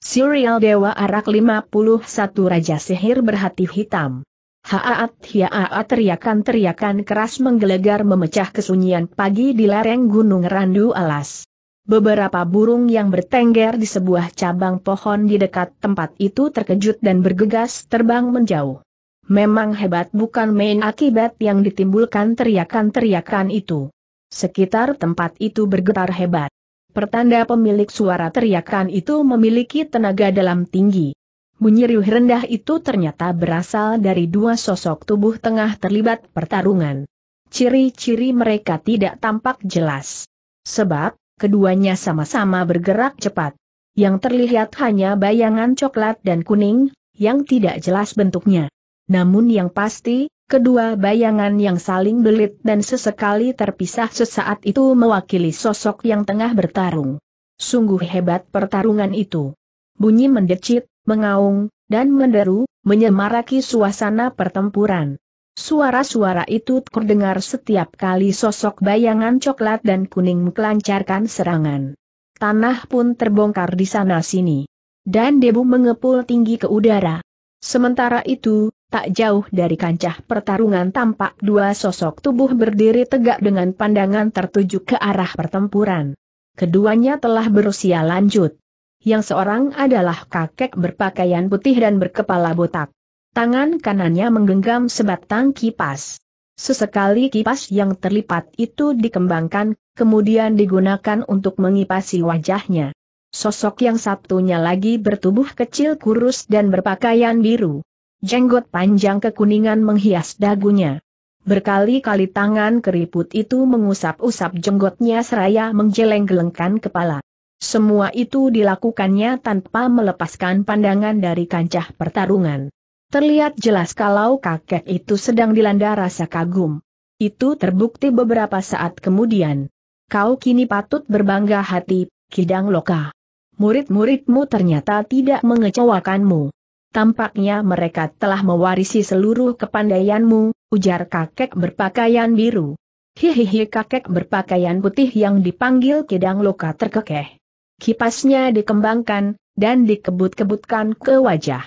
Serial Dewa Arak 51 Raja Sihir Berhati Hitam. Haat hiaat teriakan-teriakan keras menggelegar memecah kesunyian pagi di lereng Gunung Randu Alas. Beberapa burung yang bertengger di sebuah cabang pohon di dekat tempat itu terkejut dan bergegas terbang menjauh. Memang hebat bukan main akibat yang ditimbulkan teriakan-teriakan itu. Sekitar tempat itu bergetar hebat. Pertanda pemilik suara teriakan itu memiliki tenaga dalam tinggi. Bunyi riuh rendah itu ternyata berasal dari dua sosok tubuh tengah terlibat pertarungan. Ciri-ciri mereka tidak tampak jelas. Sebab, keduanya sama-sama bergerak cepat. Yang terlihat hanya bayangan coklat dan kuning, yang tidak jelas bentuknya. Namun yang pasti, kedua bayangan yang saling belit dan sesekali terpisah sesaat itu mewakili sosok yang tengah bertarung. Sungguh hebat pertarungan itu. Bunyi mendecit, mengaung, dan menderu, menyemaraki suasana pertempuran. Suara-suara itu terdengar setiap kali sosok bayangan coklat dan kuning melancarkan serangan. Tanah pun terbongkar di sana-sini. Dan debu mengepul tinggi ke udara. Sementara itu, tak jauh dari kancah pertarungan tampak dua sosok tubuh berdiri tegak dengan pandangan tertuju ke arah pertempuran. Keduanya telah berusia lanjut. Yang seorang adalah kakek berpakaian putih dan berkepala botak. Tangan kanannya menggenggam sebatang kipas. Sesekali kipas yang terlipat itu dikembangkan, kemudian digunakan untuk mengipasi wajahnya. Sosok yang satunya lagi bertubuh kecil kurus dan berpakaian biru. Jenggot panjang kekuningan menghias dagunya. Berkali-kali tangan keriput itu mengusap-usap jenggotnya seraya menjeleng-gelengkan kepala. Semua itu dilakukannya tanpa melepaskan pandangan dari kancah pertarungan. Terlihat jelas kalau kakek itu sedang dilanda rasa kagum. Itu terbukti beberapa saat kemudian. Kau kini patut berbangga hati, Kidang Loka. Murid-muridmu ternyata tidak mengecewakanmu. Tampaknya mereka telah mewarisi seluruh kepandaianmu, ujar kakek berpakaian biru. Hihihi kakek berpakaian putih yang dipanggil Kidang Loka terkekeh. Kipasnya dikembangkan, dan dikebut-kebutkan ke wajah.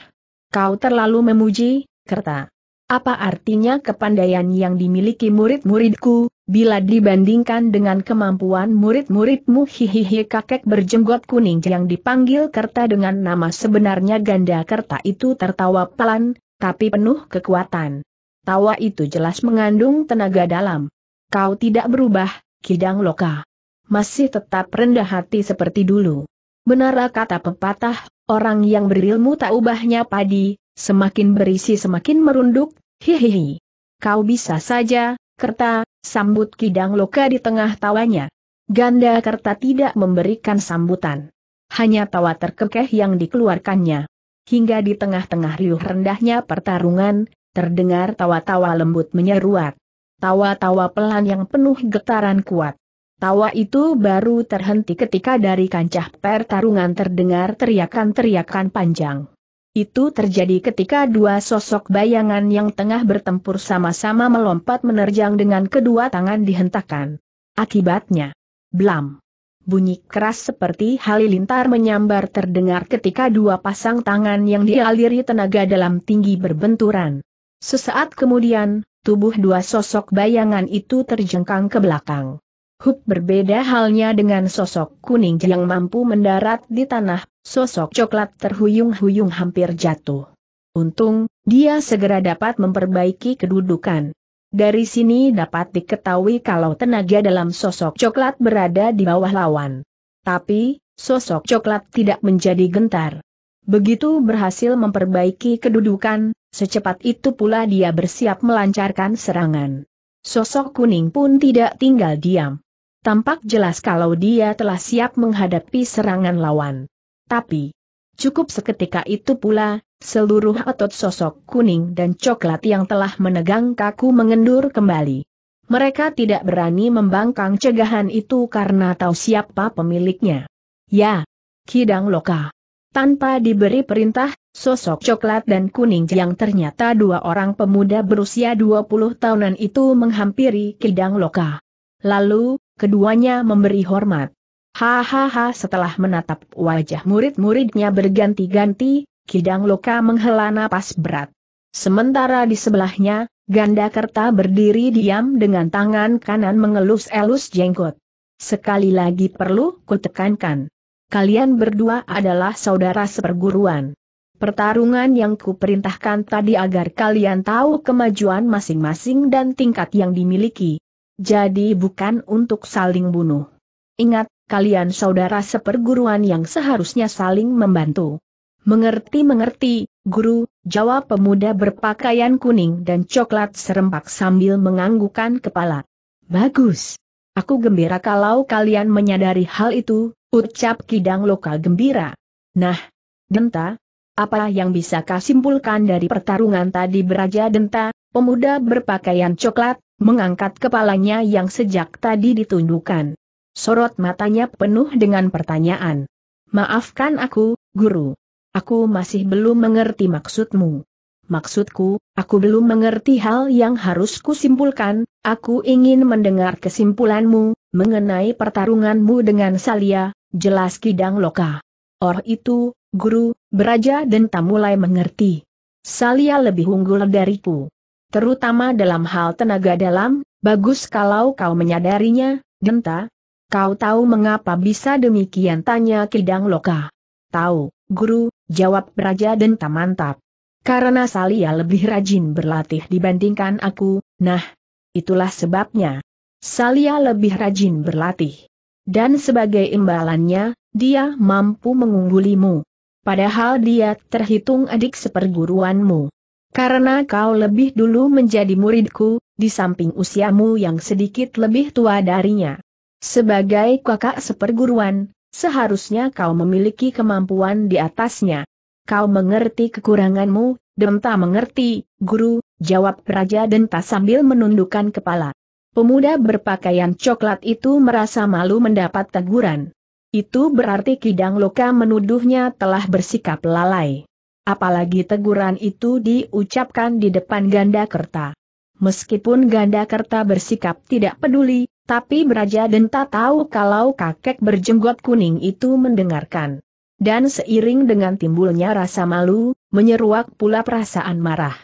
Kau terlalu memuji, kerta. Apa artinya kepandaian yang dimiliki murid-muridku, Bila dibandingkan dengan kemampuan murid-muridmu hihihi kakek berjenggot kuning yang dipanggil Kerta dengan nama sebenarnya ganda Kerta itu tertawa pelan, tapi penuh kekuatan. Tawa itu jelas mengandung tenaga dalam. Kau tidak berubah, Kidang Loka. Masih tetap rendah hati seperti dulu. Benar kata pepatah, orang yang berilmu tak ubahnya padi, semakin berisi semakin merunduk, hihihi. Kau bisa saja, kerta, Sambut Kidang Loka di tengah tawanya. Ganda Kerta tidak memberikan sambutan. Hanya tawa terkekeh yang dikeluarkannya. Hingga di tengah-tengah riuh rendahnya pertarungan, terdengar tawa-tawa lembut menyeruat. Tawa-tawa pelan yang penuh getaran kuat. Tawa itu baru terhenti ketika dari kancah pertarungan terdengar teriakan-teriakan panjang. Itu terjadi ketika dua sosok bayangan yang tengah bertempur sama-sama melompat menerjang dengan kedua tangan dihentakkan. Akibatnya, blam. Bunyi keras seperti halilintar menyambar terdengar ketika dua pasang tangan yang dialiri tenaga dalam tinggi berbenturan. Sesaat kemudian, tubuh dua sosok bayangan itu terjengkang ke belakang. Huk berbeda halnya dengan sosok kuning yang mampu mendarat di tanah, sosok coklat terhuyung-huyung hampir jatuh. Untung, dia segera dapat memperbaiki kedudukan. Dari sini dapat diketahui kalau tenaga dalam sosok coklat berada di bawah lawan. Tapi, sosok coklat tidak menjadi gentar. Begitu berhasil memperbaiki kedudukan, secepat itu pula dia bersiap melancarkan serangan. Sosok kuning pun tidak tinggal diam. Tampak jelas kalau dia telah siap menghadapi serangan lawan. Tapi, cukup seketika itu pula, seluruh otot sosok kuning dan coklat yang telah menegang kaku mengendur kembali. Mereka tidak berani membangkang cegahan itu karena tahu siapa pemiliknya. Ya, Kidang Loka. Tanpa diberi perintah, sosok coklat dan kuning yang ternyata dua orang pemuda berusia 20 tahunan itu menghampiri Kidang Loka. Lalu, keduanya memberi hormat. Hahaha setelah menatap wajah murid-muridnya berganti-ganti, Kidang Loka menghela napas berat. Sementara di sebelahnya, Ganda Kerta berdiri diam dengan tangan kanan mengelus-elus jenggot. Sekali lagi perlu kutekankan. Kalian berdua adalah saudara seperguruan. Pertarungan yang kuperintahkan tadi agar kalian tahu kemajuan masing-masing dan tingkat yang dimiliki. Jadi bukan untuk saling bunuh. Ingat, kalian saudara seperguruan yang seharusnya saling membantu. Mengerti-mengerti, guru, jawab pemuda berpakaian kuning dan coklat serempak sambil menganggukan kepala. Bagus. Aku gembira kalau kalian menyadari hal itu, ucap kidang lokal gembira. Nah, Denta, apa yang bisa kau simpulkan dari pertarungan tadi beraja Denta, pemuda berpakaian coklat, mengangkat kepalanya yang sejak tadi ditundukkan. Sorot matanya penuh dengan pertanyaan. Maafkan aku, guru. Aku masih belum mengerti maksudmu. Maksudku, aku belum mengerti hal yang harus kusimpulkan, aku ingin mendengar kesimpulanmu, mengenai pertarunganmu dengan Salia, jelas Kidang Loka. Or itu, guru, beraja dan tak mulai mengerti. Salia lebih unggul dariku terutama dalam hal tenaga dalam, bagus kalau kau menyadarinya, Genta. Kau tahu mengapa bisa demikian tanya Kidang Loka. Tahu, guru, jawab Raja Denta mantap. Karena Salia lebih rajin berlatih dibandingkan aku, nah, itulah sebabnya. Salia lebih rajin berlatih. Dan sebagai imbalannya, dia mampu mengunggulimu. Padahal dia terhitung adik seperguruanmu. Karena kau lebih dulu menjadi muridku, di samping usiamu yang sedikit lebih tua darinya. Sebagai kakak seperguruan, seharusnya kau memiliki kemampuan di atasnya. Kau mengerti kekuranganmu, Denta mengerti, guru, jawab Raja Denta sambil menundukkan kepala. Pemuda berpakaian coklat itu merasa malu mendapat teguran. Itu berarti Kidang Loka menuduhnya telah bersikap lalai. Apalagi teguran itu diucapkan di depan ganda kerta. Meskipun ganda kerta bersikap tidak peduli, tapi Braja Denta tahu kalau kakek berjenggot kuning itu mendengarkan. Dan seiring dengan timbulnya rasa malu, menyeruak pula perasaan marah.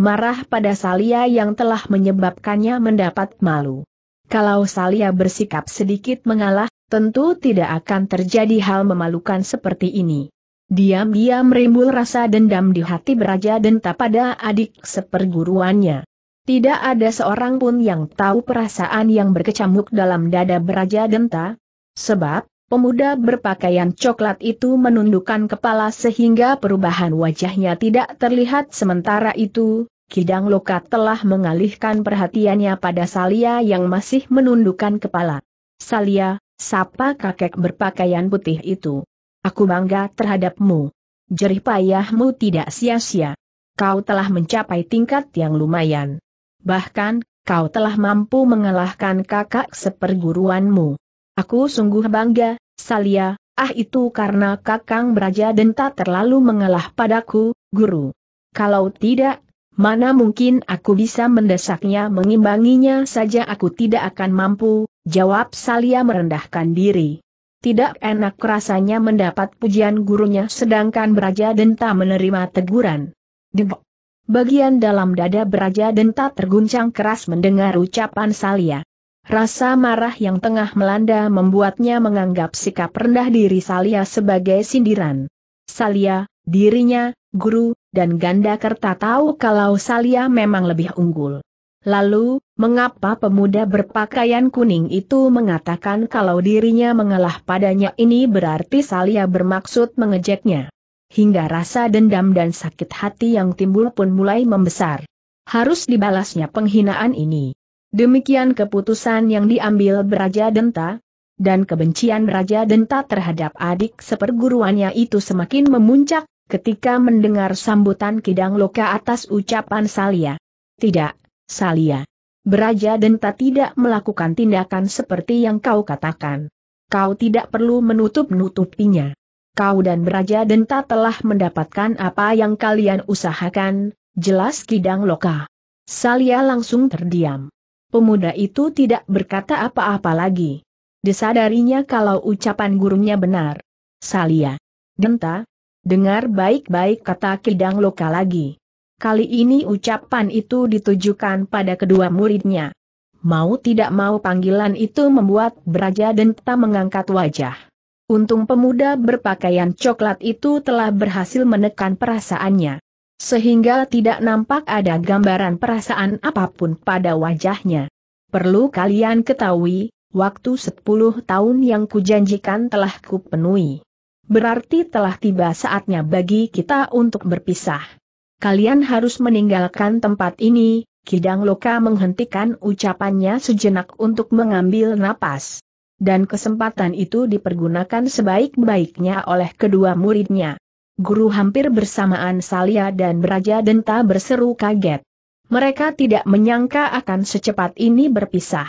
Marah pada Salia yang telah menyebabkannya mendapat malu. Kalau Salia bersikap sedikit mengalah, tentu tidak akan terjadi hal memalukan seperti ini. Diam-diam rimbul rasa dendam di hati Beraja Denta pada adik seperguruannya. Tidak ada seorang pun yang tahu perasaan yang berkecamuk dalam dada Beraja Denta. Sebab, pemuda berpakaian coklat itu menundukkan kepala sehingga perubahan wajahnya tidak terlihat sementara itu, Kidang Lokat telah mengalihkan perhatiannya pada Salia yang masih menundukkan kepala. Salia, sapa kakek berpakaian putih itu. Aku bangga terhadapmu. Jerih payahmu tidak sia-sia. Kau telah mencapai tingkat yang lumayan. Bahkan, kau telah mampu mengalahkan kakak seperguruanmu. Aku sungguh bangga, Salia, ah itu karena kakang beraja tak terlalu mengalah padaku, guru. Kalau tidak, mana mungkin aku bisa mendesaknya mengimbanginya saja aku tidak akan mampu, jawab Salia merendahkan diri. Tidak enak rasanya mendapat pujian gurunya sedangkan Beraja Denta menerima teguran. Dibok. Bagian dalam dada Beraja Denta terguncang keras mendengar ucapan Salia. Rasa marah yang tengah melanda membuatnya menganggap sikap rendah diri Salia sebagai sindiran. Salia, dirinya, guru, dan Ganda Kerta tahu kalau Salia memang lebih unggul. Lalu, mengapa pemuda berpakaian kuning itu mengatakan kalau dirinya mengalah padanya ini berarti Salia bermaksud mengejeknya. Hingga rasa dendam dan sakit hati yang timbul pun mulai membesar. Harus dibalasnya penghinaan ini. Demikian keputusan yang diambil Raja Denta, dan kebencian Raja Denta terhadap adik seperguruannya itu semakin memuncak, ketika mendengar sambutan Kidang Loka atas ucapan Salia. Tidak, Salia. Beraja Denta tidak melakukan tindakan seperti yang kau katakan. Kau tidak perlu menutup-nutupinya. Kau dan Beraja Denta telah mendapatkan apa yang kalian usahakan, jelas Kidang Loka. Salia langsung terdiam. Pemuda itu tidak berkata apa-apa lagi. Disadarinya kalau ucapan gurunya benar. Salia. Denta. Dengar baik-baik kata Kidang Loka lagi. Kali ini ucapan itu ditujukan pada kedua muridnya. Mau tidak mau panggilan itu membuat Braja Denta mengangkat wajah. Untung pemuda berpakaian coklat itu telah berhasil menekan perasaannya. Sehingga tidak nampak ada gambaran perasaan apapun pada wajahnya. Perlu kalian ketahui, waktu 10 tahun yang kujanjikan telah kupenuhi. Berarti telah tiba saatnya bagi kita untuk berpisah kalian harus meninggalkan tempat ini, Kidang Loka menghentikan ucapannya sejenak untuk mengambil napas. Dan kesempatan itu dipergunakan sebaik-baiknya oleh kedua muridnya. Guru hampir bersamaan Salia dan Raja Denta berseru kaget. Mereka tidak menyangka akan secepat ini berpisah.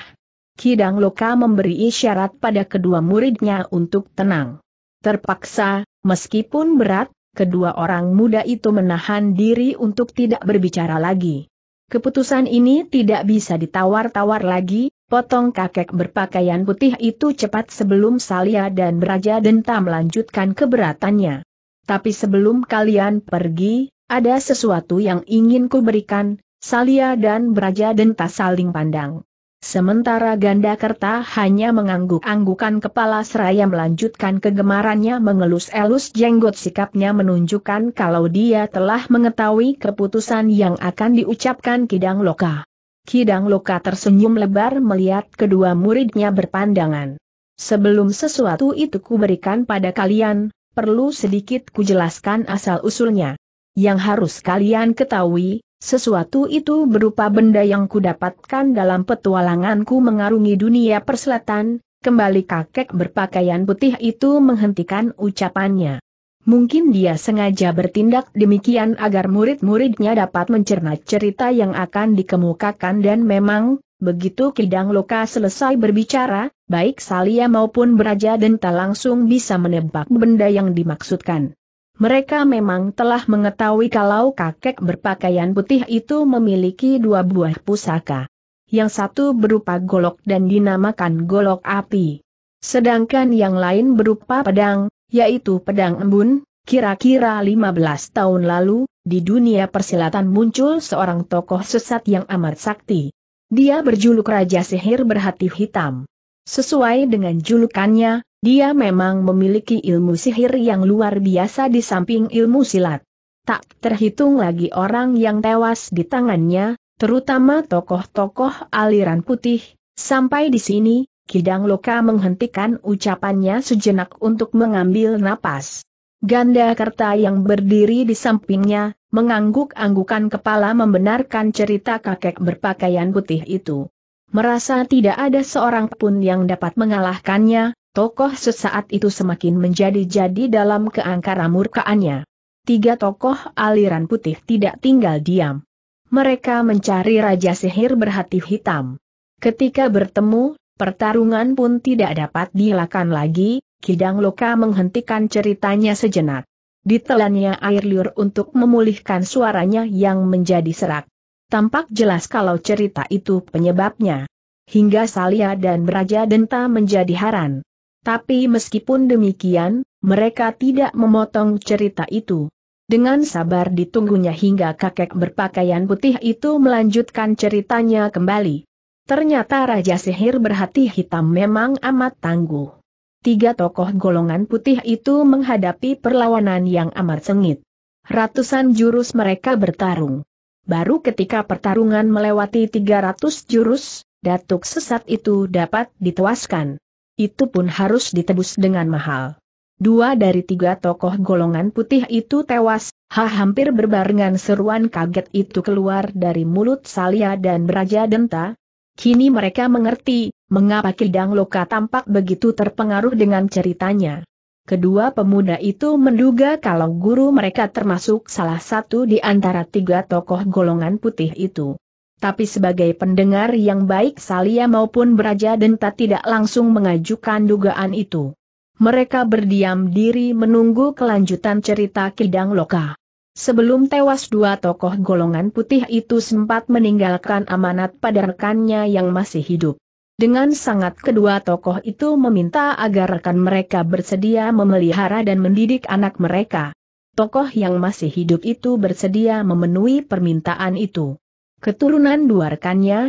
Kidang Loka memberi isyarat pada kedua muridnya untuk tenang. Terpaksa, meskipun berat, kedua orang muda itu menahan diri untuk tidak berbicara lagi. Keputusan ini tidak bisa ditawar-tawar lagi, potong kakek berpakaian putih itu cepat sebelum Salia dan Raja Denta melanjutkan keberatannya. Tapi sebelum kalian pergi, ada sesuatu yang ingin kuberikan, Salia dan Braja Denta saling pandang. Sementara ganda kerta hanya mengangguk-anggukan kepala seraya melanjutkan kegemarannya mengelus-elus jenggot sikapnya menunjukkan kalau dia telah mengetahui keputusan yang akan diucapkan Kidang Loka. Kidang Loka tersenyum lebar melihat kedua muridnya berpandangan. Sebelum sesuatu itu kuberikan pada kalian, perlu sedikit kujelaskan asal-usulnya. Yang harus kalian ketahui, sesuatu itu berupa benda yang kudapatkan dalam petualanganku mengarungi dunia perselatan, kembali kakek berpakaian putih itu menghentikan ucapannya. Mungkin dia sengaja bertindak demikian agar murid-muridnya dapat mencerna cerita yang akan dikemukakan dan memang, begitu Kidang Loka selesai berbicara, baik Salia maupun Beraja Denta langsung bisa menebak benda yang dimaksudkan. Mereka memang telah mengetahui kalau kakek berpakaian putih itu memiliki dua buah pusaka. Yang satu berupa golok dan dinamakan golok api. Sedangkan yang lain berupa pedang, yaitu pedang embun, kira-kira 15 tahun lalu, di dunia persilatan muncul seorang tokoh sesat yang amat sakti. Dia berjuluk Raja Sihir Berhati Hitam. Sesuai dengan julukannya, dia memang memiliki ilmu sihir yang luar biasa di samping ilmu silat. Tak terhitung lagi orang yang tewas di tangannya, terutama tokoh-tokoh aliran putih. Sampai di sini, Kidang Loka menghentikan ucapannya sejenak untuk mengambil napas. Ganda Kerta yang berdiri di sampingnya, mengangguk-anggukan kepala membenarkan cerita kakek berpakaian putih itu. Merasa tidak ada seorang pun yang dapat mengalahkannya, Tokoh sesaat itu semakin menjadi-jadi dalam keangkara murkaannya. Tiga tokoh aliran putih tidak tinggal diam. Mereka mencari Raja Sihir berhati hitam. Ketika bertemu, pertarungan pun tidak dapat dilakukan lagi, Kidang Loka menghentikan ceritanya sejenak. Ditelannya air liur untuk memulihkan suaranya yang menjadi serak. Tampak jelas kalau cerita itu penyebabnya. Hingga Salia dan Raja Denta menjadi haran. Tapi meskipun demikian, mereka tidak memotong cerita itu. Dengan sabar ditunggunya hingga kakek berpakaian putih itu melanjutkan ceritanya kembali. Ternyata Raja Sihir berhati hitam memang amat tangguh. Tiga tokoh golongan putih itu menghadapi perlawanan yang amat sengit. Ratusan jurus mereka bertarung. Baru ketika pertarungan melewati 300 jurus, datuk sesat itu dapat dituaskan. Itu pun harus ditebus dengan mahal. Dua dari tiga tokoh golongan putih itu tewas, ha hampir berbarengan seruan kaget itu keluar dari mulut Salia dan Beraja Denta. Kini mereka mengerti, mengapa Kidang Loka tampak begitu terpengaruh dengan ceritanya. Kedua pemuda itu menduga kalau guru mereka termasuk salah satu di antara tiga tokoh golongan putih itu tapi sebagai pendengar yang baik Salia maupun Beraja Denta tidak langsung mengajukan dugaan itu. Mereka berdiam diri menunggu kelanjutan cerita Kidang Loka. Sebelum tewas dua tokoh golongan putih itu sempat meninggalkan amanat pada rekannya yang masih hidup. Dengan sangat kedua tokoh itu meminta agar rekan mereka bersedia memelihara dan mendidik anak mereka. Tokoh yang masih hidup itu bersedia memenuhi permintaan itu. Keturunan dua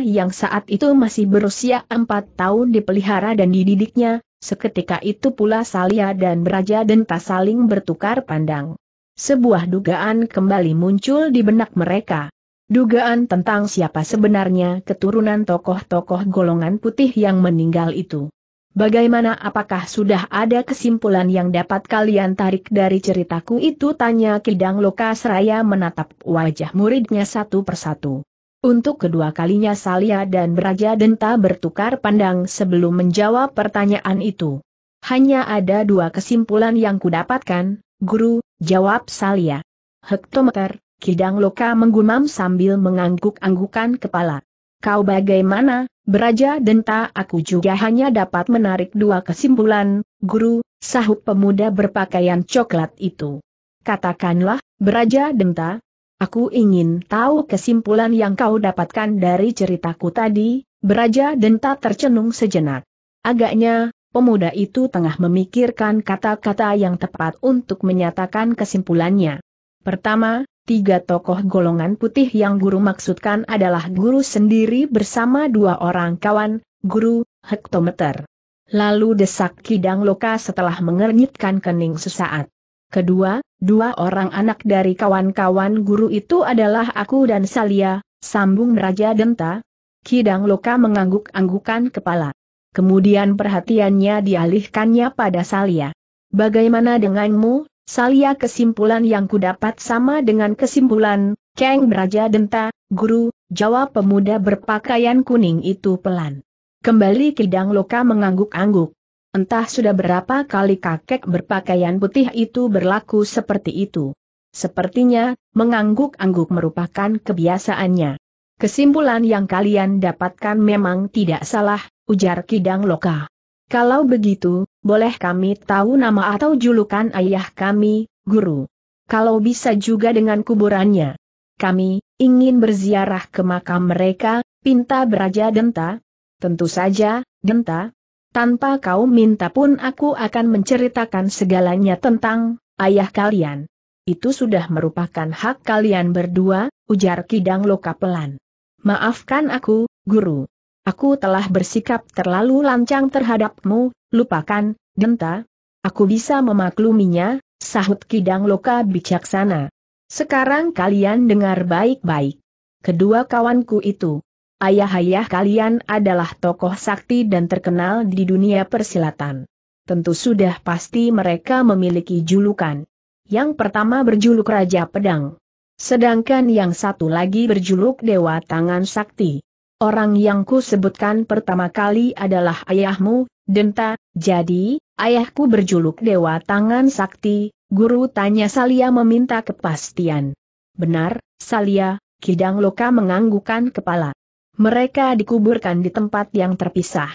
yang saat itu masih berusia empat tahun dipelihara dan dididiknya, seketika itu pula Salia dan Beraja Denta saling bertukar pandang. Sebuah dugaan kembali muncul di benak mereka. Dugaan tentang siapa sebenarnya keturunan tokoh-tokoh golongan putih yang meninggal itu. Bagaimana apakah sudah ada kesimpulan yang dapat kalian tarik dari ceritaku itu tanya Kidang Loka Seraya menatap wajah muridnya satu persatu. Untuk kedua kalinya Salia dan Beraja Denta bertukar pandang sebelum menjawab pertanyaan itu. Hanya ada dua kesimpulan yang kudapatkan, guru, jawab Salia. Hektometer, Kidang Loka menggumam sambil mengangguk-anggukan kepala. Kau bagaimana, Beraja Denta aku juga hanya dapat menarik dua kesimpulan, guru, sahut pemuda berpakaian coklat itu. Katakanlah, Beraja Denta, Aku ingin tahu kesimpulan yang kau dapatkan dari ceritaku tadi, beraja denta tercenung sejenak. Agaknya, pemuda itu tengah memikirkan kata-kata yang tepat untuk menyatakan kesimpulannya. Pertama, tiga tokoh golongan putih yang guru maksudkan adalah guru sendiri bersama dua orang kawan, guru, hektometer. Lalu desak kidang loka setelah mengernyitkan kening sesaat. Kedua, dua orang anak dari kawan-kawan guru itu adalah aku dan Salia, sambung Raja Denta. Kidang Loka mengangguk-anggukan kepala. Kemudian perhatiannya dialihkannya pada Salia. Bagaimana denganmu, Salia kesimpulan yang kudapat sama dengan kesimpulan, Kang Raja Denta, guru, jawab pemuda berpakaian kuning itu pelan. Kembali Kidang Loka mengangguk-angguk. Entah sudah berapa kali kakek berpakaian putih itu berlaku seperti itu. Sepertinya, mengangguk-angguk merupakan kebiasaannya. Kesimpulan yang kalian dapatkan memang tidak salah, ujar Kidang Loka. Kalau begitu, boleh kami tahu nama atau julukan ayah kami, guru? Kalau bisa juga dengan kuburannya. Kami, ingin berziarah ke makam mereka, pinta beraja Denta. Tentu saja, Denta, tanpa kau minta pun aku akan menceritakan segalanya tentang ayah kalian. Itu sudah merupakan hak kalian berdua, ujar Kidang Loka pelan. Maafkan aku, guru. Aku telah bersikap terlalu lancang terhadapmu, lupakan, genta. Aku bisa memakluminya, sahut Kidang Loka bijaksana. Sekarang kalian dengar baik-baik. Kedua kawanku itu, Ayah-ayah kalian adalah tokoh sakti dan terkenal di dunia persilatan. Tentu sudah pasti mereka memiliki julukan. Yang pertama berjuluk Raja Pedang. Sedangkan yang satu lagi berjuluk Dewa Tangan Sakti. Orang yang ku sebutkan pertama kali adalah ayahmu, Denta, jadi, ayahku berjuluk Dewa Tangan Sakti, guru tanya Salia meminta kepastian. Benar, Salia, Kidang Loka menganggukan kepala. Mereka dikuburkan di tempat yang terpisah.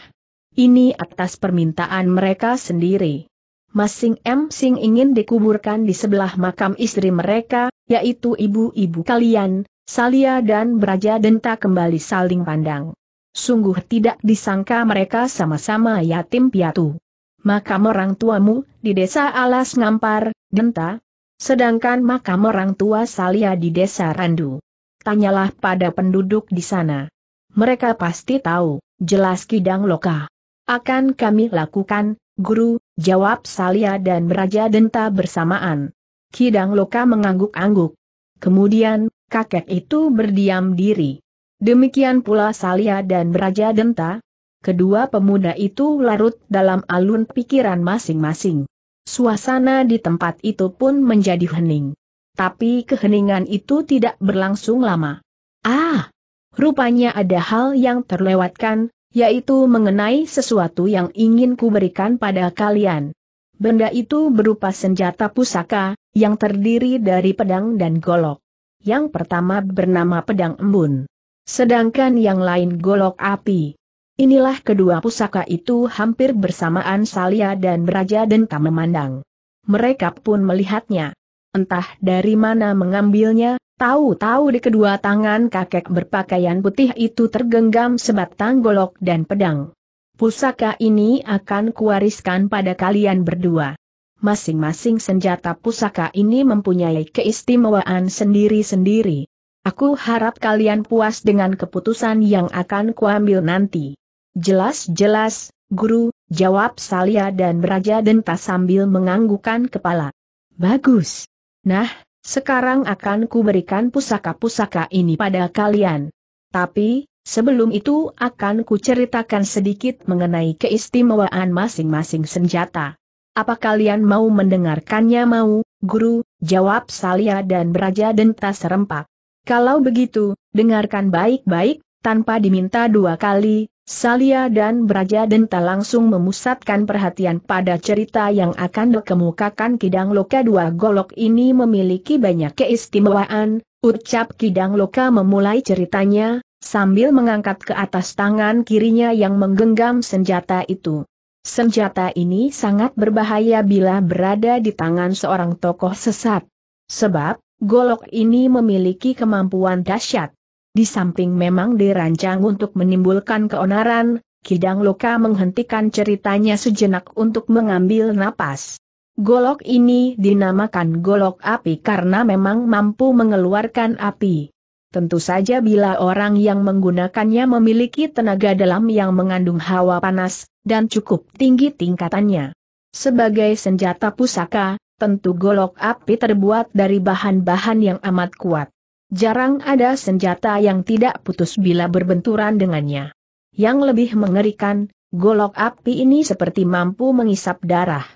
Ini atas permintaan mereka sendiri. Masing Sing ingin dikuburkan di sebelah makam istri mereka, yaitu ibu-ibu kalian, Salia dan Braja Denta kembali saling pandang. Sungguh tidak disangka mereka sama-sama yatim piatu. Makam orang tuamu, di desa Alas Ngampar, Denta. Sedangkan makam orang tua Salia di desa Randu. Tanyalah pada penduduk di sana mereka pasti tahu, jelas Kidang Loka. Akan kami lakukan, guru, jawab Salia dan Raja Denta bersamaan. Kidang Loka mengangguk-angguk. Kemudian, kakek itu berdiam diri. Demikian pula Salia dan Raja Denta. Kedua pemuda itu larut dalam alun pikiran masing-masing. Suasana di tempat itu pun menjadi hening. Tapi keheningan itu tidak berlangsung lama. Ah, Rupanya ada hal yang terlewatkan, yaitu mengenai sesuatu yang ingin kuberikan pada kalian. Benda itu berupa senjata pusaka, yang terdiri dari pedang dan golok. Yang pertama bernama pedang embun. Sedangkan yang lain golok api. Inilah kedua pusaka itu hampir bersamaan Salia dan Raja Denta memandang. Mereka pun melihatnya. Entah dari mana mengambilnya, Tahu-tahu di kedua tangan kakek berpakaian putih itu tergenggam sebatang golok dan pedang. Pusaka ini akan kuwariskan pada kalian berdua. Masing-masing senjata pusaka ini mempunyai keistimewaan sendiri-sendiri. Aku harap kalian puas dengan keputusan yang akan kuambil nanti. Jelas-jelas, guru, jawab Salia dan Beraja Denta sambil menganggukan kepala. Bagus. Nah, sekarang akan kuberikan pusaka-pusaka ini pada kalian. Tapi, sebelum itu akan kuceritakan sedikit mengenai keistimewaan masing-masing senjata. Apa kalian mau mendengarkannya mau, guru? Jawab Salia dan Beraja Denta serempak. Kalau begitu, dengarkan baik-baik, tanpa diminta dua kali, Salia dan Braja Denta langsung memusatkan perhatian pada cerita yang akan dikemukakan Kidang Loka dua golok ini memiliki banyak keistimewaan, ucap Kidang Loka memulai ceritanya, sambil mengangkat ke atas tangan kirinya yang menggenggam senjata itu. Senjata ini sangat berbahaya bila berada di tangan seorang tokoh sesat. Sebab, golok ini memiliki kemampuan dahsyat. Di samping memang dirancang untuk menimbulkan keonaran, Kidang Loka menghentikan ceritanya sejenak untuk mengambil napas. Golok ini dinamakan golok api karena memang mampu mengeluarkan api. Tentu saja bila orang yang menggunakannya memiliki tenaga dalam yang mengandung hawa panas, dan cukup tinggi tingkatannya. Sebagai senjata pusaka, tentu golok api terbuat dari bahan-bahan yang amat kuat. Jarang ada senjata yang tidak putus bila berbenturan dengannya. Yang lebih mengerikan, golok api ini seperti mampu mengisap darah.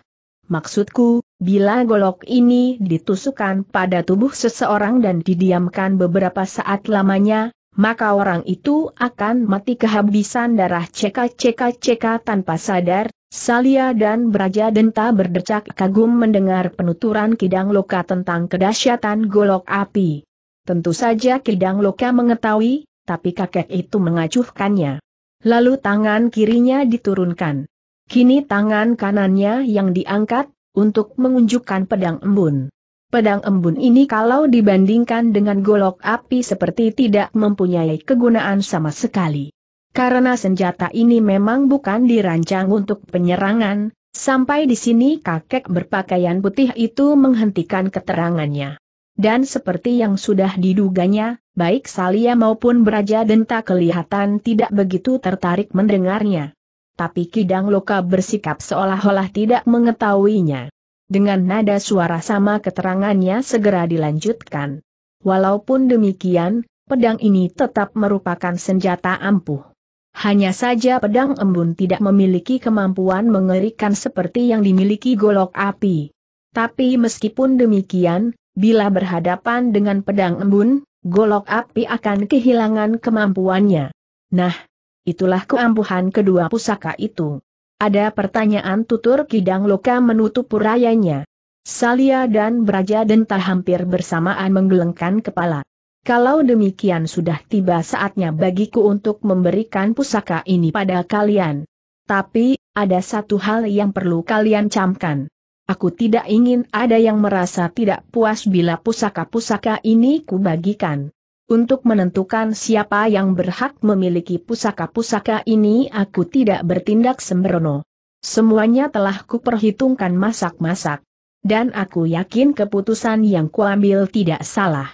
Maksudku, bila golok ini ditusukkan pada tubuh seseorang dan didiamkan beberapa saat lamanya, maka orang itu akan mati kehabisan darah ceka-ceka-ceka tanpa sadar, Salia dan Braja Denta berdecak kagum mendengar penuturan Kidang Loka tentang kedahsyatan golok api. Tentu saja Kidang Loka mengetahui, tapi kakek itu mengacuhkannya. Lalu tangan kirinya diturunkan. Kini tangan kanannya yang diangkat, untuk mengunjukkan pedang embun. Pedang embun ini kalau dibandingkan dengan golok api seperti tidak mempunyai kegunaan sama sekali. Karena senjata ini memang bukan dirancang untuk penyerangan, sampai di sini kakek berpakaian putih itu menghentikan keterangannya. Dan seperti yang sudah diduganya, baik Salia maupun Beraja Denta kelihatan tidak begitu tertarik mendengarnya. Tapi Kidang Loka bersikap seolah-olah tidak mengetahuinya. Dengan nada suara sama keterangannya segera dilanjutkan. Walaupun demikian, pedang ini tetap merupakan senjata ampuh. Hanya saja pedang embun tidak memiliki kemampuan mengerikan seperti yang dimiliki golok api. Tapi meskipun demikian, Bila berhadapan dengan pedang embun, golok api akan kehilangan kemampuannya. Nah, itulah keampuhan kedua pusaka itu. Ada pertanyaan tutur Kidang Loka menutup purayanya. Salia dan Braja Denta hampir bersamaan menggelengkan kepala. Kalau demikian sudah tiba saatnya bagiku untuk memberikan pusaka ini pada kalian. Tapi, ada satu hal yang perlu kalian camkan. Aku tidak ingin ada yang merasa tidak puas bila pusaka-pusaka ini kubagikan. Untuk menentukan siapa yang berhak memiliki pusaka-pusaka ini aku tidak bertindak sembrono. Semuanya telah kuperhitungkan masak-masak. Dan aku yakin keputusan yang kuambil tidak salah.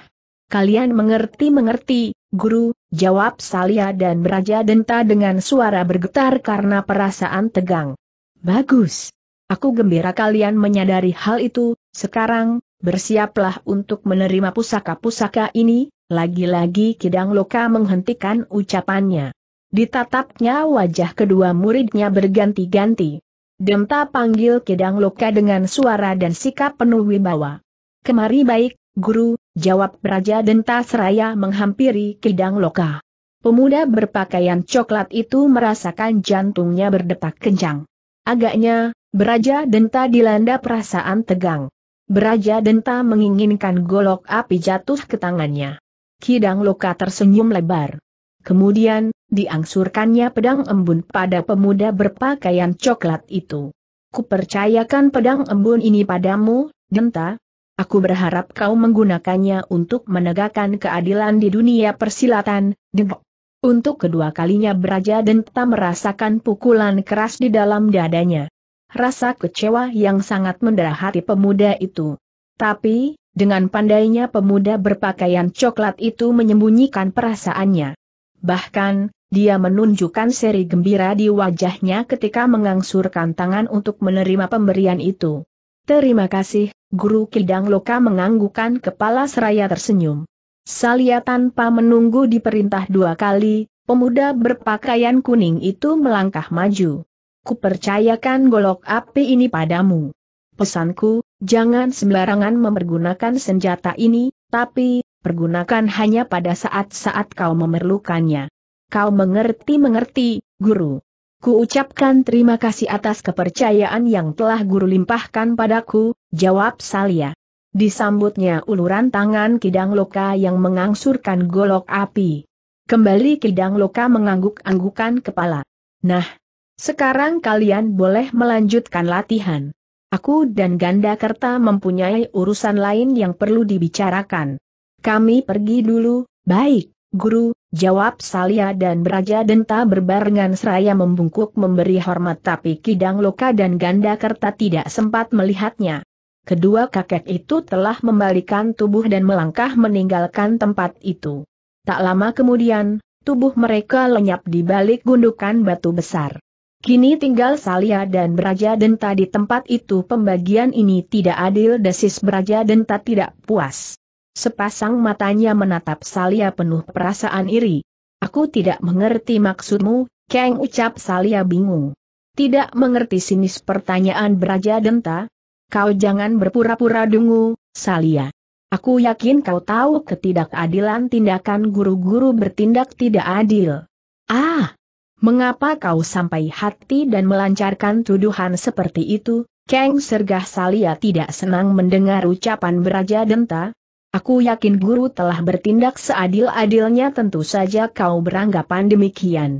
Kalian mengerti-mengerti, guru, jawab Salia dan Braja Denta dengan suara bergetar karena perasaan tegang. Bagus. Aku gembira kalian menyadari hal itu, sekarang, bersiaplah untuk menerima pusaka-pusaka ini, lagi-lagi Kidang Loka menghentikan ucapannya. Ditatapnya wajah kedua muridnya berganti-ganti. Demta panggil Kidang Loka dengan suara dan sikap penuh wibawa. Kemari baik, guru, jawab Raja Denta Seraya menghampiri Kidang Loka. Pemuda berpakaian coklat itu merasakan jantungnya berdetak kencang. Agaknya, Beraja Denta dilanda perasaan tegang. Beraja Denta menginginkan golok api jatuh ke tangannya. Kidang Loka tersenyum lebar. Kemudian, diangsurkannya pedang embun pada pemuda berpakaian coklat itu. Kupercayakan pedang embun ini padamu, Denta. Aku berharap kau menggunakannya untuk menegakkan keadilan di dunia persilatan, Denta. Untuk kedua kalinya Beraja Denta merasakan pukulan keras di dalam dadanya rasa kecewa yang sangat mendera hati pemuda itu. Tapi, dengan pandainya pemuda berpakaian coklat itu menyembunyikan perasaannya. Bahkan, dia menunjukkan seri gembira di wajahnya ketika mengangsurkan tangan untuk menerima pemberian itu. Terima kasih, Guru Kidang Loka menganggukan kepala seraya tersenyum. Salia tanpa menunggu diperintah dua kali, pemuda berpakaian kuning itu melangkah maju ku percayakan golok api ini padamu. Pesanku, jangan sembarangan mempergunakan senjata ini, tapi, pergunakan hanya pada saat-saat kau memerlukannya. Kau mengerti-mengerti, guru. Ku ucapkan terima kasih atas kepercayaan yang telah guru limpahkan padaku, jawab Salia. Disambutnya uluran tangan Kidang Loka yang mengangsurkan golok api. Kembali Kidang Loka mengangguk-anggukan kepala. Nah, sekarang kalian boleh melanjutkan latihan. Aku dan Ganda Kerta mempunyai urusan lain yang perlu dibicarakan. Kami pergi dulu, baik, guru, jawab Salia dan Beraja Denta berbarengan seraya membungkuk memberi hormat tapi Kidang Loka dan Ganda Kerta tidak sempat melihatnya. Kedua kakek itu telah membalikan tubuh dan melangkah meninggalkan tempat itu. Tak lama kemudian, tubuh mereka lenyap di balik gundukan batu besar. Kini tinggal Salia dan Beraja Denta di tempat itu pembagian ini tidak adil desis Beraja Denta tidak puas. Sepasang matanya menatap Salia penuh perasaan iri. Aku tidak mengerti maksudmu, Kang ucap Salia bingung. Tidak mengerti sinis pertanyaan Beraja Denta? Kau jangan berpura-pura dungu, Salia. Aku yakin kau tahu ketidakadilan tindakan guru-guru bertindak tidak adil. Ah, Mengapa kau sampai hati dan melancarkan tuduhan seperti itu? Kang Sergah Salia tidak senang mendengar ucapan Beraja Denta. Aku yakin guru telah bertindak seadil-adilnya tentu saja kau beranggapan demikian.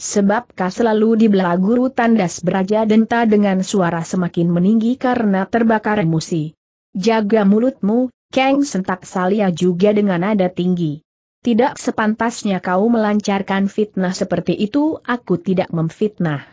Sebab kau selalu dibela guru tandas Beraja Denta dengan suara semakin meninggi karena terbakar emosi. Jaga mulutmu, Kang sentak Salia juga dengan nada tinggi. Tidak sepantasnya kau melancarkan fitnah seperti itu, aku tidak memfitnah.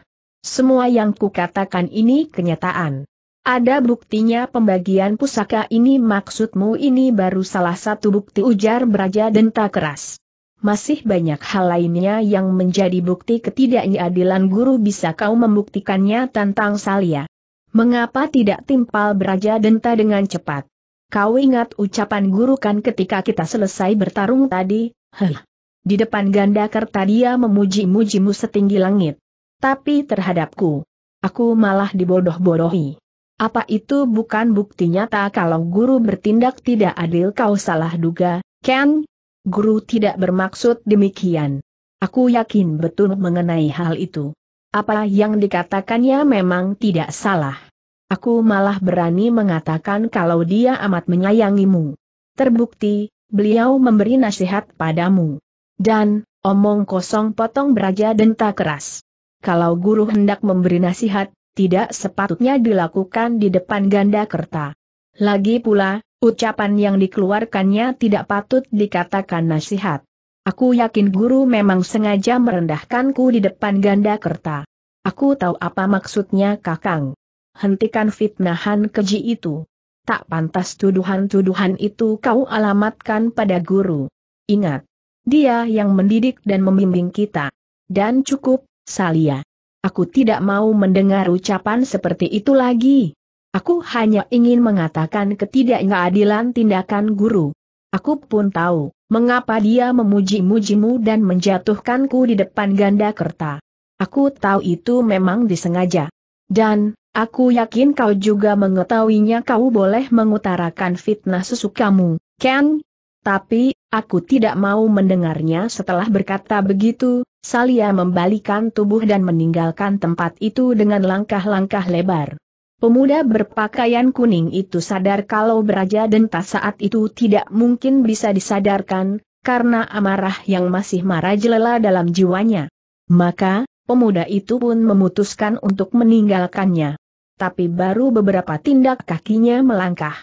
Semua yang kukatakan ini kenyataan. Ada buktinya pembagian pusaka ini maksudmu ini baru salah satu bukti ujar beraja denta keras. Masih banyak hal lainnya yang menjadi bukti ketidakadilan guru bisa kau membuktikannya tentang Salia. Mengapa tidak timpal beraja denta dengan cepat? Kau ingat ucapan guru kan ketika kita selesai bertarung tadi, heh. Di depan ganda kerta dia memuji-mujimu setinggi langit. Tapi terhadapku, aku malah dibodoh-bodohi. Apa itu bukan bukti nyata kalau guru bertindak tidak adil kau salah duga, Ken? Guru tidak bermaksud demikian. Aku yakin betul mengenai hal itu. Apa yang dikatakannya memang tidak salah. Aku malah berani mengatakan kalau dia amat menyayangimu. Terbukti, beliau memberi nasihat padamu. Dan, omong kosong potong beraja denta keras. Kalau guru hendak memberi nasihat, tidak sepatutnya dilakukan di depan ganda kerta. Lagi pula, ucapan yang dikeluarkannya tidak patut dikatakan nasihat. Aku yakin guru memang sengaja merendahkanku di depan ganda kerta. Aku tahu apa maksudnya kakang hentikan fitnahan keji itu. Tak pantas tuduhan-tuduhan itu kau alamatkan pada guru. Ingat, dia yang mendidik dan membimbing kita. Dan cukup, Salia. Aku tidak mau mendengar ucapan seperti itu lagi. Aku hanya ingin mengatakan ketidakadilan tindakan guru. Aku pun tahu, mengapa dia memuji-mujimu dan menjatuhkanku di depan ganda kerta. Aku tahu itu memang disengaja. Dan, Aku yakin kau juga mengetahuinya kau boleh mengutarakan fitnah sesukamu, Ken. Tapi, aku tidak mau mendengarnya setelah berkata begitu, Salia membalikan tubuh dan meninggalkan tempat itu dengan langkah-langkah lebar. Pemuda berpakaian kuning itu sadar kalau beraja dentas saat itu tidak mungkin bisa disadarkan, karena amarah yang masih marah marajelela dalam jiwanya. Maka, pemuda itu pun memutuskan untuk meninggalkannya tapi baru beberapa tindak kakinya melangkah.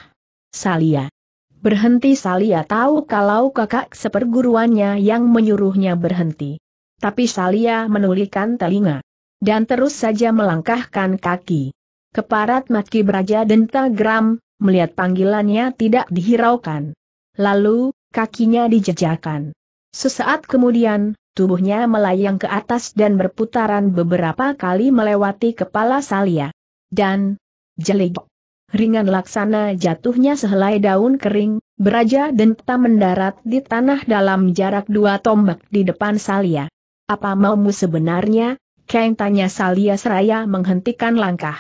Salia. Berhenti Salia tahu kalau kakak seperguruannya yang menyuruhnya berhenti. Tapi Salia menulikan telinga. Dan terus saja melangkahkan kaki. Keparat maki beraja Tagram, melihat panggilannya tidak dihiraukan. Lalu, kakinya dijejakan. Sesaat kemudian, tubuhnya melayang ke atas dan berputaran beberapa kali melewati kepala Salia dan jelik. Ringan laksana jatuhnya sehelai daun kering, beraja dan tak mendarat di tanah dalam jarak dua tombak di depan Salia. Apa maumu sebenarnya? Kang tanya Salia seraya menghentikan langkah.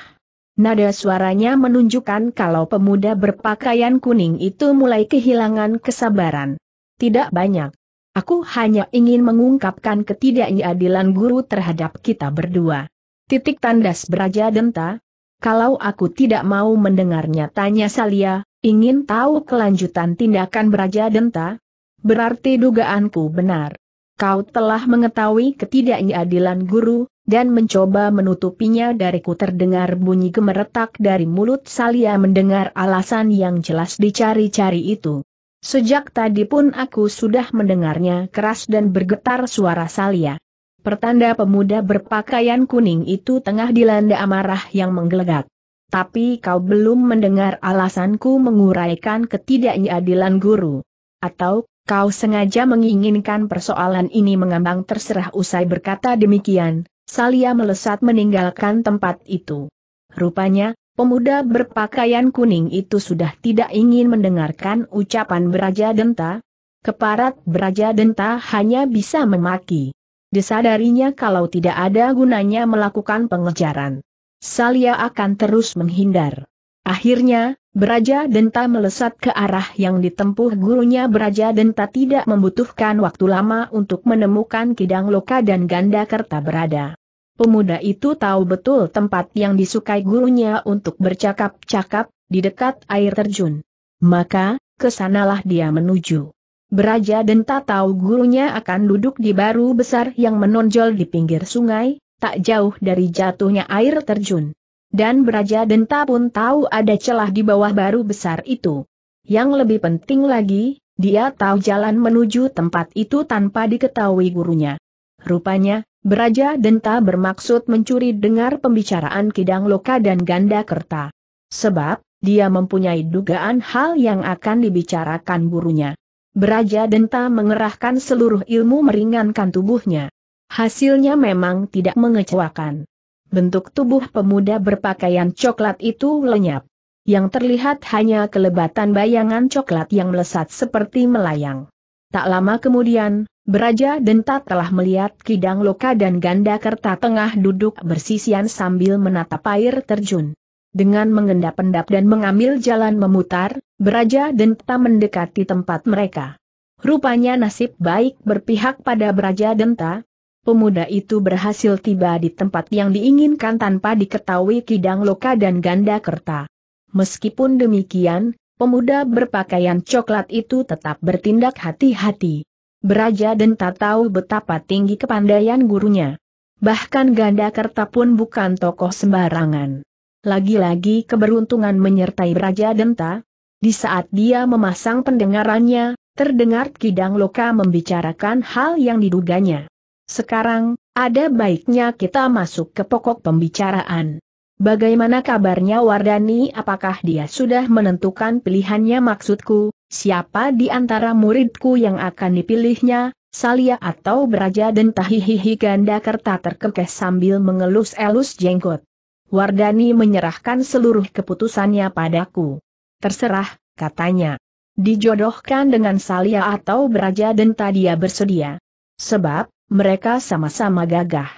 Nada suaranya menunjukkan kalau pemuda berpakaian kuning itu mulai kehilangan kesabaran. Tidak banyak. Aku hanya ingin mengungkapkan ketidakadilan guru terhadap kita berdua. Titik tandas beraja denta, kalau aku tidak mau mendengarnya tanya Salia, ingin tahu kelanjutan tindakan Beraja Denta? Berarti dugaanku benar. Kau telah mengetahui ketidakadilan guru, dan mencoba menutupinya dariku terdengar bunyi gemeretak dari mulut Salia mendengar alasan yang jelas dicari-cari itu. Sejak tadi pun aku sudah mendengarnya keras dan bergetar suara Salia. Pertanda pemuda berpakaian kuning itu tengah dilanda amarah yang menggelegak. Tapi kau belum mendengar alasanku menguraikan ketidakadilan guru. Atau, kau sengaja menginginkan persoalan ini mengambang terserah usai berkata demikian, Salia melesat meninggalkan tempat itu. Rupanya, pemuda berpakaian kuning itu sudah tidak ingin mendengarkan ucapan Beraja Denta. Keparat Beraja Denta hanya bisa memaki disadarinya kalau tidak ada gunanya melakukan pengejaran. Salia akan terus menghindar. Akhirnya, Beraja Denta melesat ke arah yang ditempuh gurunya Beraja Denta tidak membutuhkan waktu lama untuk menemukan Kidang Loka dan Ganda Kerta berada. Pemuda itu tahu betul tempat yang disukai gurunya untuk bercakap-cakap, di dekat air terjun. Maka, kesanalah dia menuju. Beraja dan tahu gurunya akan duduk di baru besar yang menonjol di pinggir sungai, tak jauh dari jatuhnya air terjun. Dan Beraja Denta pun tahu ada celah di bawah baru besar itu. Yang lebih penting lagi, dia tahu jalan menuju tempat itu tanpa diketahui gurunya. Rupanya, Beraja Denta bermaksud mencuri dengar pembicaraan Kidang Loka dan Ganda Kerta. Sebab, dia mempunyai dugaan hal yang akan dibicarakan gurunya. Beraja Denta mengerahkan seluruh ilmu meringankan tubuhnya. Hasilnya memang tidak mengecewakan. Bentuk tubuh pemuda berpakaian coklat itu lenyap. Yang terlihat hanya kelebatan bayangan coklat yang melesat seperti melayang. Tak lama kemudian, Beraja Denta telah melihat Kidang Loka dan Ganda Kerta tengah duduk bersisian sambil menatap air terjun. Dengan mengendap-endap dan mengambil jalan memutar, Beraja dan Denta mendekati tempat mereka. Rupanya nasib baik berpihak pada Beraja Denta. Pemuda itu berhasil tiba di tempat yang diinginkan tanpa diketahui Kidang Loka dan Ganda Kerta. Meskipun demikian, pemuda berpakaian coklat itu tetap bertindak hati-hati. Beraja Denta tahu betapa tinggi kepandaian gurunya. Bahkan Ganda Kerta pun bukan tokoh sembarangan. Lagi-lagi keberuntungan menyertai Raja Denta, di saat dia memasang pendengarannya, terdengar Kidang Loka membicarakan hal yang diduganya. Sekarang, ada baiknya kita masuk ke pokok pembicaraan. Bagaimana kabarnya Wardani apakah dia sudah menentukan pilihannya maksudku, siapa di antara muridku yang akan dipilihnya, Salia atau Beraja dan Tahihihi ganda kerta terkekeh sambil mengelus-elus jenggot. Wardani menyerahkan seluruh keputusannya padaku. Terserah, katanya. Dijodohkan dengan Salia atau Beraja Denta dia bersedia. Sebab, mereka sama-sama gagah.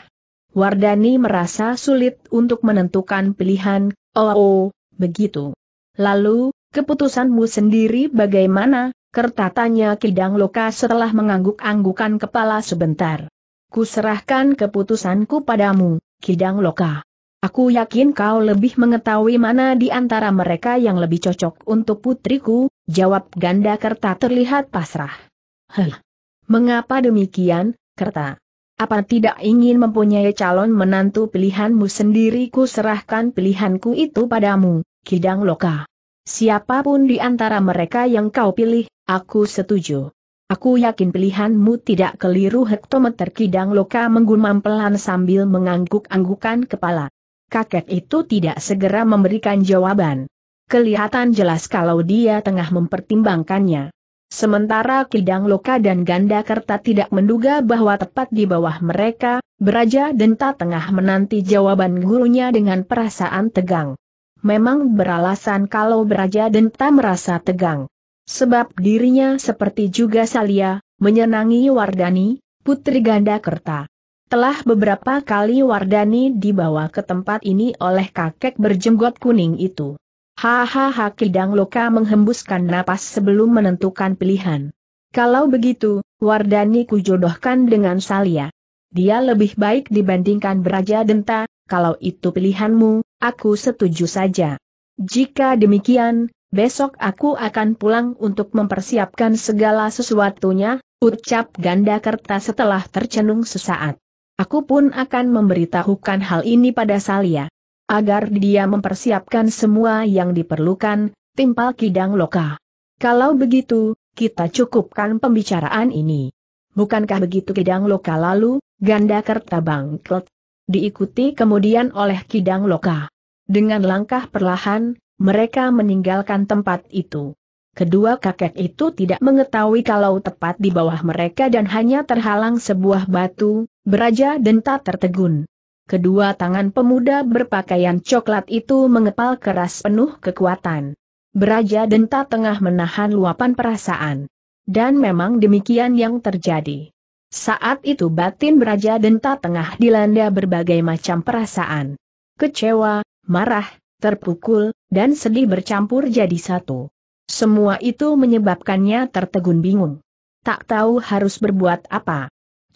Wardani merasa sulit untuk menentukan pilihan, oh, oh begitu. Lalu, keputusanmu sendiri bagaimana, kertatanya Kidang Loka setelah mengangguk-anggukan kepala sebentar. Kuserahkan keputusanku padamu, Kidang Loka. Aku yakin kau lebih mengetahui mana di antara mereka yang lebih cocok untuk putriku, jawab ganda kerta terlihat pasrah. Hah? Mengapa demikian, kerta? Apa tidak ingin mempunyai calon menantu pilihanmu sendiri ku serahkan pilihanku itu padamu, Kidang Loka. Siapapun di antara mereka yang kau pilih, aku setuju. Aku yakin pilihanmu tidak keliru hektometer Kidang Loka menggumam pelan sambil mengangguk-anggukan kepala kakek itu tidak segera memberikan jawaban. Kelihatan jelas kalau dia tengah mempertimbangkannya. Sementara Kidang Loka dan Ganda Kerta tidak menduga bahwa tepat di bawah mereka, Beraja Denta tengah menanti jawaban gurunya dengan perasaan tegang. Memang beralasan kalau Beraja Denta merasa tegang. Sebab dirinya seperti juga Salia, menyenangi Wardani, putri Ganda Kerta. Telah beberapa kali Wardani dibawa ke tempat ini oleh kakek berjenggot kuning itu. Hahaha Kidang Loka menghembuskan napas sebelum menentukan pilihan. Kalau begitu, Wardani kujodohkan dengan Salia. Dia lebih baik dibandingkan Beraja Denta, kalau itu pilihanmu, aku setuju saja. Jika demikian, besok aku akan pulang untuk mempersiapkan segala sesuatunya, ucap ganda kerta setelah tercenung sesaat. Aku pun akan memberitahukan hal ini pada Salia. Agar dia mempersiapkan semua yang diperlukan, timpal Kidang Loka. Kalau begitu, kita cukupkan pembicaraan ini. Bukankah begitu Kidang Loka lalu, ganda kerta bangklet? Diikuti kemudian oleh Kidang Loka. Dengan langkah perlahan, mereka meninggalkan tempat itu. Kedua kakek itu tidak mengetahui kalau tepat di bawah mereka dan hanya terhalang sebuah batu, Beraja Denta tertegun. Kedua tangan pemuda berpakaian coklat itu mengepal keras penuh kekuatan. Beraja Denta tengah menahan luapan perasaan. Dan memang demikian yang terjadi. Saat itu batin Beraja Denta tengah dilanda berbagai macam perasaan. Kecewa, marah, terpukul, dan sedih bercampur jadi satu. Semua itu menyebabkannya tertegun bingung. Tak tahu harus berbuat apa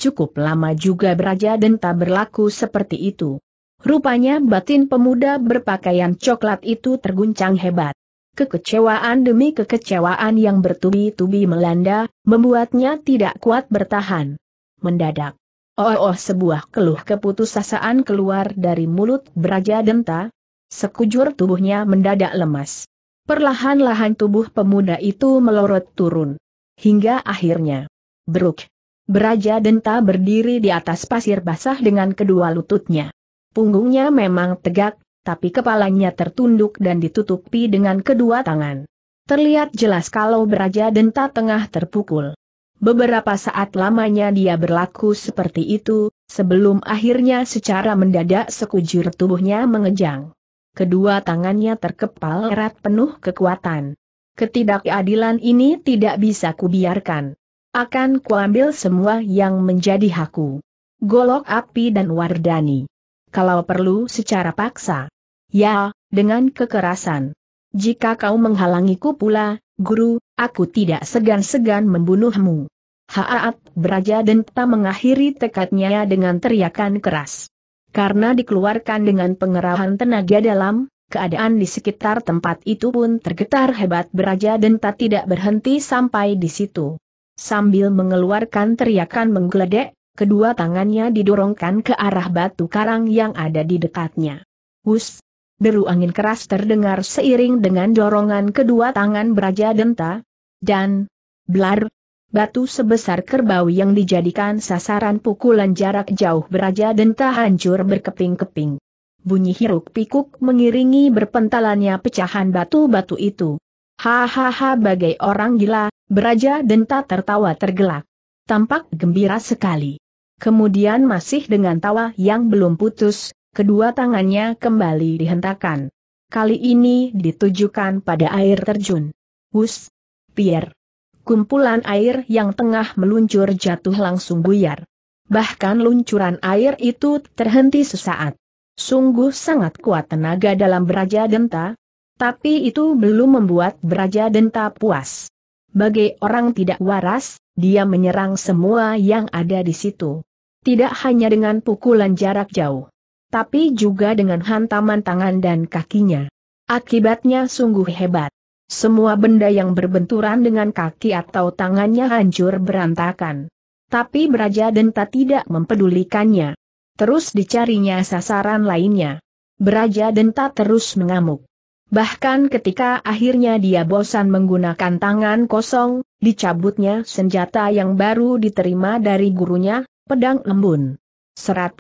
cukup lama juga beraja denta berlaku seperti itu. Rupanya batin pemuda berpakaian coklat itu terguncang hebat. Kekecewaan demi kekecewaan yang bertubi-tubi melanda, membuatnya tidak kuat bertahan. Mendadak. Oh, oh sebuah keluh keputusasaan keluar dari mulut beraja denta. Sekujur tubuhnya mendadak lemas. Perlahan-lahan tubuh pemuda itu melorot turun. Hingga akhirnya. Bruk. Beraja Denta berdiri di atas pasir basah dengan kedua lututnya. Punggungnya memang tegak, tapi kepalanya tertunduk dan ditutupi dengan kedua tangan. Terlihat jelas kalau Beraja Denta tengah terpukul. Beberapa saat lamanya dia berlaku seperti itu, sebelum akhirnya secara mendadak sekujur tubuhnya mengejang. Kedua tangannya terkepal erat penuh kekuatan. Ketidakadilan ini tidak bisa kubiarkan. Akan kuambil semua yang menjadi hakku. Golok api dan Wardani. Kalau perlu secara paksa. Ya, dengan kekerasan. Jika kau menghalangiku pula, guru, aku tidak segan-segan membunuhmu. Haat beraja denta mengakhiri tekadnya dengan teriakan keras. Karena dikeluarkan dengan pengerahan tenaga dalam, keadaan di sekitar tempat itu pun tergetar hebat beraja denta tidak berhenti sampai di situ. Sambil mengeluarkan teriakan menggeledek, kedua tangannya didorongkan ke arah batu karang yang ada di dekatnya. Hus! Deru angin keras terdengar seiring dengan dorongan kedua tangan beraja denta, dan blar, batu sebesar kerbau yang dijadikan sasaran pukulan jarak jauh beraja denta hancur berkeping-keping. Bunyi hiruk pikuk mengiringi berpentalannya pecahan batu-batu itu. Hahaha bagai orang gila, beraja denta tertawa tergelak. Tampak gembira sekali. Kemudian masih dengan tawa yang belum putus, kedua tangannya kembali dihentakan. Kali ini ditujukan pada air terjun. Wus! Pier! Kumpulan air yang tengah meluncur jatuh langsung buyar. Bahkan luncuran air itu terhenti sesaat. Sungguh sangat kuat tenaga dalam beraja denta, tapi itu belum membuat Braja Denta puas. Bagai orang tidak waras, dia menyerang semua yang ada di situ. Tidak hanya dengan pukulan jarak jauh, tapi juga dengan hantaman tangan dan kakinya. Akibatnya sungguh hebat. Semua benda yang berbenturan dengan kaki atau tangannya hancur berantakan. Tapi Braja Denta tidak mempedulikannya. Terus dicarinya sasaran lainnya. Braja Denta terus mengamuk. Bahkan ketika akhirnya dia bosan menggunakan tangan kosong, dicabutnya senjata yang baru diterima dari gurunya, pedang embun. Serat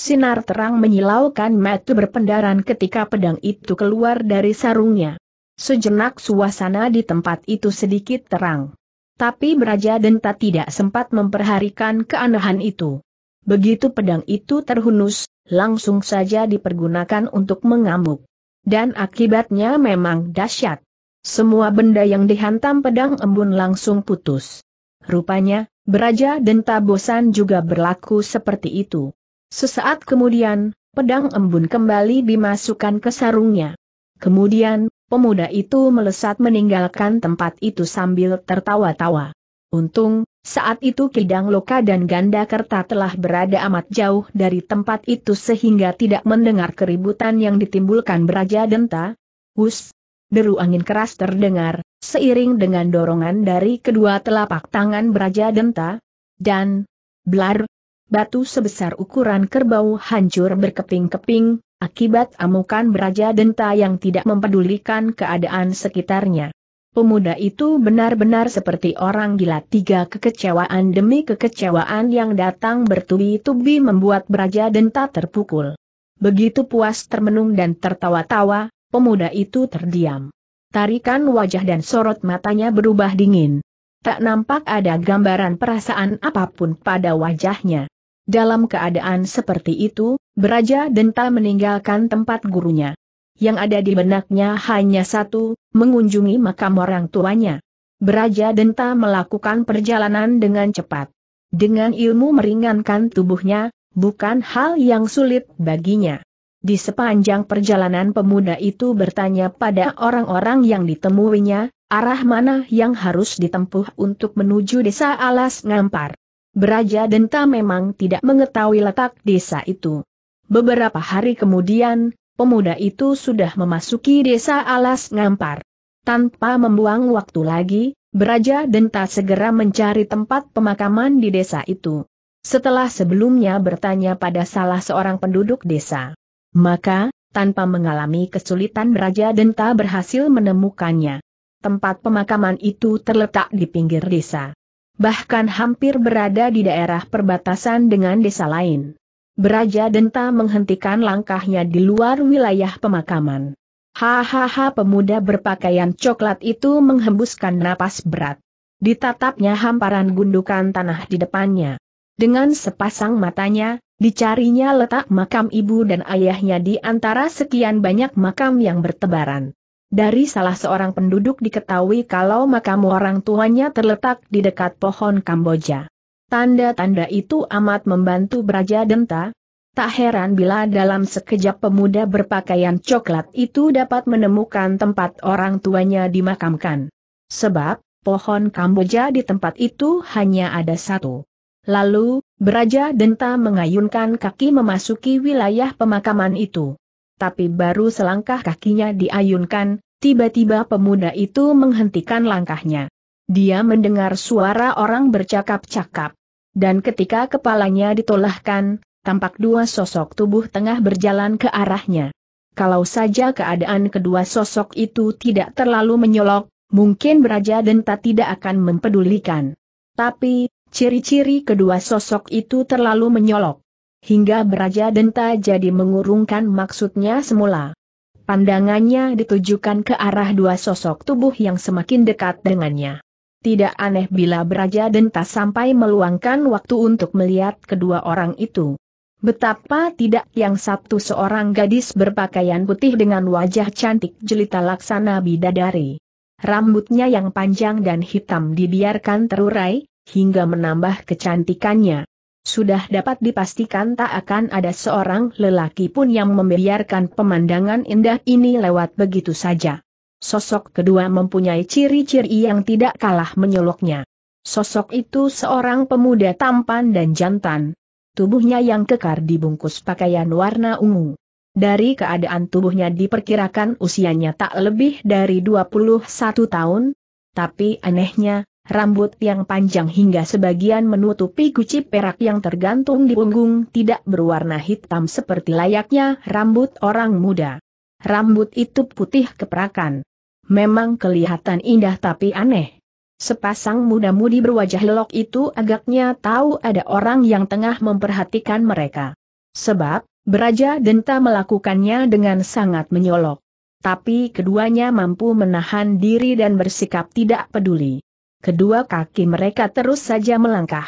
sinar terang menyilaukan mata berpendaran ketika pedang itu keluar dari sarungnya. Sejenak suasana di tempat itu sedikit terang. Tapi Braja Denta tidak sempat memperharikan keanehan itu. Begitu pedang itu terhunus, langsung saja dipergunakan untuk mengamuk dan akibatnya memang dahsyat. Semua benda yang dihantam pedang embun langsung putus. Rupanya, beraja dan tabosan juga berlaku seperti itu. Sesaat kemudian, pedang embun kembali dimasukkan ke sarungnya. Kemudian, pemuda itu melesat meninggalkan tempat itu sambil tertawa-tawa. Untung, saat itu Kidang Loka dan Ganda Kerta telah berada amat jauh dari tempat itu sehingga tidak mendengar keributan yang ditimbulkan beraja denta. Hus! Deru angin keras terdengar, seiring dengan dorongan dari kedua telapak tangan beraja denta. Dan, blar, batu sebesar ukuran kerbau hancur berkeping-keping, akibat amukan beraja denta yang tidak mempedulikan keadaan sekitarnya. Pemuda itu benar-benar seperti orang gila tiga kekecewaan demi kekecewaan yang datang bertubi-tubi membuat Braja Denta terpukul. Begitu puas termenung dan tertawa-tawa, pemuda itu terdiam. Tarikan wajah dan sorot matanya berubah dingin. Tak nampak ada gambaran perasaan apapun pada wajahnya. Dalam keadaan seperti itu, Braja Denta meninggalkan tempat gurunya yang ada di benaknya hanya satu, mengunjungi makam orang tuanya. Beraja Denta melakukan perjalanan dengan cepat. Dengan ilmu meringankan tubuhnya, bukan hal yang sulit baginya. Di sepanjang perjalanan pemuda itu bertanya pada orang-orang yang ditemuinya, arah mana yang harus ditempuh untuk menuju desa Alas Ngampar. Beraja Denta memang tidak mengetahui letak desa itu. Beberapa hari kemudian, pemuda itu sudah memasuki desa Alas Ngampar. Tanpa membuang waktu lagi, Beraja Denta segera mencari tempat pemakaman di desa itu. Setelah sebelumnya bertanya pada salah seorang penduduk desa. Maka, tanpa mengalami kesulitan Beraja Denta berhasil menemukannya. Tempat pemakaman itu terletak di pinggir desa. Bahkan hampir berada di daerah perbatasan dengan desa lain. Beraja Denta menghentikan langkahnya di luar wilayah pemakaman. Hahaha pemuda berpakaian coklat itu menghembuskan napas berat. Ditatapnya hamparan gundukan tanah di depannya. Dengan sepasang matanya, dicarinya letak makam ibu dan ayahnya di antara sekian banyak makam yang bertebaran. Dari salah seorang penduduk diketahui kalau makam orang tuanya terletak di dekat pohon Kamboja. Tanda-tanda itu amat membantu Braja Denta. Tak heran bila dalam sekejap pemuda berpakaian coklat itu dapat menemukan tempat orang tuanya dimakamkan. Sebab, pohon kamboja di tempat itu hanya ada satu. Lalu, Braja Denta mengayunkan kaki memasuki wilayah pemakaman itu. Tapi baru selangkah kakinya diayunkan, tiba-tiba pemuda itu menghentikan langkahnya. Dia mendengar suara orang bercakap-cakap. Dan ketika kepalanya ditolahkan, tampak dua sosok tubuh tengah berjalan ke arahnya. Kalau saja keadaan kedua sosok itu tidak terlalu menyolok, mungkin Raja Denta tidak akan mempedulikan. Tapi, ciri-ciri kedua sosok itu terlalu menyolok. Hingga Raja Denta jadi mengurungkan maksudnya semula. Pandangannya ditujukan ke arah dua sosok tubuh yang semakin dekat dengannya. Tidak aneh bila Beraja Denta sampai meluangkan waktu untuk melihat kedua orang itu. Betapa tidak yang satu seorang gadis berpakaian putih dengan wajah cantik jelita laksana bidadari. Rambutnya yang panjang dan hitam dibiarkan terurai, hingga menambah kecantikannya. Sudah dapat dipastikan tak akan ada seorang lelaki pun yang membiarkan pemandangan indah ini lewat begitu saja. Sosok kedua mempunyai ciri-ciri yang tidak kalah menyoloknya. Sosok itu seorang pemuda tampan dan jantan. Tubuhnya yang kekar dibungkus pakaian warna ungu. Dari keadaan tubuhnya diperkirakan usianya tak lebih dari 21 tahun, tapi anehnya, rambut yang panjang hingga sebagian menutupi guci perak yang tergantung di punggung tidak berwarna hitam seperti layaknya rambut orang muda. Rambut itu putih keperakan memang kelihatan indah tapi aneh. Sepasang muda-mudi berwajah lelok itu agaknya tahu ada orang yang tengah memperhatikan mereka. Sebab, beraja denta melakukannya dengan sangat menyolok. Tapi keduanya mampu menahan diri dan bersikap tidak peduli. Kedua kaki mereka terus saja melangkah.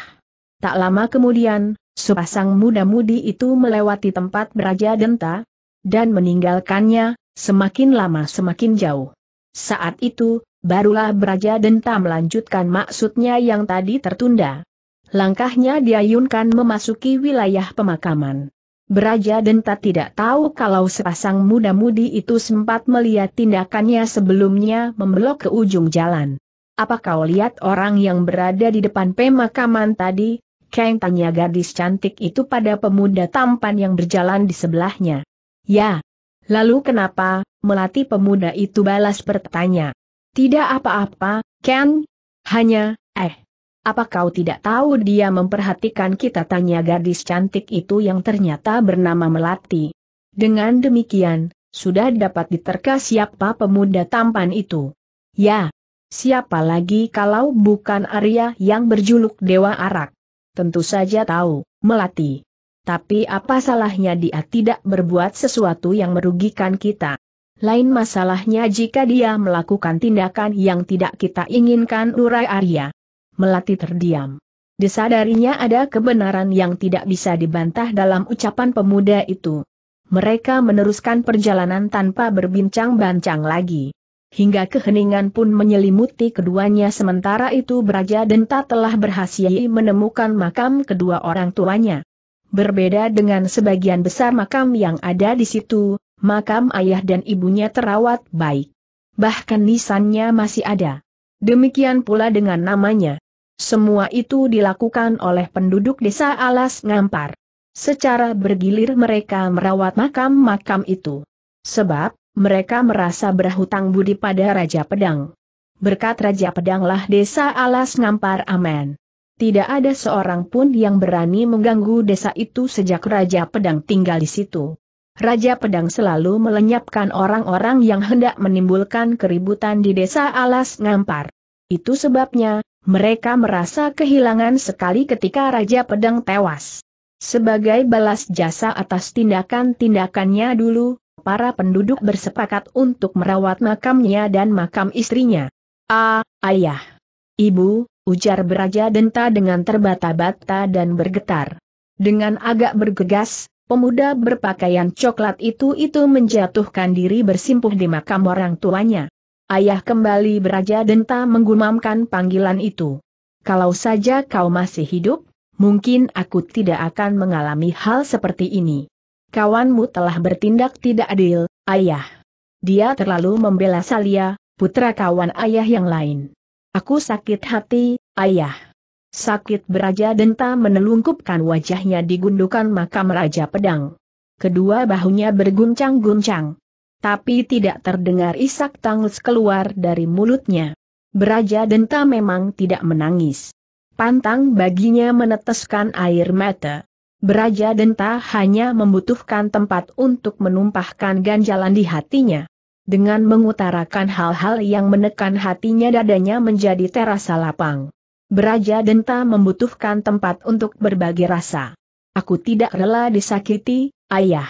Tak lama kemudian, sepasang muda-mudi itu melewati tempat beraja denta, dan meninggalkannya, semakin lama semakin jauh. Saat itu, barulah Braja Denta melanjutkan maksudnya yang tadi tertunda. Langkahnya diayunkan memasuki wilayah pemakaman. Braja Denta tidak tahu kalau sepasang muda-mudi itu sempat melihat tindakannya sebelumnya membelok ke ujung jalan. Apa kau lihat orang yang berada di depan pemakaman tadi? Kang tanya gadis cantik itu pada pemuda tampan yang berjalan di sebelahnya. Ya. Lalu kenapa, melati pemuda itu balas bertanya. Tidak apa-apa, Ken. Hanya, eh. Apa kau tidak tahu dia memperhatikan kita tanya gadis cantik itu yang ternyata bernama Melati. Dengan demikian, sudah dapat diterka siapa pemuda tampan itu. Ya, siapa lagi kalau bukan Arya yang berjuluk Dewa Arak. Tentu saja tahu, Melati. Tapi apa salahnya dia tidak berbuat sesuatu yang merugikan kita? Lain masalahnya jika dia melakukan tindakan yang tidak kita inginkan urai Arya. Melati terdiam. Disadarinya ada kebenaran yang tidak bisa dibantah dalam ucapan pemuda itu. Mereka meneruskan perjalanan tanpa berbincang-bancang lagi. Hingga keheningan pun menyelimuti keduanya sementara itu Braja Denta telah berhasil menemukan makam kedua orang tuanya. Berbeda dengan sebagian besar makam yang ada di situ, makam ayah dan ibunya terawat baik. Bahkan nisannya masih ada. Demikian pula dengan namanya. Semua itu dilakukan oleh penduduk desa Alas Ngampar. Secara bergilir mereka merawat makam-makam itu. Sebab, mereka merasa berhutang budi pada Raja Pedang. Berkat Raja Pedanglah desa Alas Ngampar aman. Tidak ada seorang pun yang berani mengganggu desa itu sejak Raja Pedang tinggal di situ. Raja Pedang selalu melenyapkan orang-orang yang hendak menimbulkan keributan di desa Alas Ngampar. Itu sebabnya, mereka merasa kehilangan sekali ketika Raja Pedang tewas. Sebagai balas jasa atas tindakan-tindakannya dulu, para penduduk bersepakat untuk merawat makamnya dan makam istrinya. Ah, ayah, ibu, ujar beraja denta dengan terbata-bata dan bergetar. Dengan agak bergegas, pemuda berpakaian coklat itu itu menjatuhkan diri bersimpuh di makam orang tuanya. Ayah kembali beraja denta menggumamkan panggilan itu. Kalau saja kau masih hidup, mungkin aku tidak akan mengalami hal seperti ini. Kawanmu telah bertindak tidak adil, ayah. Dia terlalu membela Salia, putra kawan ayah yang lain. Aku sakit hati, ayah. Sakit beraja denta menelungkupkan wajahnya di gundukan makam Raja Pedang. Kedua bahunya berguncang-guncang. Tapi tidak terdengar isak tangis keluar dari mulutnya. Beraja denta memang tidak menangis. Pantang baginya meneteskan air mata. Beraja Denta hanya membutuhkan tempat untuk menumpahkan ganjalan di hatinya. Dengan mengutarakan hal-hal yang menekan hatinya dadanya menjadi terasa lapang. Beraja Denta membutuhkan tempat untuk berbagi rasa. Aku tidak rela disakiti, ayah.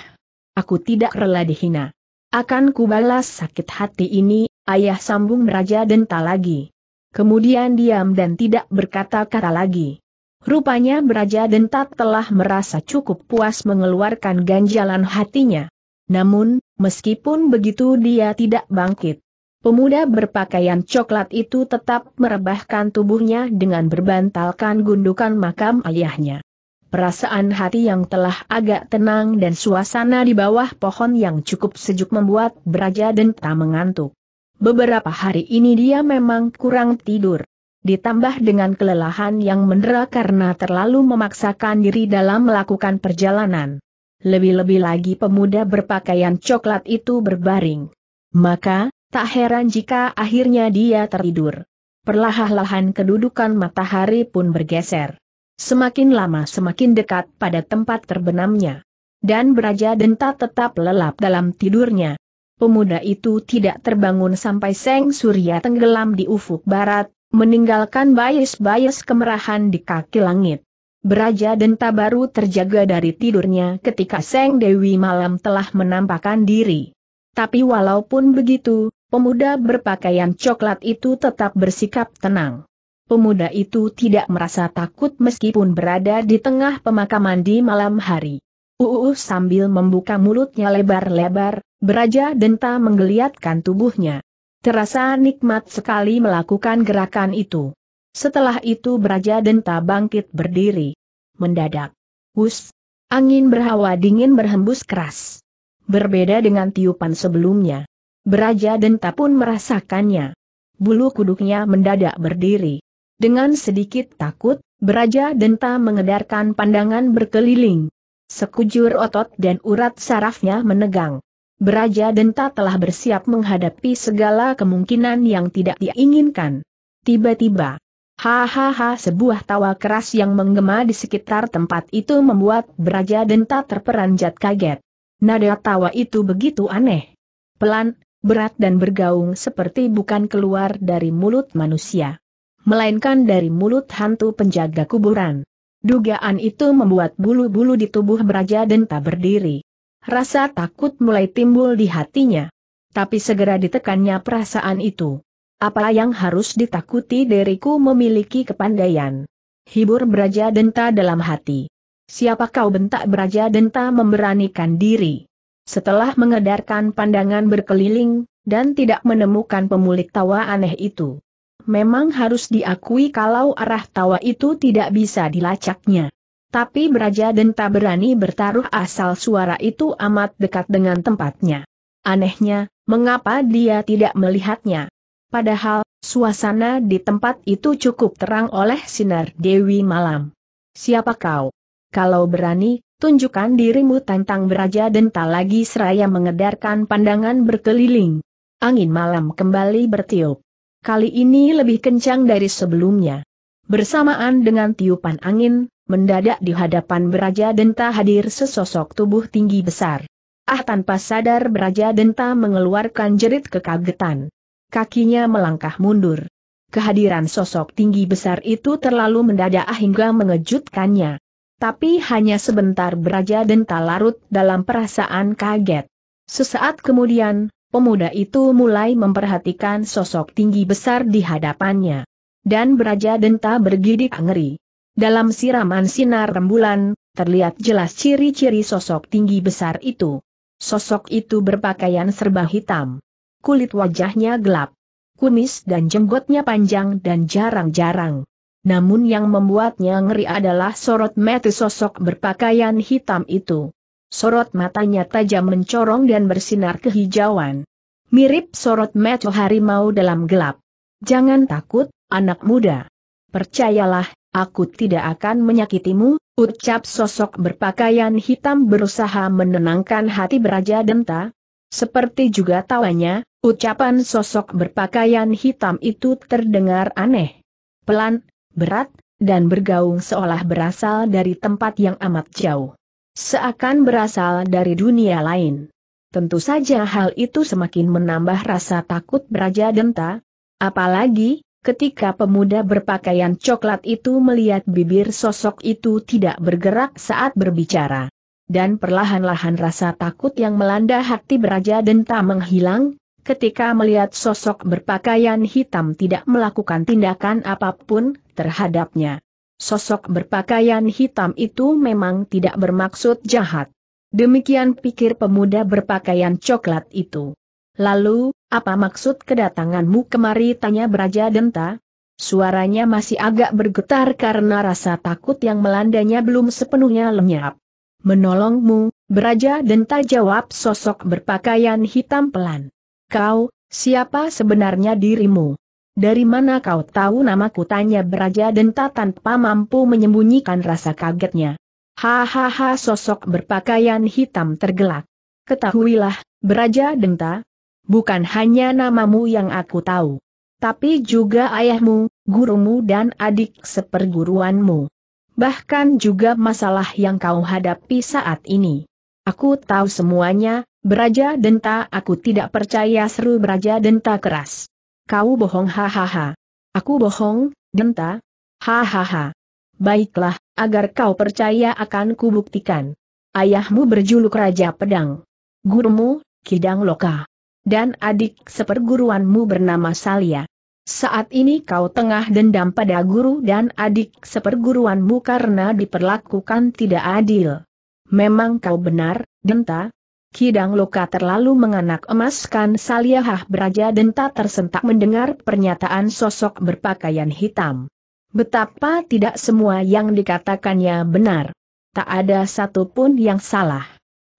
Aku tidak rela dihina. Akan kubalas sakit hati ini, ayah sambung Raja Denta lagi. Kemudian diam dan tidak berkata-kata lagi. Rupanya Raja Denta telah merasa cukup puas mengeluarkan ganjalan hatinya. Namun, meskipun begitu dia tidak bangkit. Pemuda berpakaian coklat itu tetap merebahkan tubuhnya dengan berbantalkan gundukan makam ayahnya. Perasaan hati yang telah agak tenang dan suasana di bawah pohon yang cukup sejuk membuat Beraja Denta mengantuk. Beberapa hari ini dia memang kurang tidur. Ditambah dengan kelelahan yang mendera karena terlalu memaksakan diri dalam melakukan perjalanan. Lebih-lebih lagi pemuda berpakaian coklat itu berbaring. Maka, Tak heran jika akhirnya dia tertidur. Perlahan-lahan kedudukan matahari pun bergeser. Semakin lama semakin dekat pada tempat terbenamnya. Dan beraja denta tetap lelap dalam tidurnya. Pemuda itu tidak terbangun sampai seng surya tenggelam di ufuk barat, meninggalkan bayis-bayis kemerahan di kaki langit. Beraja denta baru terjaga dari tidurnya ketika Seng Dewi malam telah menampakkan diri. Tapi walaupun begitu, Pemuda berpakaian coklat itu tetap bersikap tenang. Pemuda itu tidak merasa takut meskipun berada di tengah pemakaman di malam hari. Uuuh, sambil membuka mulutnya lebar-lebar, beraja denta menggeliatkan tubuhnya. Terasa nikmat sekali melakukan gerakan itu. Setelah itu beraja denta bangkit berdiri. Mendadak. Hus. Angin berhawa dingin berhembus keras. Berbeda dengan tiupan sebelumnya. Beraja Denta pun merasakannya. Bulu kuduknya mendadak berdiri. Dengan sedikit takut, Beraja Denta mengedarkan pandangan berkeliling. Sekujur otot dan urat sarafnya menegang. Beraja Denta telah bersiap menghadapi segala kemungkinan yang tidak diinginkan. Tiba-tiba, hahaha sebuah tawa keras yang menggema di sekitar tempat itu membuat Beraja Denta terperanjat kaget. Nada tawa itu begitu aneh. Pelan, berat dan bergaung seperti bukan keluar dari mulut manusia. Melainkan dari mulut hantu penjaga kuburan. Dugaan itu membuat bulu-bulu di tubuh beraja Denta berdiri. Rasa takut mulai timbul di hatinya. Tapi segera ditekannya perasaan itu. Apa yang harus ditakuti Deriku memiliki kepandaian. Hibur beraja Denta dalam hati. Siapa kau bentak beraja Denta memberanikan diri? Setelah mengedarkan pandangan berkeliling, dan tidak menemukan pemilik tawa aneh itu. Memang harus diakui kalau arah tawa itu tidak bisa dilacaknya. Tapi Beraja Denta berani bertaruh asal suara itu amat dekat dengan tempatnya. Anehnya, mengapa dia tidak melihatnya? Padahal, suasana di tempat itu cukup terang oleh sinar Dewi Malam. Siapa kau? Kalau berani, tunjukkan dirimu tantang beraja denta lagi seraya mengedarkan pandangan berkeliling. Angin malam kembali bertiup. Kali ini lebih kencang dari sebelumnya. Bersamaan dengan tiupan angin, mendadak di hadapan beraja denta hadir sesosok tubuh tinggi besar. Ah tanpa sadar beraja denta mengeluarkan jerit kekagetan. Kakinya melangkah mundur. Kehadiran sosok tinggi besar itu terlalu mendadak hingga mengejutkannya. Tapi hanya sebentar beraja dan tak larut dalam perasaan kaget. Sesaat kemudian, pemuda itu mulai memperhatikan sosok tinggi besar di hadapannya. Dan beraja denta bergidik ngeri. Dalam siraman sinar rembulan, terlihat jelas ciri-ciri sosok tinggi besar itu. Sosok itu berpakaian serba hitam. Kulit wajahnya gelap. Kumis dan jenggotnya panjang dan jarang-jarang. Namun yang membuatnya ngeri adalah sorot mata sosok berpakaian hitam itu. Sorot matanya tajam mencorong dan bersinar kehijauan. Mirip sorot mata harimau dalam gelap. Jangan takut, anak muda. Percayalah, aku tidak akan menyakitimu, ucap sosok berpakaian hitam berusaha menenangkan hati beraja denta. Seperti juga tawanya, ucapan sosok berpakaian hitam itu terdengar aneh. Pelan, berat, dan bergaung seolah berasal dari tempat yang amat jauh. Seakan berasal dari dunia lain. Tentu saja hal itu semakin menambah rasa takut beraja denta. Apalagi, ketika pemuda berpakaian coklat itu melihat bibir sosok itu tidak bergerak saat berbicara dan perlahan-lahan rasa takut yang melanda hati beraja denta menghilang, Ketika melihat sosok berpakaian hitam tidak melakukan tindakan apapun terhadapnya. Sosok berpakaian hitam itu memang tidak bermaksud jahat. Demikian pikir pemuda berpakaian coklat itu. Lalu, apa maksud kedatanganmu kemari tanya Braja Denta? Suaranya masih agak bergetar karena rasa takut yang melandanya belum sepenuhnya lenyap. Menolongmu, Braja Denta jawab sosok berpakaian hitam pelan kau, siapa sebenarnya dirimu? Dari mana kau tahu namaku tanya beraja denta tanpa mampu menyembunyikan rasa kagetnya. Hahaha sosok berpakaian hitam tergelak. Ketahuilah, beraja denta, bukan hanya namamu yang aku tahu. Tapi juga ayahmu, gurumu dan adik seperguruanmu. Bahkan juga masalah yang kau hadapi saat ini. Aku tahu semuanya, Beraja Denta aku tidak percaya seru Beraja Denta keras. Kau bohong hahaha. Aku bohong, Denta? Hahaha. Baiklah, agar kau percaya akan kubuktikan. Ayahmu berjuluk Raja Pedang. Gurumu, Kidang Loka. Dan adik seperguruanmu bernama Salia. Saat ini kau tengah dendam pada guru dan adik seperguruanmu karena diperlakukan tidak adil. Memang kau benar, Denta, Kidang Loka terlalu menganak emaskan Saliahah beraja denta tersentak mendengar pernyataan sosok berpakaian hitam. Betapa tidak semua yang dikatakannya benar. Tak ada satu pun yang salah.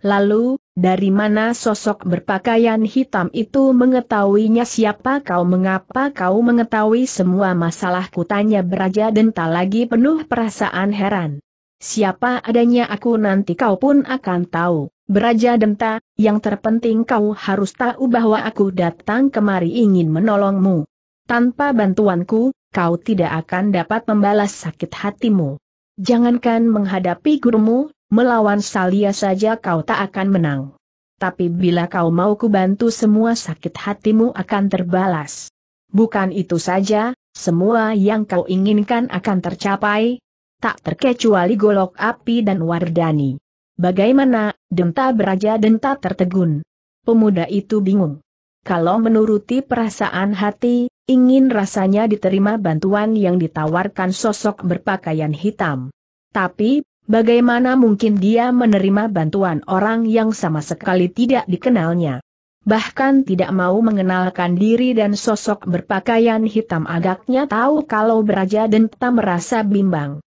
Lalu, dari mana sosok berpakaian hitam itu mengetahuinya siapa kau mengapa kau mengetahui semua masalah kutanya beraja denta lagi penuh perasaan heran siapa adanya aku nanti kau pun akan tahu. Beraja Denta, yang terpenting kau harus tahu bahwa aku datang kemari ingin menolongmu. Tanpa bantuanku, kau tidak akan dapat membalas sakit hatimu. Jangankan menghadapi gurumu, melawan Salia saja kau tak akan menang. Tapi bila kau mau kubantu semua sakit hatimu akan terbalas. Bukan itu saja, semua yang kau inginkan akan tercapai, tak terkecuali Golok Api dan Wardani. Bagaimana, denta beraja denta tertegun. Pemuda itu bingung. Kalau menuruti perasaan hati, ingin rasanya diterima bantuan yang ditawarkan sosok berpakaian hitam. Tapi, bagaimana mungkin dia menerima bantuan orang yang sama sekali tidak dikenalnya? Bahkan tidak mau mengenalkan diri dan sosok berpakaian hitam agaknya tahu kalau Beraja Denta merasa bimbang.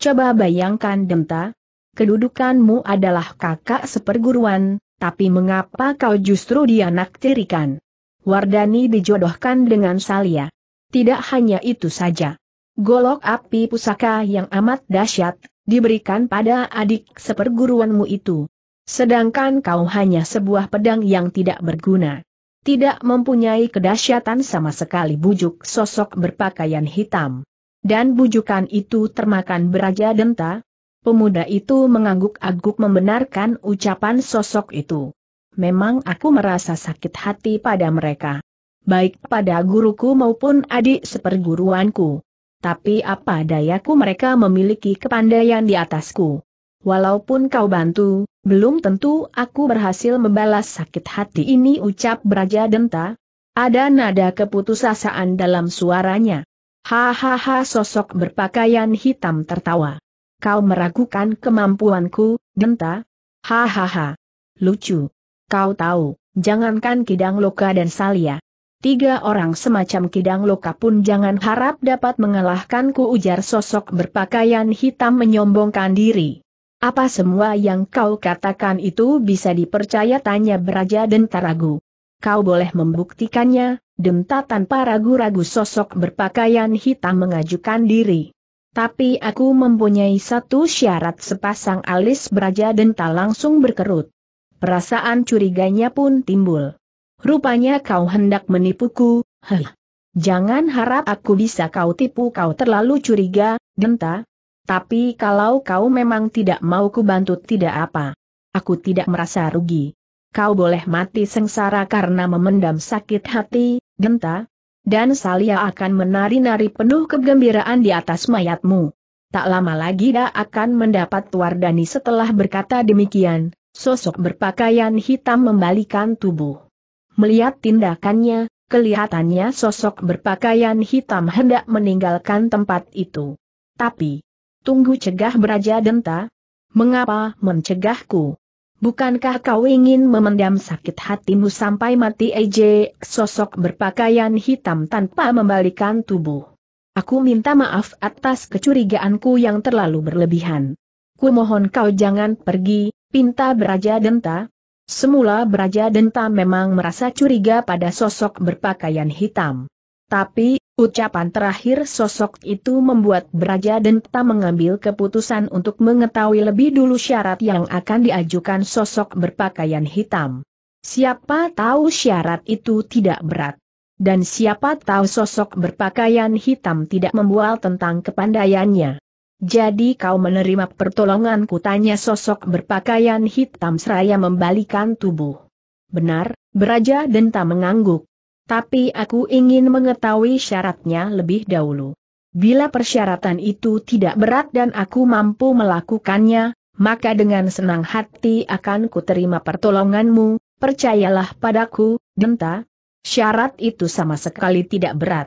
Coba bayangkan Demta, kedudukanmu adalah kakak seperguruan, tapi mengapa kau justru dianaktirikan? Wardani dijodohkan dengan Salia. Tidak hanya itu saja. Golok api pusaka yang amat dahsyat, diberikan pada adik seperguruanmu itu. Sedangkan kau hanya sebuah pedang yang tidak berguna. Tidak mempunyai kedahsyatan sama sekali bujuk sosok berpakaian hitam. Dan bujukan itu termakan beraja denta. Pemuda itu mengangguk-angguk membenarkan ucapan sosok itu. Memang aku merasa sakit hati pada mereka. Baik pada guruku maupun adik seperguruanku. Tapi apa dayaku mereka memiliki kepandaian di atasku. Walaupun kau bantu, belum tentu aku berhasil membalas sakit hati ini ucap Braja Denta. Ada nada keputusasaan dalam suaranya. Hahaha sosok berpakaian hitam tertawa. Kau meragukan kemampuanku, Denta? Hahaha. Lucu. Kau tahu, jangankan Kidang Loka dan Salia. Tiga orang semacam Kidang Loka pun jangan harap dapat mengalahkanku ujar sosok berpakaian hitam menyombongkan diri. Apa semua yang kau katakan itu bisa dipercaya tanya Beraja dan taragu. Kau boleh membuktikannya, Demta tanpa ragu-ragu sosok berpakaian hitam mengajukan diri. Tapi aku mempunyai satu syarat sepasang alis beraja denta langsung berkerut. Perasaan curiganya pun timbul. Rupanya kau hendak menipuku, heh. Jangan harap aku bisa kau tipu kau terlalu curiga, denta. Tapi kalau kau memang tidak mau kubantu tidak apa. Aku tidak merasa rugi. Kau boleh mati sengsara karena memendam sakit hati, genta, dan Salia akan menari-nari penuh kegembiraan di atas mayatmu. Tak lama lagi dia akan mendapat Wardani setelah berkata demikian, sosok berpakaian hitam membalikan tubuh. Melihat tindakannya, kelihatannya sosok berpakaian hitam hendak meninggalkan tempat itu. Tapi, tunggu cegah beraja denta. Mengapa mencegahku? Bukankah kau ingin memendam sakit hatimu sampai mati EJ, sosok berpakaian hitam tanpa membalikan tubuh. Aku minta maaf atas kecurigaanku yang terlalu berlebihan. Ku mohon kau jangan pergi, pinta beraja denta. Semula beraja denta memang merasa curiga pada sosok berpakaian hitam. Tapi, ucapan terakhir sosok itu membuat Braja Denta mengambil keputusan untuk mengetahui lebih dulu syarat yang akan diajukan sosok berpakaian hitam. Siapa tahu syarat itu tidak berat. Dan siapa tahu sosok berpakaian hitam tidak membual tentang kepandaiannya. Jadi kau menerima pertolonganku tanya sosok berpakaian hitam seraya membalikan tubuh. Benar, Braja Denta mengangguk. Tapi aku ingin mengetahui syaratnya lebih dahulu. Bila persyaratan itu tidak berat dan aku mampu melakukannya, maka dengan senang hati akan kuterima pertolonganmu, percayalah padaku, Denta. Syarat itu sama sekali tidak berat.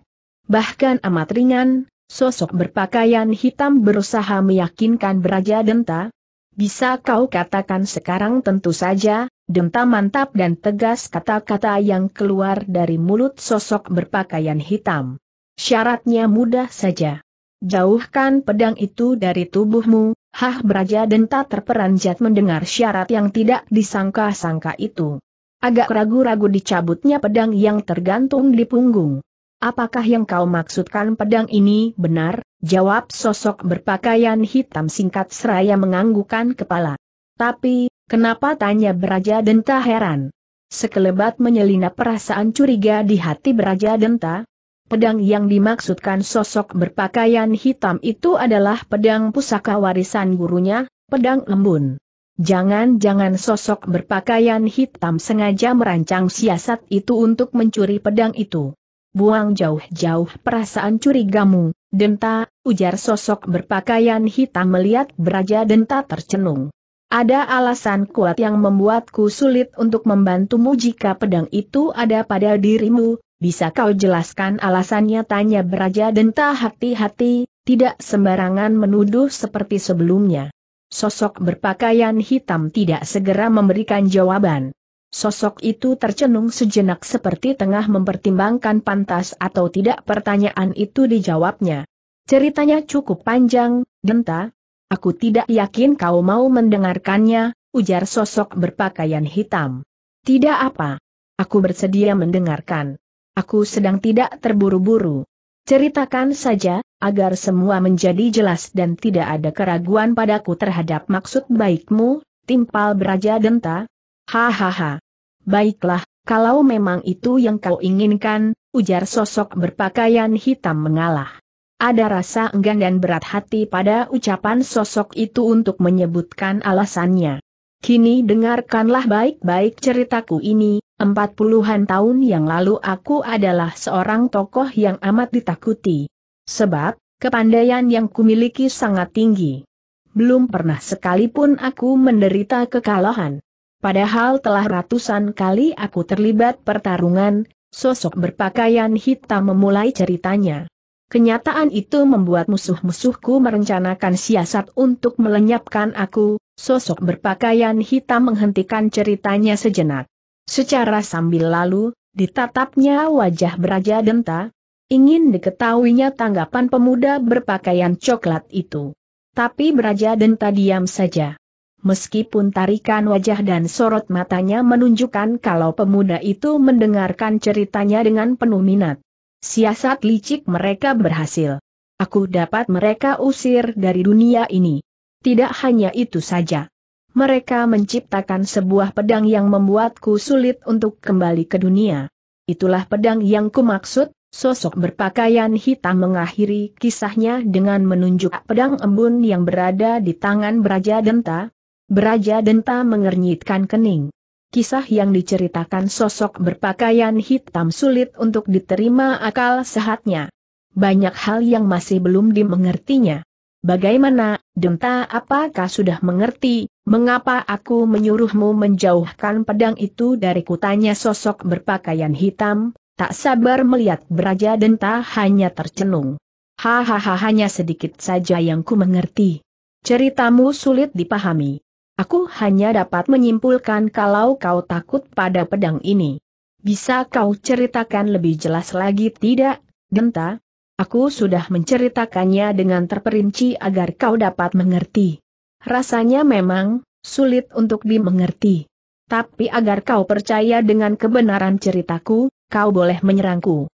Bahkan amat ringan, sosok berpakaian hitam berusaha meyakinkan Beraja Denta. Bisa kau katakan sekarang tentu saja, Denta mantap dan tegas kata-kata yang keluar dari mulut sosok berpakaian hitam. Syaratnya mudah saja. Jauhkan pedang itu dari tubuhmu, hah beraja denta terperanjat mendengar syarat yang tidak disangka-sangka itu. Agak ragu-ragu dicabutnya pedang yang tergantung di punggung. Apakah yang kau maksudkan pedang ini benar? Jawab sosok berpakaian hitam singkat seraya menganggukan kepala. Tapi, Kenapa tanya Beraja Denta heran? Sekelebat menyelinap perasaan curiga di hati Beraja Denta. Pedang yang dimaksudkan sosok berpakaian hitam itu adalah pedang pusaka warisan gurunya, pedang lembun. Jangan-jangan sosok berpakaian hitam sengaja merancang siasat itu untuk mencuri pedang itu. Buang jauh-jauh perasaan curigamu, Denta, ujar sosok berpakaian hitam melihat beraja Denta tercenung. Ada alasan kuat yang membuatku sulit untuk membantumu jika pedang itu ada pada dirimu, bisa kau jelaskan alasannya tanya beraja denta hati-hati, tidak sembarangan menuduh seperti sebelumnya. Sosok berpakaian hitam tidak segera memberikan jawaban. Sosok itu tercenung sejenak seperti tengah mempertimbangkan pantas atau tidak pertanyaan itu dijawabnya. Ceritanya cukup panjang, Denta, Aku tidak yakin kau mau mendengarkannya, ujar sosok berpakaian hitam. Tidak apa. Aku bersedia mendengarkan. Aku sedang tidak terburu-buru. Ceritakan saja, agar semua menjadi jelas dan tidak ada keraguan padaku terhadap maksud baikmu, timpal beraja denta. Hahaha. Baiklah, kalau memang itu yang kau inginkan, ujar sosok berpakaian hitam mengalah. Ada rasa enggan dan berat hati pada ucapan sosok itu untuk menyebutkan alasannya. Kini dengarkanlah baik-baik ceritaku ini, empat puluhan tahun yang lalu aku adalah seorang tokoh yang amat ditakuti. Sebab, kepandaian yang kumiliki sangat tinggi. Belum pernah sekalipun aku menderita kekalahan. Padahal telah ratusan kali aku terlibat pertarungan, sosok berpakaian hitam memulai ceritanya. Kenyataan itu membuat musuh-musuhku merencanakan siasat untuk melenyapkan aku, sosok berpakaian hitam menghentikan ceritanya sejenak. Secara sambil lalu, ditatapnya wajah beraja denta, ingin diketahuinya tanggapan pemuda berpakaian coklat itu. Tapi beraja denta diam saja. Meskipun tarikan wajah dan sorot matanya menunjukkan kalau pemuda itu mendengarkan ceritanya dengan penuh minat. Siasat licik mereka berhasil. Aku dapat mereka usir dari dunia ini. Tidak hanya itu saja. Mereka menciptakan sebuah pedang yang membuatku sulit untuk kembali ke dunia. Itulah pedang yang kumaksud, sosok berpakaian hitam mengakhiri kisahnya dengan menunjuk pedang embun yang berada di tangan Beraja Denta. Beraja Denta mengernyitkan kening. Kisah yang diceritakan sosok berpakaian hitam sulit untuk diterima akal sehatnya. Banyak hal yang masih belum dimengertinya. Bagaimana, Denta apakah sudah mengerti, mengapa aku menyuruhmu menjauhkan pedang itu dari kutanya sosok berpakaian hitam, tak sabar melihat beraja Denta hanya tercenung. Hahaha hanya sedikit saja yang ku mengerti. Ceritamu sulit dipahami. Aku hanya dapat menyimpulkan kalau kau takut pada pedang ini. Bisa kau ceritakan lebih jelas lagi tidak, Genta? Aku sudah menceritakannya dengan terperinci agar kau dapat mengerti. Rasanya memang, sulit untuk dimengerti. Tapi agar kau percaya dengan kebenaran ceritaku, kau boleh menyerangku.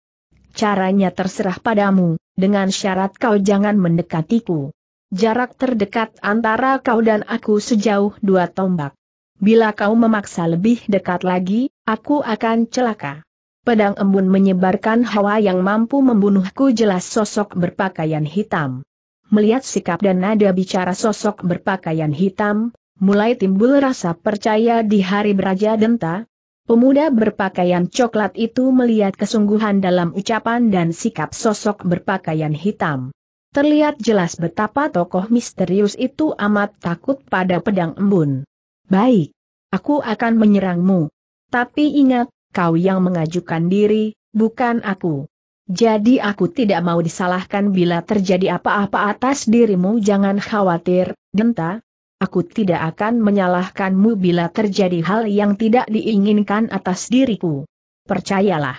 Caranya terserah padamu, dengan syarat kau jangan mendekatiku. Jarak terdekat antara kau dan aku sejauh dua tombak. Bila kau memaksa lebih dekat lagi, aku akan celaka. Pedang embun menyebarkan hawa yang mampu membunuhku jelas sosok berpakaian hitam. Melihat sikap dan nada bicara sosok berpakaian hitam, mulai timbul rasa percaya di hari beraja denta, Pemuda berpakaian coklat itu melihat kesungguhan dalam ucapan dan sikap sosok berpakaian hitam. Terlihat jelas betapa tokoh misterius itu amat takut pada pedang embun. Baik, aku akan menyerangmu. Tapi ingat, kau yang mengajukan diri, bukan aku. Jadi aku tidak mau disalahkan bila terjadi apa-apa atas dirimu jangan khawatir, Genta. Aku tidak akan menyalahkanmu bila terjadi hal yang tidak diinginkan atas diriku. Percayalah.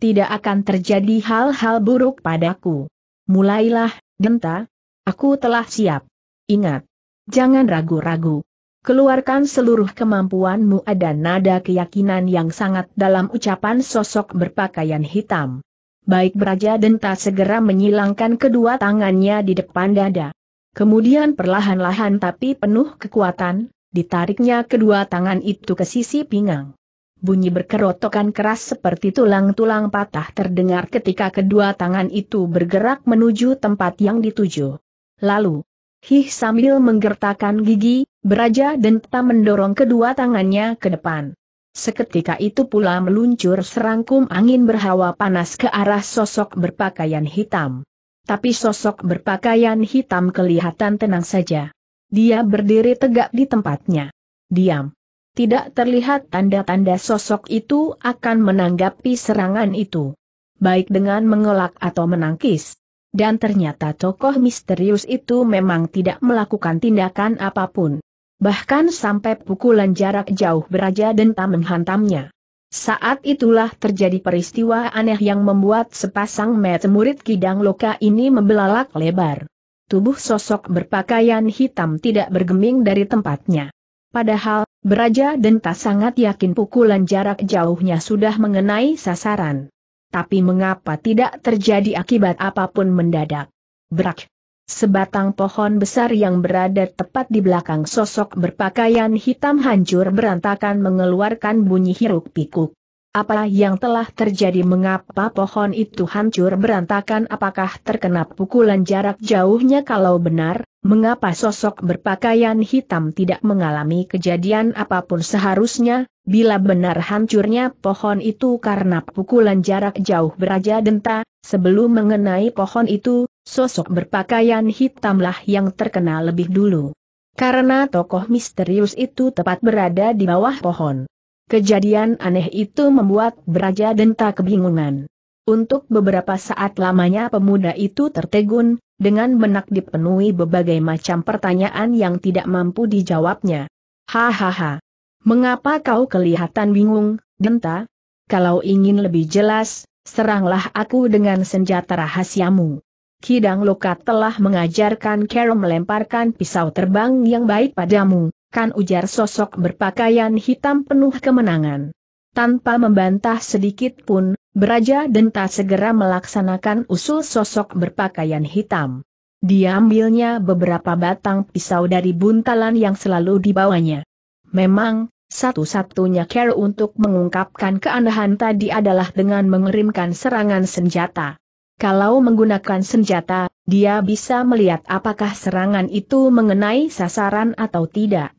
Tidak akan terjadi hal-hal buruk padaku. Mulailah, Genta, aku telah siap. Ingat, jangan ragu-ragu. Keluarkan seluruh kemampuanmu ada nada keyakinan yang sangat dalam ucapan sosok berpakaian hitam. Baik Braja Denta segera menyilangkan kedua tangannya di depan dada. Kemudian perlahan-lahan tapi penuh kekuatan, ditariknya kedua tangan itu ke sisi pinggang bunyi berkerotokan keras seperti tulang-tulang patah terdengar ketika kedua tangan itu bergerak menuju tempat yang dituju. Lalu, Hih sambil menggertakkan gigi, beraja denta mendorong kedua tangannya ke depan. Seketika itu pula meluncur serangkum angin berhawa panas ke arah sosok berpakaian hitam. Tapi sosok berpakaian hitam kelihatan tenang saja. Dia berdiri tegak di tempatnya. Diam tidak terlihat tanda-tanda sosok itu akan menanggapi serangan itu. Baik dengan mengelak atau menangkis. Dan ternyata tokoh misterius itu memang tidak melakukan tindakan apapun. Bahkan sampai pukulan jarak jauh beraja dan dentam menghantamnya. Saat itulah terjadi peristiwa aneh yang membuat sepasang mata murid kidang loka ini membelalak lebar. Tubuh sosok berpakaian hitam tidak bergeming dari tempatnya. Padahal, Beraja Denta sangat yakin pukulan jarak jauhnya sudah mengenai sasaran. Tapi mengapa tidak terjadi akibat apapun mendadak? Berak. Sebatang pohon besar yang berada tepat di belakang sosok berpakaian hitam hancur berantakan mengeluarkan bunyi hiruk pikuk. Apa yang telah terjadi mengapa pohon itu hancur berantakan apakah terkena pukulan jarak jauhnya kalau benar, Mengapa sosok berpakaian hitam tidak mengalami kejadian apapun seharusnya, bila benar hancurnya pohon itu karena pukulan jarak jauh beraja denta, sebelum mengenai pohon itu, sosok berpakaian hitamlah yang terkena lebih dulu. Karena tokoh misterius itu tepat berada di bawah pohon. Kejadian aneh itu membuat beraja denta kebingungan. Untuk beberapa saat lamanya pemuda itu tertegun, dengan benak dipenuhi berbagai macam pertanyaan yang tidak mampu dijawabnya. Hahaha. Mengapa kau kelihatan bingung, Genta. Kalau ingin lebih jelas, seranglah aku dengan senjata rahasiamu. Kidang Lokat telah mengajarkan Carol melemparkan pisau terbang yang baik padamu, kan ujar sosok berpakaian hitam penuh kemenangan. Tanpa membantah sedikit pun, Beraja Denta segera melaksanakan usul sosok berpakaian hitam. Diambilnya beberapa batang pisau dari buntalan yang selalu dibawanya. Memang, satu-satunya cara untuk mengungkapkan keanehan tadi adalah dengan mengerimkan serangan senjata. Kalau menggunakan senjata, dia bisa melihat apakah serangan itu mengenai sasaran atau tidak.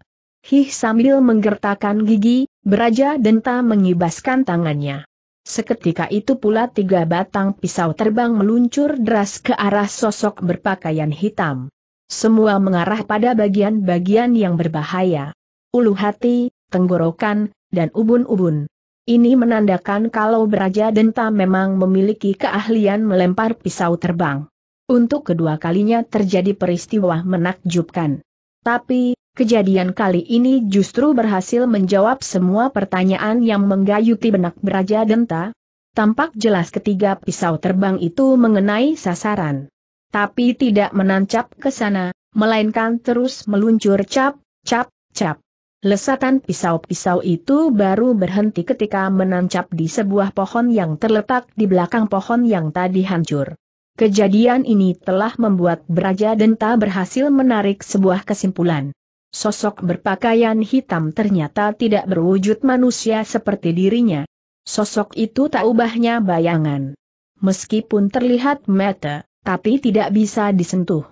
Hih sambil menggertakkan gigi, Beraja Denta mengibaskan tangannya. Seketika itu pula tiga batang pisau terbang meluncur deras ke arah sosok berpakaian hitam. Semua mengarah pada bagian-bagian yang berbahaya. Ulu hati, tenggorokan, dan ubun-ubun. Ini menandakan kalau Beraja Denta memang memiliki keahlian melempar pisau terbang. Untuk kedua kalinya terjadi peristiwa menakjubkan. Tapi, Kejadian kali ini justru berhasil menjawab semua pertanyaan yang menggayuti benak beraja denta. Tampak jelas ketiga pisau terbang itu mengenai sasaran. Tapi tidak menancap ke sana, melainkan terus meluncur cap, cap, cap. Lesatan pisau-pisau itu baru berhenti ketika menancap di sebuah pohon yang terletak di belakang pohon yang tadi hancur. Kejadian ini telah membuat Braja Denta berhasil menarik sebuah kesimpulan. Sosok berpakaian hitam ternyata tidak berwujud manusia seperti dirinya. Sosok itu tak ubahnya bayangan. Meskipun terlihat mata, tapi tidak bisa disentuh.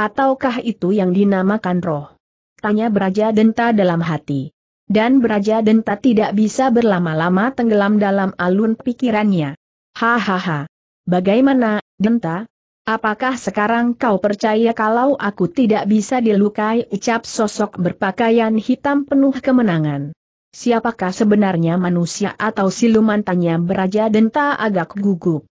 Ataukah itu yang dinamakan roh? Tanya Braja Denta dalam hati. Dan Braja Denta tidak bisa berlama-lama tenggelam dalam alun pikirannya. Hahaha. Bagaimana, Denta, Apakah sekarang kau percaya kalau aku tidak bisa dilukai ucap sosok berpakaian hitam penuh kemenangan? Siapakah sebenarnya manusia atau siluman tanya beraja denta agak gugup.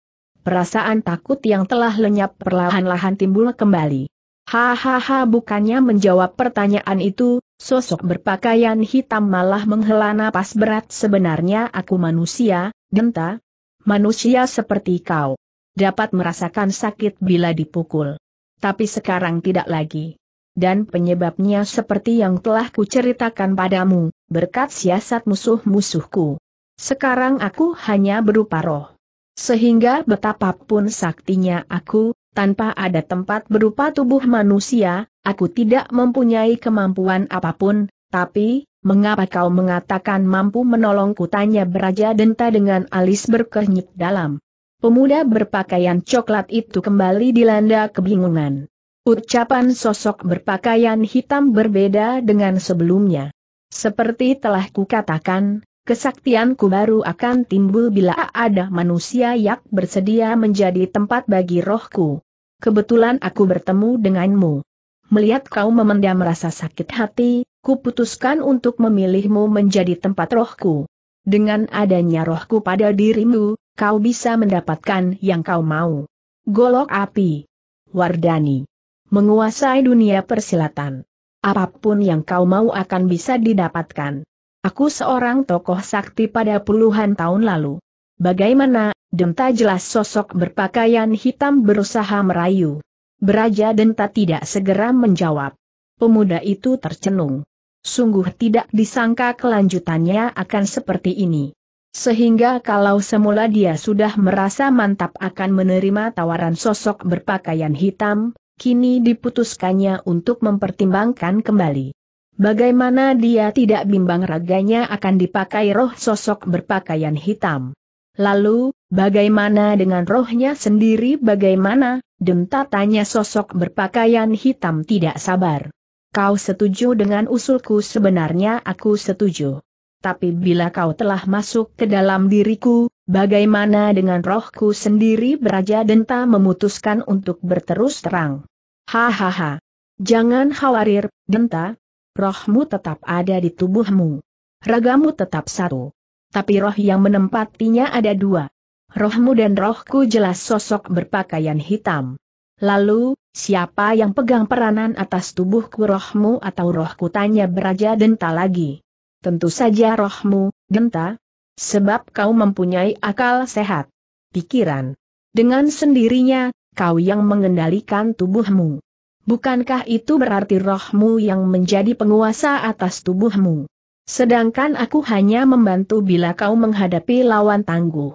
Perasaan takut yang telah lenyap perlahan-lahan timbul kembali. Hahaha bukannya menjawab pertanyaan itu, sosok berpakaian hitam malah menghela napas berat sebenarnya aku manusia, denta. Manusia seperti kau dapat merasakan sakit bila dipukul. Tapi sekarang tidak lagi. Dan penyebabnya seperti yang telah kuceritakan padamu, berkat siasat musuh-musuhku. Sekarang aku hanya berupa roh. Sehingga betapapun saktinya aku, tanpa ada tempat berupa tubuh manusia, aku tidak mempunyai kemampuan apapun, tapi, mengapa kau mengatakan mampu menolongku tanya Beraja Denta dengan alis berkernyit dalam. Pemuda berpakaian coklat itu kembali dilanda kebingungan. Ucapan sosok berpakaian hitam berbeda dengan sebelumnya. Seperti telah kukatakan, kesaktianku baru akan timbul bila ada manusia yang bersedia menjadi tempat bagi rohku. Kebetulan aku bertemu denganmu. Melihat kau memendam rasa sakit hati, kuputuskan untuk memilihmu menjadi tempat rohku. Dengan adanya rohku pada dirimu, kau bisa mendapatkan yang kau mau. Golok api. Wardani. Menguasai dunia persilatan. Apapun yang kau mau akan bisa didapatkan. Aku seorang tokoh sakti pada puluhan tahun lalu. Bagaimana, Denta jelas sosok berpakaian hitam berusaha merayu. Beraja Denta tidak segera menjawab. Pemuda itu tercenung. Sungguh tidak disangka kelanjutannya akan seperti ini. Sehingga kalau semula dia sudah merasa mantap akan menerima tawaran sosok berpakaian hitam, kini diputuskannya untuk mempertimbangkan kembali. Bagaimana dia tidak bimbang raganya akan dipakai roh sosok berpakaian hitam. Lalu, bagaimana dengan rohnya sendiri bagaimana, demta tanya sosok berpakaian hitam tidak sabar. Kau setuju dengan usulku sebenarnya aku setuju tapi bila kau telah masuk ke dalam diriku, bagaimana dengan rohku sendiri beraja denta memutuskan untuk berterus terang. Hahaha. Jangan khawatir, denta. Rohmu tetap ada di tubuhmu. Ragamu tetap satu. Tapi roh yang menempatinya ada dua. Rohmu dan rohku jelas sosok berpakaian hitam. Lalu, siapa yang pegang peranan atas tubuhku rohmu atau rohku tanya beraja denta lagi tentu saja rohmu, genta, sebab kau mempunyai akal sehat. Pikiran. Dengan sendirinya, kau yang mengendalikan tubuhmu. Bukankah itu berarti rohmu yang menjadi penguasa atas tubuhmu? Sedangkan aku hanya membantu bila kau menghadapi lawan tangguh.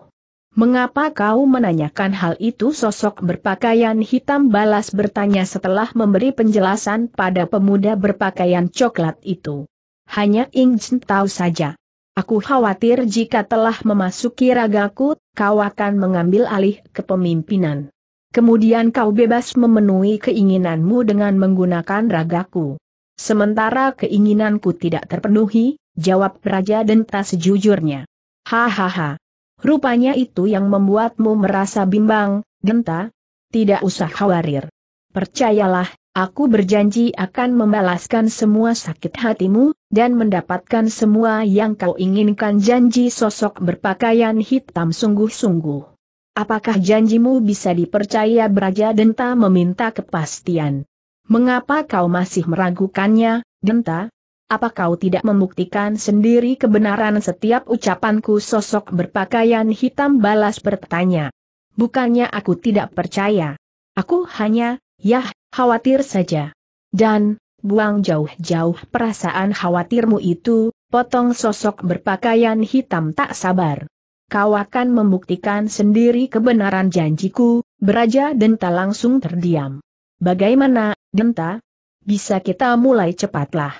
Mengapa kau menanyakan hal itu sosok berpakaian hitam balas bertanya setelah memberi penjelasan pada pemuda berpakaian coklat itu hanya ingin tahu saja. Aku khawatir jika telah memasuki ragaku, kau akan mengambil alih kepemimpinan. Kemudian kau bebas memenuhi keinginanmu dengan menggunakan ragaku. Sementara keinginanku tidak terpenuhi, jawab Raja Denta sejujurnya. Hahaha. Rupanya itu yang membuatmu merasa bimbang, Denta. Tidak usah khawatir. Percayalah, aku berjanji akan membalaskan semua sakit hatimu, dan mendapatkan semua yang kau inginkan janji sosok berpakaian hitam sungguh-sungguh. Apakah janjimu bisa dipercaya Braja Denta meminta kepastian? Mengapa kau masih meragukannya, Denta? Apa kau tidak membuktikan sendiri kebenaran setiap ucapanku sosok berpakaian hitam balas bertanya? Bukannya aku tidak percaya. Aku hanya, yah, khawatir saja. Dan, buang jauh-jauh perasaan khawatirmu itu, potong sosok berpakaian hitam tak sabar. Kau akan membuktikan sendiri kebenaran janjiku, beraja Denta langsung terdiam. Bagaimana, Denta? Bisa kita mulai cepatlah.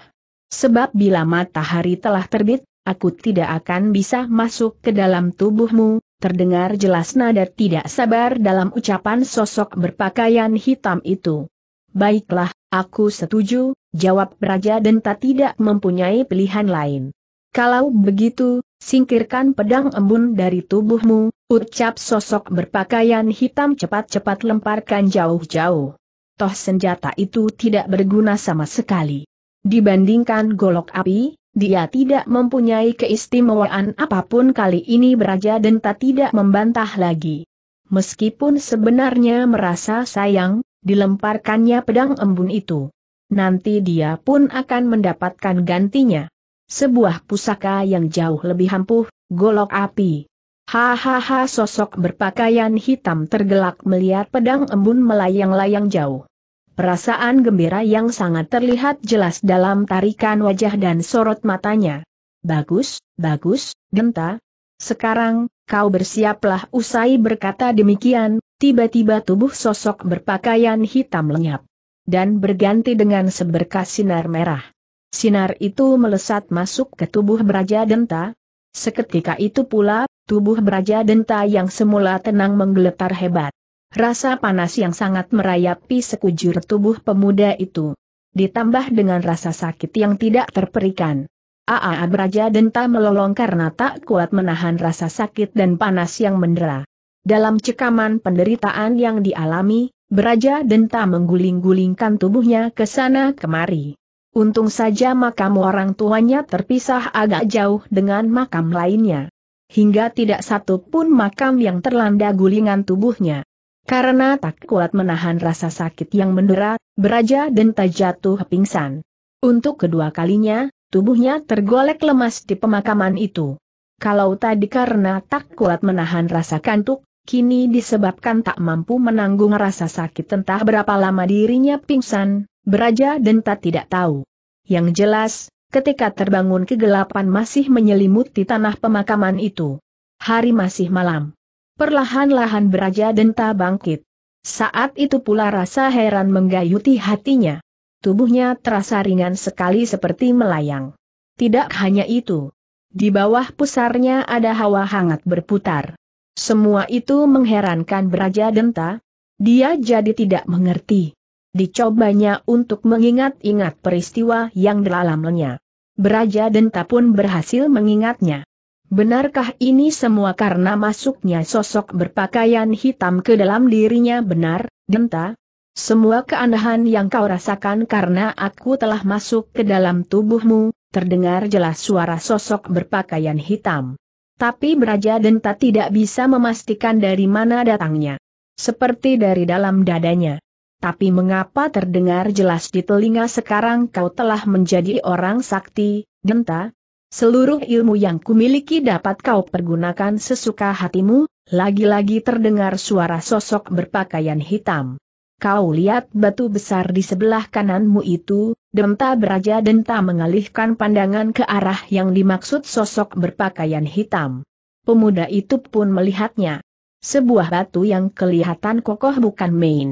Sebab bila matahari telah terbit, aku tidak akan bisa masuk ke dalam tubuhmu, terdengar jelas nada tidak sabar dalam ucapan sosok berpakaian hitam itu. Baiklah, Aku setuju, jawab Raja Denta tidak mempunyai pilihan lain. Kalau begitu, singkirkan pedang embun dari tubuhmu, ucap sosok berpakaian hitam cepat-cepat lemparkan jauh-jauh. Toh senjata itu tidak berguna sama sekali. Dibandingkan golok api, dia tidak mempunyai keistimewaan apapun kali ini Raja Denta tidak membantah lagi. Meskipun sebenarnya merasa sayang, dilemparkannya pedang embun itu. Nanti dia pun akan mendapatkan gantinya. Sebuah pusaka yang jauh lebih ampuh, golok api. Hahaha sosok berpakaian hitam tergelak melihat pedang embun melayang-layang jauh. Perasaan gembira yang sangat terlihat jelas dalam tarikan wajah dan sorot matanya. Bagus, bagus, genta. Sekarang, kau bersiaplah usai berkata demikian, tiba-tiba tubuh sosok berpakaian hitam lenyap. Dan berganti dengan seberkas sinar merah. Sinar itu melesat masuk ke tubuh Braja Denta. Seketika itu pula, tubuh Braja Denta yang semula tenang menggeletar hebat. Rasa panas yang sangat merayapi sekujur tubuh pemuda itu. Ditambah dengan rasa sakit yang tidak terperikan. Aa Braja Denta melolong karena tak kuat menahan rasa sakit dan panas yang mendera. Dalam cekaman penderitaan yang dialami, beraja denta mengguling-gulingkan tubuhnya ke sana kemari. Untung saja makam orang tuanya terpisah agak jauh dengan makam lainnya. Hingga tidak satu pun makam yang terlanda gulingan tubuhnya. Karena tak kuat menahan rasa sakit yang mendera, beraja denta jatuh pingsan. Untuk kedua kalinya, tubuhnya tergolek lemas di pemakaman itu. Kalau tadi karena tak kuat menahan rasa kantuk, kini disebabkan tak mampu menanggung rasa sakit entah berapa lama dirinya pingsan, beraja dan tak tidak tahu. Yang jelas, ketika terbangun kegelapan masih menyelimuti tanah pemakaman itu. Hari masih malam. Perlahan-lahan beraja denta bangkit. Saat itu pula rasa heran menggayuti hatinya. Tubuhnya terasa ringan sekali seperti melayang. Tidak hanya itu. Di bawah pusarnya ada hawa hangat berputar. Semua itu mengherankan beraja denta. Dia jadi tidak mengerti. Dicobanya untuk mengingat-ingat peristiwa yang dalamnya. Beraja denta pun berhasil mengingatnya. Benarkah ini semua karena masuknya sosok berpakaian hitam ke dalam dirinya benar, Denta? Semua keanehan yang kau rasakan karena aku telah masuk ke dalam tubuhmu, terdengar jelas suara sosok berpakaian hitam. Tapi Beraja Denta tidak bisa memastikan dari mana datangnya. Seperti dari dalam dadanya. Tapi mengapa terdengar jelas di telinga sekarang kau telah menjadi orang sakti, Denta? Seluruh ilmu yang kumiliki dapat kau pergunakan sesuka hatimu, lagi-lagi terdengar suara sosok berpakaian hitam. Kau lihat batu besar di sebelah kananmu itu, Denta. Beraja Denta mengalihkan pandangan ke arah yang dimaksud sosok berpakaian hitam. Pemuda itu pun melihatnya. Sebuah batu yang kelihatan kokoh bukan main.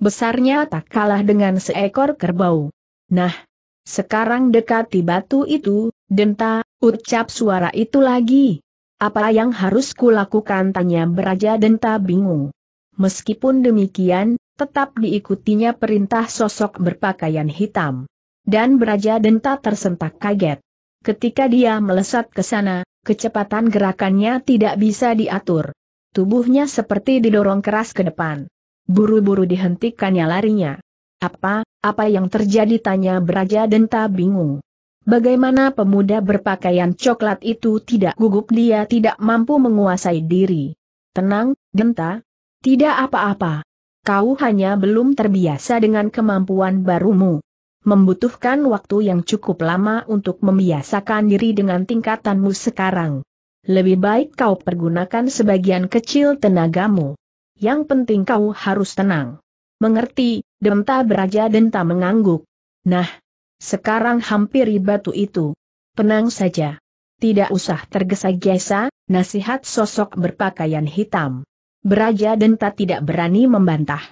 Besarnya tak kalah dengan seekor kerbau. Nah, sekarang dekati batu itu, Denta, ucap suara itu lagi. Apa yang harus kulakukan tanya Beraja Denta bingung. Meskipun demikian, tetap diikutinya perintah sosok berpakaian hitam. Dan beraja denta tersentak kaget. Ketika dia melesat ke sana, kecepatan gerakannya tidak bisa diatur. Tubuhnya seperti didorong keras ke depan. Buru-buru dihentikannya larinya. Apa, apa yang terjadi tanya beraja denta bingung. Bagaimana pemuda berpakaian coklat itu tidak gugup dia tidak mampu menguasai diri. Tenang, Denta. Tidak apa-apa. Kau hanya belum terbiasa dengan kemampuan barumu. Membutuhkan waktu yang cukup lama untuk membiasakan diri dengan tingkatanmu sekarang. Lebih baik kau pergunakan sebagian kecil tenagamu. Yang penting kau harus tenang. Mengerti, Denta beraja denta mengangguk. Nah, sekarang hampiri batu itu. Tenang saja. Tidak usah tergesa-gesa, nasihat sosok berpakaian hitam. Beraja Denta tidak berani membantah.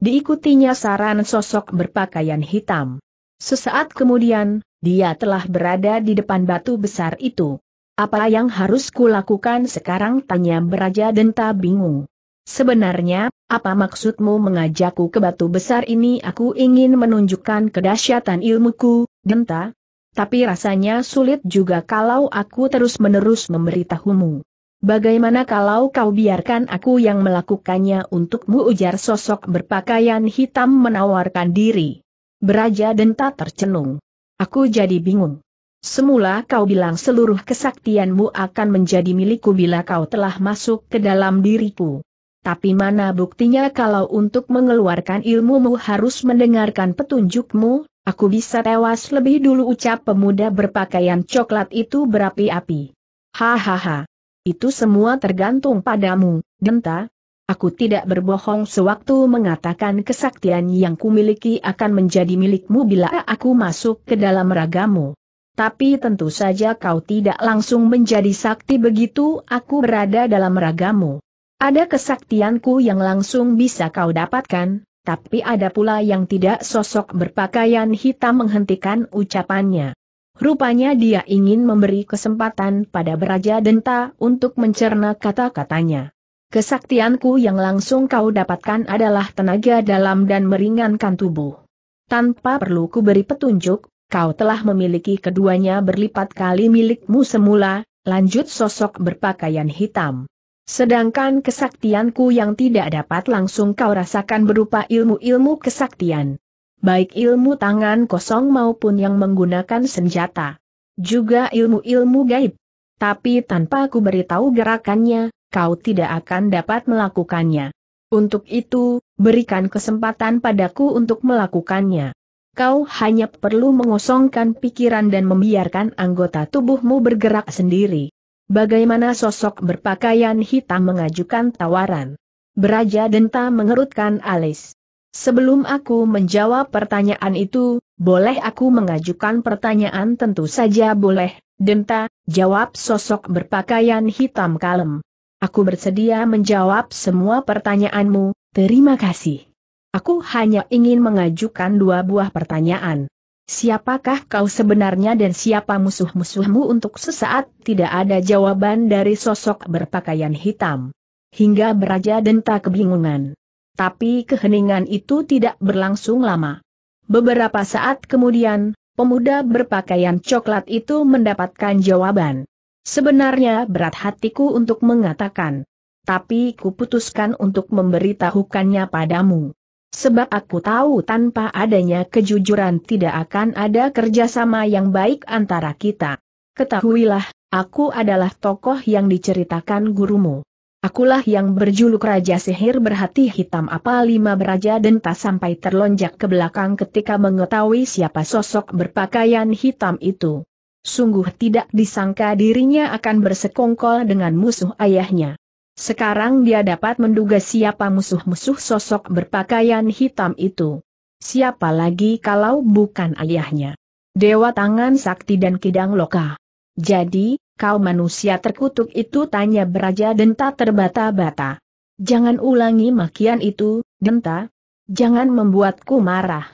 Diikutinya saran sosok berpakaian hitam. Sesaat kemudian, dia telah berada di depan batu besar itu. Apa yang harus kulakukan sekarang? Tanya Beraja Denta bingung. Sebenarnya, apa maksudmu mengajakku ke batu besar ini? Aku ingin menunjukkan kedahsyatan ilmuku, Denta. Tapi rasanya sulit juga kalau aku terus-menerus memberitahumu. Bagaimana kalau kau biarkan aku yang melakukannya untukmu ujar sosok berpakaian hitam menawarkan diri. Beraja denta tercenung. Aku jadi bingung. Semula kau bilang seluruh kesaktianmu akan menjadi milikku bila kau telah masuk ke dalam diriku. Tapi mana buktinya kalau untuk mengeluarkan ilmumu harus mendengarkan petunjukmu, aku bisa tewas lebih dulu ucap pemuda berpakaian coklat itu berapi-api. Hahaha. Itu semua tergantung padamu, Genta. Aku tidak berbohong sewaktu mengatakan kesaktian yang kumiliki akan menjadi milikmu bila aku masuk ke dalam ragamu. Tapi tentu saja kau tidak langsung menjadi sakti begitu aku berada dalam ragamu. Ada kesaktianku yang langsung bisa kau dapatkan, tapi ada pula yang tidak sosok berpakaian hitam menghentikan ucapannya. Rupanya dia ingin memberi kesempatan pada Beraja Denta untuk mencerna kata-katanya. Kesaktianku yang langsung kau dapatkan adalah tenaga dalam dan meringankan tubuh. Tanpa perlu ku beri petunjuk, kau telah memiliki keduanya berlipat kali milikmu semula, lanjut sosok berpakaian hitam. Sedangkan kesaktianku yang tidak dapat langsung kau rasakan berupa ilmu-ilmu kesaktian baik ilmu tangan kosong maupun yang menggunakan senjata. Juga ilmu-ilmu gaib. Tapi tanpa aku beritahu gerakannya, kau tidak akan dapat melakukannya. Untuk itu, berikan kesempatan padaku untuk melakukannya. Kau hanya perlu mengosongkan pikiran dan membiarkan anggota tubuhmu bergerak sendiri. Bagaimana sosok berpakaian hitam mengajukan tawaran? Beraja Denta mengerutkan alis. Sebelum aku menjawab pertanyaan itu, boleh aku mengajukan pertanyaan tentu saja boleh, Denta, jawab sosok berpakaian hitam kalem. Aku bersedia menjawab semua pertanyaanmu, terima kasih. Aku hanya ingin mengajukan dua buah pertanyaan. Siapakah kau sebenarnya dan siapa musuh-musuhmu untuk sesaat tidak ada jawaban dari sosok berpakaian hitam. Hingga beraja denta kebingungan tapi keheningan itu tidak berlangsung lama. Beberapa saat kemudian, pemuda berpakaian coklat itu mendapatkan jawaban. Sebenarnya berat hatiku untuk mengatakan, tapi kuputuskan untuk memberitahukannya padamu. Sebab aku tahu tanpa adanya kejujuran tidak akan ada kerjasama yang baik antara kita. Ketahuilah, aku adalah tokoh yang diceritakan gurumu. Akulah yang berjuluk Raja Sihir Berhati Hitam apa lima beraja tak sampai terlonjak ke belakang ketika mengetahui siapa sosok berpakaian hitam itu. Sungguh tidak disangka dirinya akan bersekongkol dengan musuh ayahnya. Sekarang dia dapat menduga siapa musuh-musuh sosok berpakaian hitam itu. Siapa lagi kalau bukan ayahnya? Dewa Tangan Sakti dan Kidang Loka. Jadi, Kau manusia terkutuk itu tanya beraja denta terbata-bata. Jangan ulangi makian itu, denta. Jangan membuatku marah.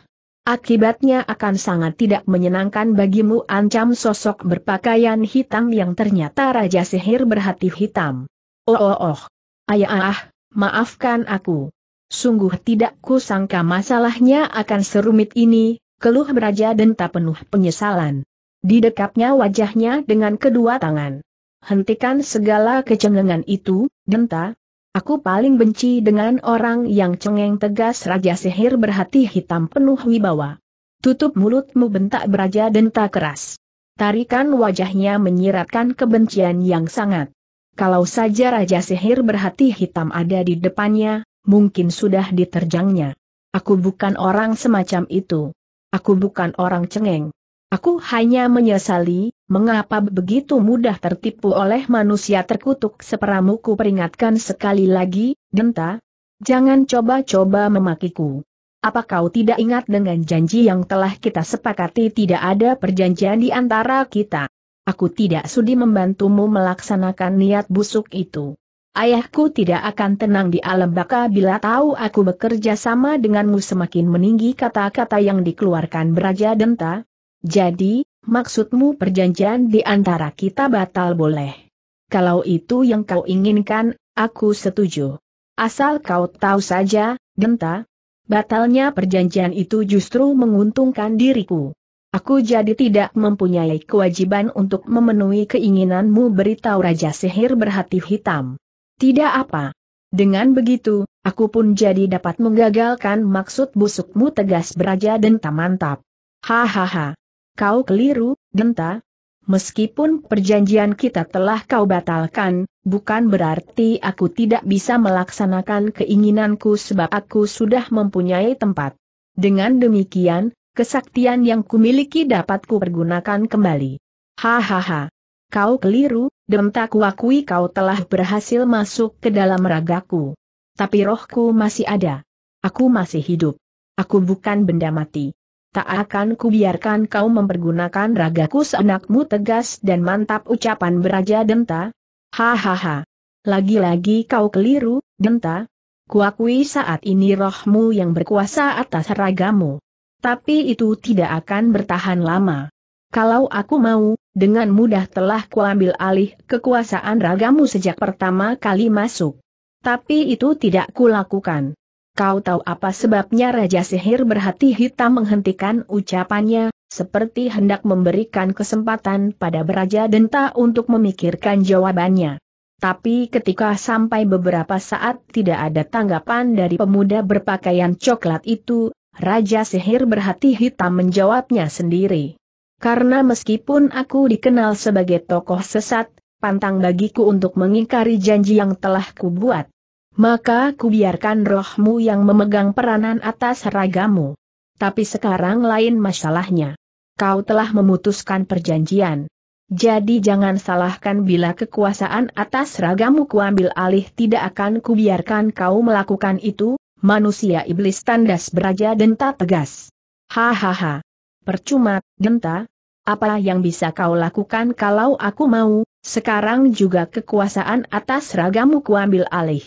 Akibatnya akan sangat tidak menyenangkan bagimu ancam sosok berpakaian hitam yang ternyata Raja Sihir berhati hitam. Oh oh oh. Ayah ah, ah. maafkan aku. Sungguh tidak kusangka masalahnya akan serumit ini, keluh beraja denta penuh penyesalan. Didekapnya wajahnya dengan kedua tangan. Hentikan segala kecengengan itu, denta. Aku paling benci dengan orang yang cengeng tegas Raja Sihir berhati hitam penuh wibawa. Tutup mulutmu bentak beraja denta keras. Tarikan wajahnya menyiratkan kebencian yang sangat. Kalau saja Raja Sihir berhati hitam ada di depannya, mungkin sudah diterjangnya. Aku bukan orang semacam itu. Aku bukan orang cengeng. Aku hanya menyesali, mengapa begitu mudah tertipu oleh manusia terkutuk seperamuku peringatkan sekali lagi, Denta. Jangan coba-coba memakiku. Apa kau tidak ingat dengan janji yang telah kita sepakati tidak ada perjanjian di antara kita? Aku tidak sudi membantumu melaksanakan niat busuk itu. Ayahku tidak akan tenang di alam baka bila tahu aku bekerja sama denganmu semakin meninggi kata-kata yang dikeluarkan Beraja Denta, jadi, maksudmu perjanjian di antara kita batal boleh. Kalau itu yang kau inginkan, aku setuju. Asal kau tahu saja, Genta, batalnya perjanjian itu justru menguntungkan diriku. Aku jadi tidak mempunyai kewajiban untuk memenuhi keinginanmu beritahu Raja Sihir berhati hitam. Tidak apa. Dengan begitu, aku pun jadi dapat menggagalkan maksud busukmu tegas beraja dan mantap. Hahaha. Kau keliru, Genta. Meskipun perjanjian kita telah kau batalkan, bukan berarti aku tidak bisa melaksanakan keinginanku sebab aku sudah mempunyai tempat. Dengan demikian, kesaktian yang kumiliki dapat kupergunakan kembali. Hahaha. Kau keliru, Denta kuakui kau telah berhasil masuk ke dalam ragaku. Tapi rohku masih ada. Aku masih hidup. Aku bukan benda mati. Tak akan kubiarkan kau mempergunakan ragaku seenakmu tegas dan mantap ucapan beraja Denta. Hahaha. Lagi-lagi kau keliru, Denta. Kuakui saat ini rohmu yang berkuasa atas ragamu. Tapi itu tidak akan bertahan lama. Kalau aku mau, dengan mudah telah kuambil alih kekuasaan ragamu sejak pertama kali masuk. Tapi itu tidak kulakukan. Kau tahu apa sebabnya Raja Sihir berhati hitam menghentikan ucapannya, seperti hendak memberikan kesempatan pada Raja Denta untuk memikirkan jawabannya. Tapi ketika sampai beberapa saat tidak ada tanggapan dari pemuda berpakaian coklat itu, Raja Sihir berhati hitam menjawabnya sendiri. Karena meskipun aku dikenal sebagai tokoh sesat, pantang bagiku untuk mengingkari janji yang telah kubuat maka kubiarkan rohmu yang memegang peranan atas ragamu. Tapi sekarang lain masalahnya. Kau telah memutuskan perjanjian. Jadi jangan salahkan bila kekuasaan atas ragamu kuambil alih tidak akan kubiarkan kau melakukan itu, manusia iblis tandas beraja denta tegas. Hahaha. Percuma, denta, apa yang bisa kau lakukan kalau aku mau, sekarang juga kekuasaan atas ragamu kuambil alih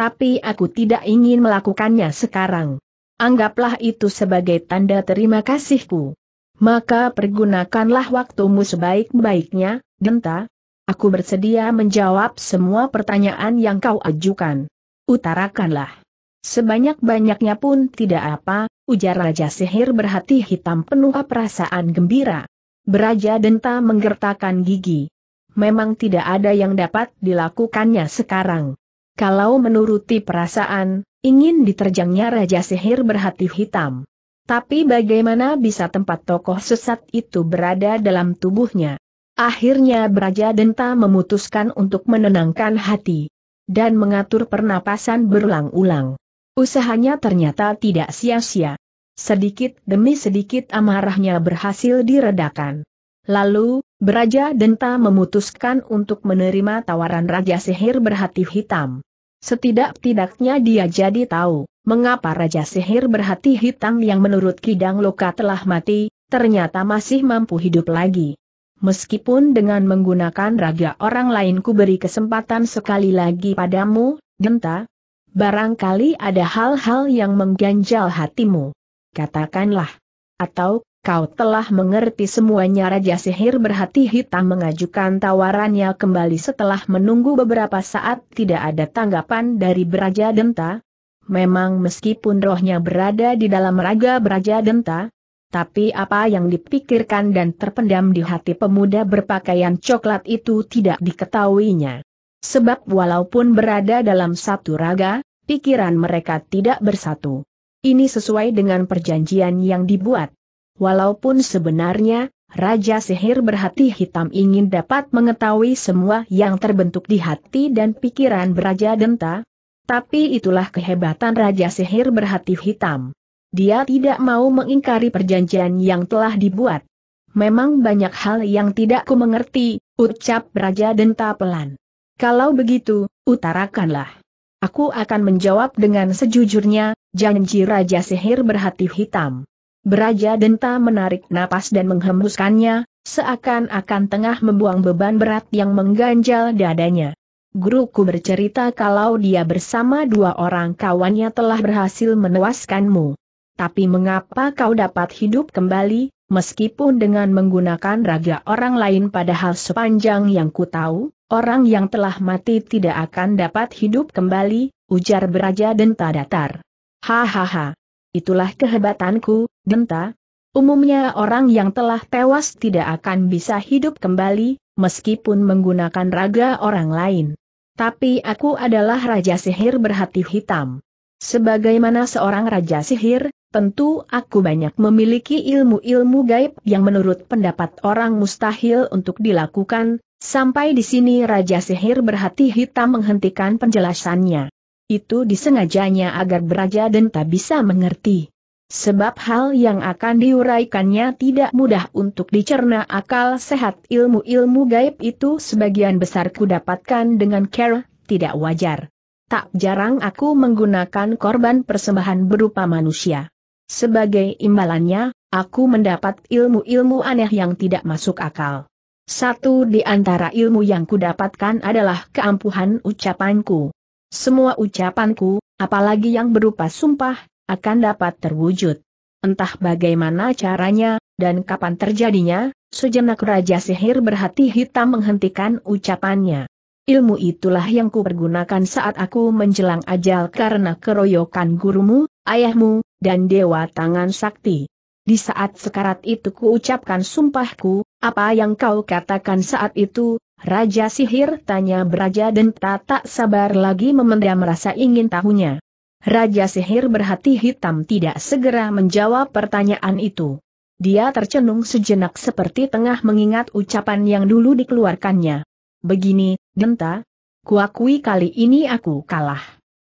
tapi aku tidak ingin melakukannya sekarang. Anggaplah itu sebagai tanda terima kasihku. Maka pergunakanlah waktumu sebaik-baiknya, Genta. Aku bersedia menjawab semua pertanyaan yang kau ajukan. Utarakanlah. Sebanyak-banyaknya pun tidak apa, ujar Raja Sihir berhati hitam penuh perasaan gembira. Beraja Denta menggertakkan gigi. Memang tidak ada yang dapat dilakukannya sekarang. Kalau menuruti perasaan, ingin diterjangnya Raja Sihir berhati hitam. Tapi bagaimana bisa tempat tokoh sesat itu berada dalam tubuhnya? Akhirnya Braja Denta memutuskan untuk menenangkan hati dan mengatur pernapasan berulang-ulang. Usahanya ternyata tidak sia-sia. Sedikit demi sedikit amarahnya berhasil diredakan. Lalu, Beraja Denta memutuskan untuk menerima tawaran Raja Sihir Berhati Hitam. Setidak-tidaknya dia jadi tahu, mengapa Raja Sihir berhati hitam yang menurut Kidang Loka telah mati, ternyata masih mampu hidup lagi. Meskipun dengan menggunakan raga orang lain ku beri kesempatan sekali lagi padamu, Genta, barangkali ada hal-hal yang mengganjal hatimu. Katakanlah. Atau, Kau telah mengerti semuanya Raja Sihir berhati hitam mengajukan tawarannya kembali setelah menunggu beberapa saat tidak ada tanggapan dari Beraja Denta. Memang meskipun rohnya berada di dalam raga Beraja Denta, tapi apa yang dipikirkan dan terpendam di hati pemuda berpakaian coklat itu tidak diketahuinya. Sebab walaupun berada dalam satu raga, pikiran mereka tidak bersatu. Ini sesuai dengan perjanjian yang dibuat. Walaupun sebenarnya, Raja Sihir berhati hitam ingin dapat mengetahui semua yang terbentuk di hati dan pikiran Raja Denta, tapi itulah kehebatan Raja Sihir berhati hitam. Dia tidak mau mengingkari perjanjian yang telah dibuat. Memang banyak hal yang tidak ku mengerti, ucap Raja Denta pelan. Kalau begitu, utarakanlah. Aku akan menjawab dengan sejujurnya, janji Raja Sihir berhati hitam. Beraja Denta menarik napas dan menghembuskannya, seakan-akan tengah membuang beban berat yang mengganjal dadanya. Guruku bercerita kalau dia bersama dua orang kawannya telah berhasil menewaskanmu. Tapi mengapa kau dapat hidup kembali, meskipun dengan menggunakan raga orang lain padahal sepanjang yang ku tahu, orang yang telah mati tidak akan dapat hidup kembali, ujar Beraja Denta datar. Hahaha. Itulah kehebatanku, Denta. Umumnya orang yang telah tewas tidak akan bisa hidup kembali, meskipun menggunakan raga orang lain. Tapi aku adalah Raja Sihir berhati hitam. Sebagaimana seorang Raja Sihir, tentu aku banyak memiliki ilmu-ilmu gaib yang menurut pendapat orang mustahil untuk dilakukan, sampai di sini Raja Sihir berhati hitam menghentikan penjelasannya. Itu disengajanya agar beraja tak bisa mengerti. Sebab hal yang akan diuraikannya tidak mudah untuk dicerna akal sehat ilmu-ilmu gaib itu sebagian besar kudapatkan dengan care, tidak wajar. Tak jarang aku menggunakan korban persembahan berupa manusia. Sebagai imbalannya, aku mendapat ilmu-ilmu aneh yang tidak masuk akal. Satu di antara ilmu yang kudapatkan adalah keampuhan ucapanku. Semua ucapanku, apalagi yang berupa sumpah, akan dapat terwujud. Entah bagaimana caranya, dan kapan terjadinya, sejenak Raja Sihir berhati hitam menghentikan ucapannya. Ilmu itulah yang kupergunakan saat aku menjelang ajal karena keroyokan gurumu, ayahmu, dan dewa tangan sakti. Di saat sekarat itu kuucapkan sumpahku, apa yang kau katakan saat itu, Raja sihir tanya Beraja tak, tak sabar lagi memendam rasa ingin tahunya. Raja sihir berhati hitam tidak segera menjawab pertanyaan itu. Dia tercenung sejenak seperti tengah mengingat ucapan yang dulu dikeluarkannya. Begini, Denta, kuakui kali ini aku kalah.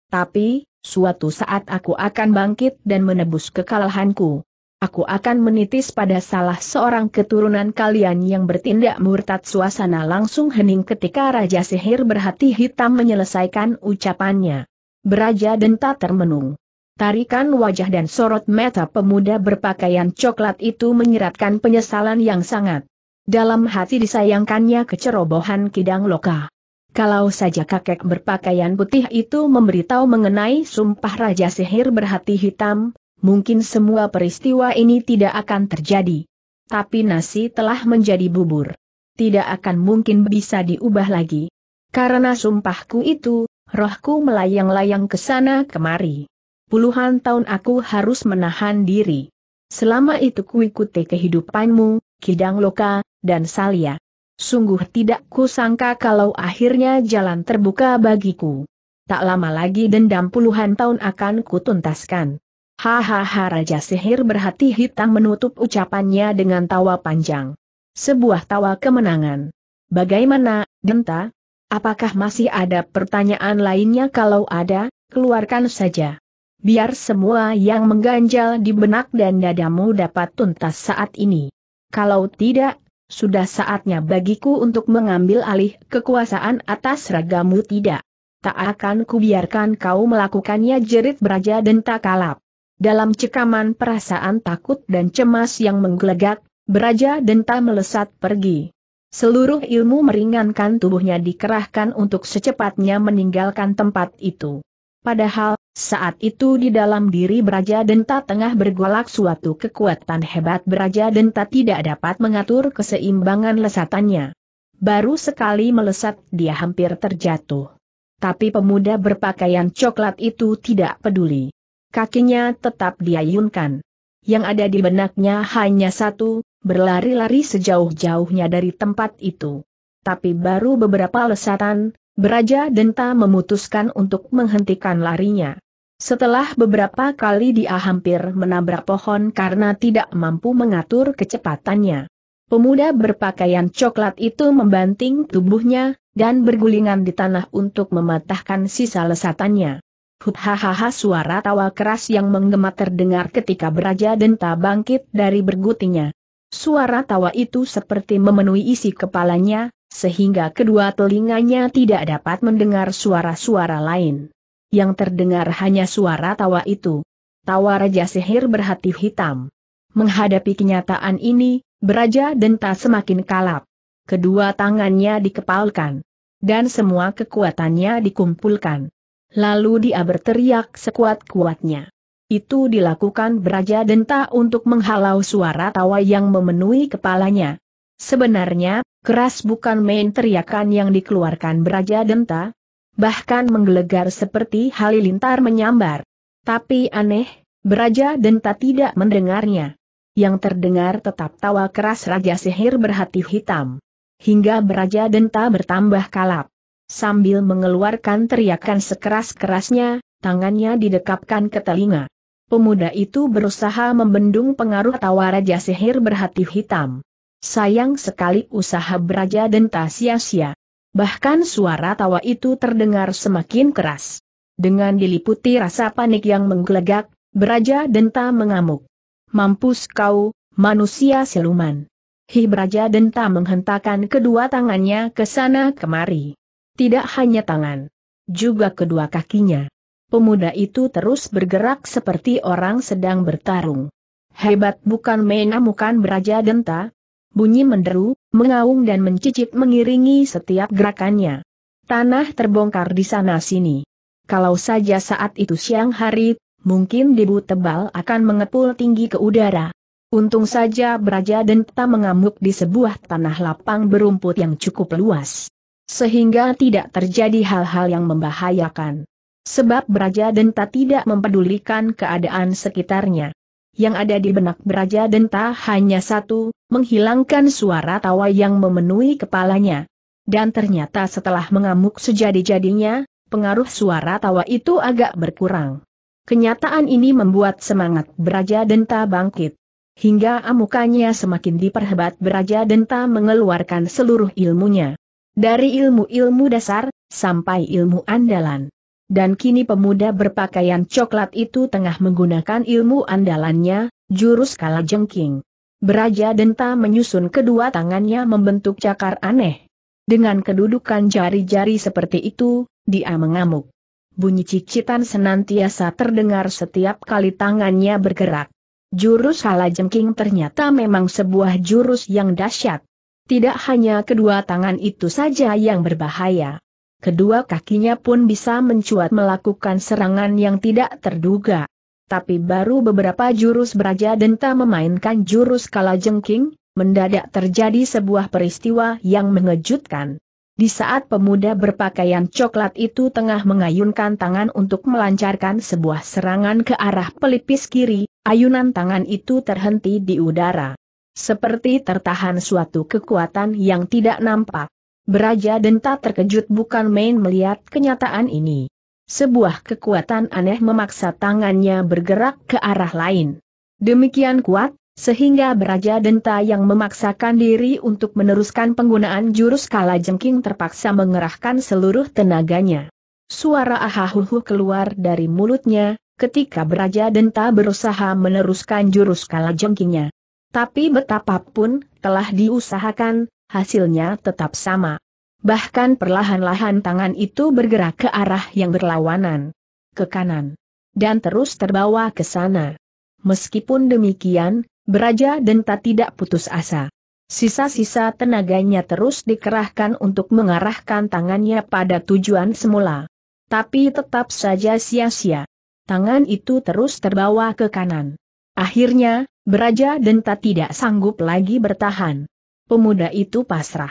Tapi, suatu saat aku akan bangkit dan menebus kekalahanku aku akan menitis pada salah seorang keturunan kalian yang bertindak murtad suasana langsung hening ketika Raja Sihir berhati hitam menyelesaikan ucapannya. Beraja denta termenung. Tarikan wajah dan sorot mata pemuda berpakaian coklat itu menyiratkan penyesalan yang sangat. Dalam hati disayangkannya kecerobohan Kidang Loka. Kalau saja kakek berpakaian putih itu memberitahu mengenai sumpah Raja Sihir berhati hitam, mungkin semua peristiwa ini tidak akan terjadi. Tapi nasi telah menjadi bubur. Tidak akan mungkin bisa diubah lagi. Karena sumpahku itu, rohku melayang-layang ke sana kemari. Puluhan tahun aku harus menahan diri. Selama itu kuikuti kehidupanmu, Kidang Loka, dan Salia. Sungguh tidak kusangka kalau akhirnya jalan terbuka bagiku. Tak lama lagi dendam puluhan tahun akan kutuntaskan. Hahaha Raja Sihir berhati hitam menutup ucapannya dengan tawa panjang. Sebuah tawa kemenangan. Bagaimana, Denta? Apakah masih ada pertanyaan lainnya kalau ada, keluarkan saja. Biar semua yang mengganjal di benak dan dadamu dapat tuntas saat ini. Kalau tidak, sudah saatnya bagiku untuk mengambil alih kekuasaan atas ragamu tidak. Tak akan kubiarkan kau melakukannya jerit beraja denta kalap. Dalam cekaman perasaan takut dan cemas yang menggelegak, beraja denta melesat pergi. Seluruh ilmu meringankan tubuhnya dikerahkan untuk secepatnya meninggalkan tempat itu. Padahal, saat itu di dalam diri Beraja Denta tengah bergolak suatu kekuatan hebat Beraja Denta tidak dapat mengatur keseimbangan lesatannya. Baru sekali melesat dia hampir terjatuh. Tapi pemuda berpakaian coklat itu tidak peduli kakinya tetap diayunkan. Yang ada di benaknya hanya satu, berlari-lari sejauh-jauhnya dari tempat itu. Tapi baru beberapa lesatan, Beraja Denta memutuskan untuk menghentikan larinya. Setelah beberapa kali dia hampir menabrak pohon karena tidak mampu mengatur kecepatannya. Pemuda berpakaian coklat itu membanting tubuhnya, dan bergulingan di tanah untuk mematahkan sisa lesatannya. Hahaha suara tawa keras yang menggema terdengar ketika beraja denta bangkit dari bergutinya. Suara tawa itu seperti memenuhi isi kepalanya, sehingga kedua telinganya tidak dapat mendengar suara-suara lain. Yang terdengar hanya suara tawa itu. Tawa Raja Sihir berhati hitam. Menghadapi kenyataan ini, beraja denta semakin kalap. Kedua tangannya dikepalkan. Dan semua kekuatannya dikumpulkan. Lalu dia berteriak sekuat-kuatnya. Itu dilakukan beraja denta untuk menghalau suara tawa yang memenuhi kepalanya. Sebenarnya, keras bukan main teriakan yang dikeluarkan beraja denta, bahkan menggelegar seperti halilintar menyambar. Tapi aneh, beraja denta tidak mendengarnya. Yang terdengar tetap tawa keras Raja Sihir berhati hitam. Hingga beraja denta bertambah kalap. Sambil mengeluarkan teriakan sekeras-kerasnya, tangannya didekapkan ke telinga. Pemuda itu berusaha membendung pengaruh tawa Raja Sihir berhati hitam. Sayang sekali usaha beraja denta sia-sia. Bahkan suara tawa itu terdengar semakin keras. Dengan diliputi rasa panik yang menggelegak, beraja denta mengamuk. Mampus kau, manusia siluman. Hi beraja denta menghentakkan kedua tangannya ke sana kemari. Tidak hanya tangan, juga kedua kakinya. Pemuda itu terus bergerak seperti orang sedang bertarung. Hebat bukan main amukan beraja denta. Bunyi menderu, mengaung dan mencicit mengiringi setiap gerakannya. Tanah terbongkar di sana-sini. Kalau saja saat itu siang hari, mungkin debu tebal akan mengepul tinggi ke udara. Untung saja beraja Denta mengamuk di sebuah tanah lapang berumput yang cukup luas sehingga tidak terjadi hal-hal yang membahayakan. Sebab Beraja Denta tidak mempedulikan keadaan sekitarnya. Yang ada di benak Beraja Denta hanya satu, menghilangkan suara tawa yang memenuhi kepalanya. Dan ternyata setelah mengamuk sejadi-jadinya, pengaruh suara tawa itu agak berkurang. Kenyataan ini membuat semangat Beraja Denta bangkit. Hingga amukannya semakin diperhebat Beraja Denta mengeluarkan seluruh ilmunya. Dari ilmu-ilmu dasar, sampai ilmu andalan. Dan kini pemuda berpakaian coklat itu tengah menggunakan ilmu andalannya, jurus kala jengking. Beraja Denta menyusun kedua tangannya membentuk cakar aneh. Dengan kedudukan jari-jari seperti itu, dia mengamuk. Bunyi cicitan senantiasa terdengar setiap kali tangannya bergerak. Jurus kala jengking ternyata memang sebuah jurus yang dahsyat. Tidak hanya kedua tangan itu saja yang berbahaya. Kedua kakinya pun bisa mencuat melakukan serangan yang tidak terduga. Tapi baru beberapa jurus beraja denta memainkan jurus kala jengking, mendadak terjadi sebuah peristiwa yang mengejutkan. Di saat pemuda berpakaian coklat itu tengah mengayunkan tangan untuk melancarkan sebuah serangan ke arah pelipis kiri, ayunan tangan itu terhenti di udara. Seperti tertahan suatu kekuatan yang tidak nampak. Beraja Denta terkejut bukan main melihat kenyataan ini. Sebuah kekuatan aneh memaksa tangannya bergerak ke arah lain. Demikian kuat, sehingga Beraja Denta yang memaksakan diri untuk meneruskan penggunaan jurus kala jengking terpaksa mengerahkan seluruh tenaganya. Suara ahahuhu keluar dari mulutnya, ketika Beraja Denta berusaha meneruskan jurus kala jengkingnya. Tapi betapapun, telah diusahakan, hasilnya tetap sama. Bahkan perlahan-lahan tangan itu bergerak ke arah yang berlawanan. Ke kanan. Dan terus terbawa ke sana. Meskipun demikian, Beraja Denta tidak putus asa. Sisa-sisa tenaganya terus dikerahkan untuk mengarahkan tangannya pada tujuan semula. Tapi tetap saja sia-sia. Tangan itu terus terbawa ke kanan. Akhirnya, Beraja Denta tidak sanggup lagi bertahan. Pemuda itu pasrah.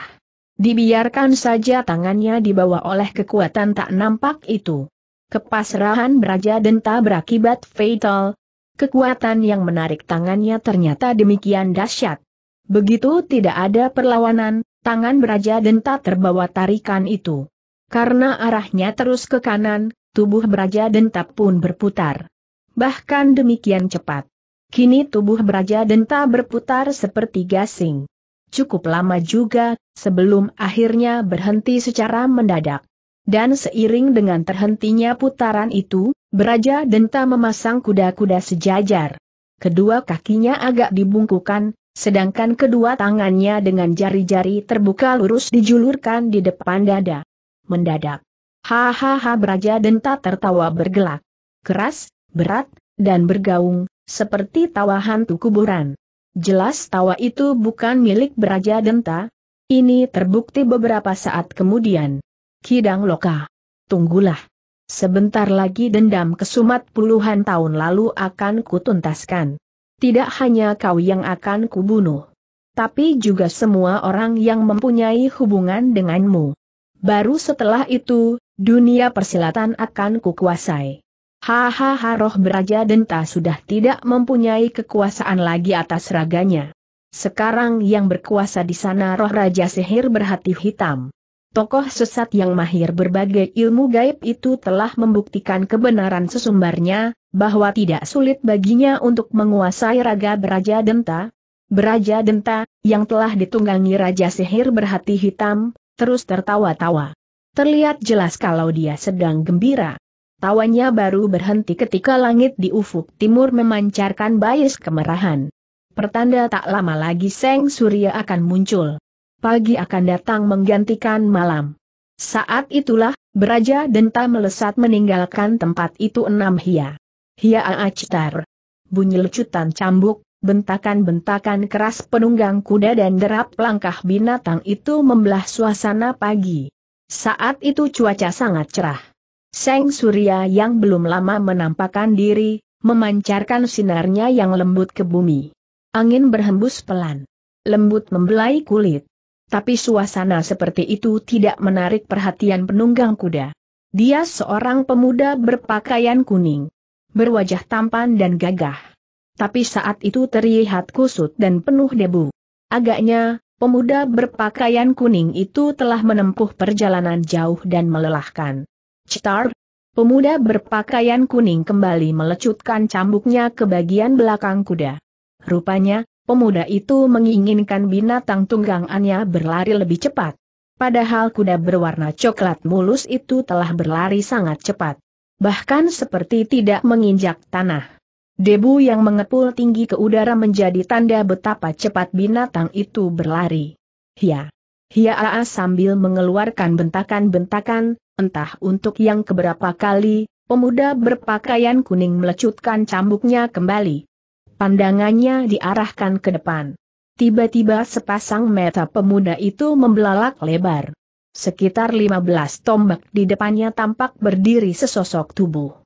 Dibiarkan saja tangannya dibawa oleh kekuatan tak nampak itu. Kepasrahan Beraja Denta berakibat fatal. Kekuatan yang menarik tangannya ternyata demikian dahsyat. Begitu tidak ada perlawanan, tangan Beraja Denta terbawa tarikan itu. Karena arahnya terus ke kanan, tubuh Beraja Denta pun berputar. Bahkan demikian cepat. Kini tubuh Braja denta berputar seperti gasing. Cukup lama juga, sebelum akhirnya berhenti secara mendadak. Dan seiring dengan terhentinya putaran itu, Braja denta memasang kuda-kuda sejajar. Kedua kakinya agak dibungkukan, sedangkan kedua tangannya dengan jari-jari terbuka lurus dijulurkan di depan dada. Mendadak. Hahaha Braja denta tertawa bergelak. Keras, berat, dan bergaung, seperti tawa hantu kuburan. Jelas tawa itu bukan milik Beraja Denta. Ini terbukti beberapa saat kemudian. Kidang Loka. Tunggulah. Sebentar lagi dendam kesumat puluhan tahun lalu akan kutuntaskan. Tidak hanya kau yang akan kubunuh. Tapi juga semua orang yang mempunyai hubungan denganmu. Baru setelah itu, dunia persilatan akan kukuasai. Hahaha roh beraja denta sudah tidak mempunyai kekuasaan lagi atas raganya. Sekarang yang berkuasa di sana roh raja sihir berhati hitam. Tokoh sesat yang mahir berbagai ilmu gaib itu telah membuktikan kebenaran sesumbarnya, bahwa tidak sulit baginya untuk menguasai raga beraja denta. Beraja denta, yang telah ditunggangi raja sihir berhati hitam, terus tertawa-tawa. Terlihat jelas kalau dia sedang gembira. Tawanya baru berhenti ketika langit di ufuk timur memancarkan bayis kemerahan. Pertanda tak lama lagi Seng Surya akan muncul. Pagi akan datang menggantikan malam. Saat itulah, beraja denta melesat meninggalkan tempat itu enam hia. Hia aacitar. Bunyi lecutan cambuk, bentakan-bentakan keras penunggang kuda dan derap langkah binatang itu membelah suasana pagi. Saat itu cuaca sangat cerah. Seng Surya yang belum lama menampakkan diri, memancarkan sinarnya yang lembut ke bumi. Angin berhembus pelan. Lembut membelai kulit. Tapi suasana seperti itu tidak menarik perhatian penunggang kuda. Dia seorang pemuda berpakaian kuning. Berwajah tampan dan gagah. Tapi saat itu terlihat kusut dan penuh debu. Agaknya, pemuda berpakaian kuning itu telah menempuh perjalanan jauh dan melelahkan. Citar, pemuda berpakaian kuning kembali melecutkan cambuknya ke bagian belakang kuda. Rupanya, pemuda itu menginginkan binatang tunggangannya berlari lebih cepat. Padahal kuda berwarna coklat mulus itu telah berlari sangat cepat. Bahkan seperti tidak menginjak tanah. Debu yang mengepul tinggi ke udara menjadi tanda betapa cepat binatang itu berlari. Hia, Hia sambil mengeluarkan bentakan-bentakan, Entah untuk yang keberapa kali, pemuda berpakaian kuning melecutkan cambuknya kembali. Pandangannya diarahkan ke depan. Tiba-tiba sepasang mata pemuda itu membelalak lebar. Sekitar 15 tombak di depannya tampak berdiri sesosok tubuh.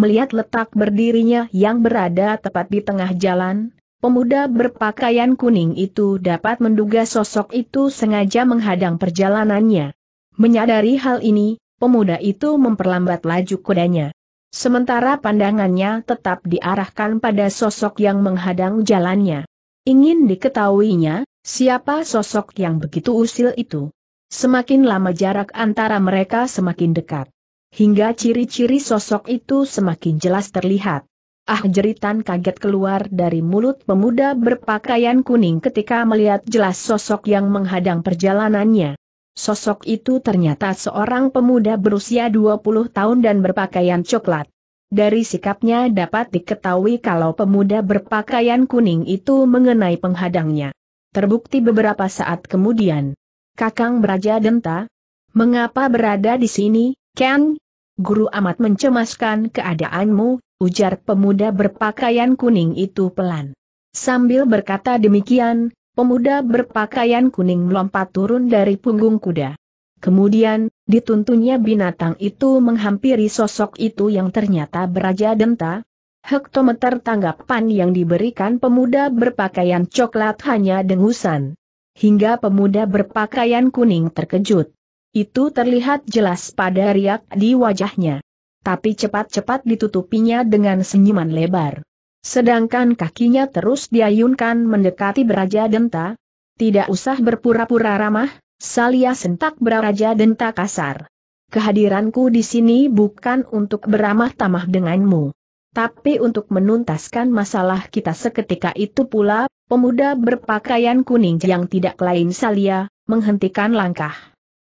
Melihat letak berdirinya yang berada tepat di tengah jalan, pemuda berpakaian kuning itu dapat menduga sosok itu sengaja menghadang perjalanannya. Menyadari hal ini, pemuda itu memperlambat laju kudanya. Sementara pandangannya tetap diarahkan pada sosok yang menghadang jalannya. Ingin diketahuinya, siapa sosok yang begitu usil itu. Semakin lama jarak antara mereka semakin dekat. Hingga ciri-ciri sosok itu semakin jelas terlihat. Ah jeritan kaget keluar dari mulut pemuda berpakaian kuning ketika melihat jelas sosok yang menghadang perjalanannya. Sosok itu ternyata seorang pemuda berusia 20 tahun dan berpakaian coklat. Dari sikapnya dapat diketahui kalau pemuda berpakaian kuning itu mengenai penghadangnya. Terbukti beberapa saat kemudian. Kakang Braja Denta? Mengapa berada di sini, Ken? Guru amat mencemaskan keadaanmu, ujar pemuda berpakaian kuning itu pelan. Sambil berkata demikian, Pemuda berpakaian kuning melompat turun dari punggung kuda. Kemudian, dituntunnya binatang itu menghampiri sosok itu yang ternyata beraja denta. Hektometer tanggapan yang diberikan pemuda berpakaian coklat hanya dengusan. Hingga pemuda berpakaian kuning terkejut. Itu terlihat jelas pada riak di wajahnya. Tapi cepat-cepat ditutupinya dengan senyuman lebar. Sedangkan kakinya terus diayunkan mendekati Beraja Denta. Tidak usah berpura-pura ramah, Salia sentak Beraja Denta kasar. Kehadiranku di sini bukan untuk beramah tamah denganmu. Tapi untuk menuntaskan masalah kita seketika itu pula, pemuda berpakaian kuning yang tidak lain Salia, menghentikan langkah.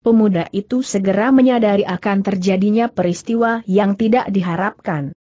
Pemuda itu segera menyadari akan terjadinya peristiwa yang tidak diharapkan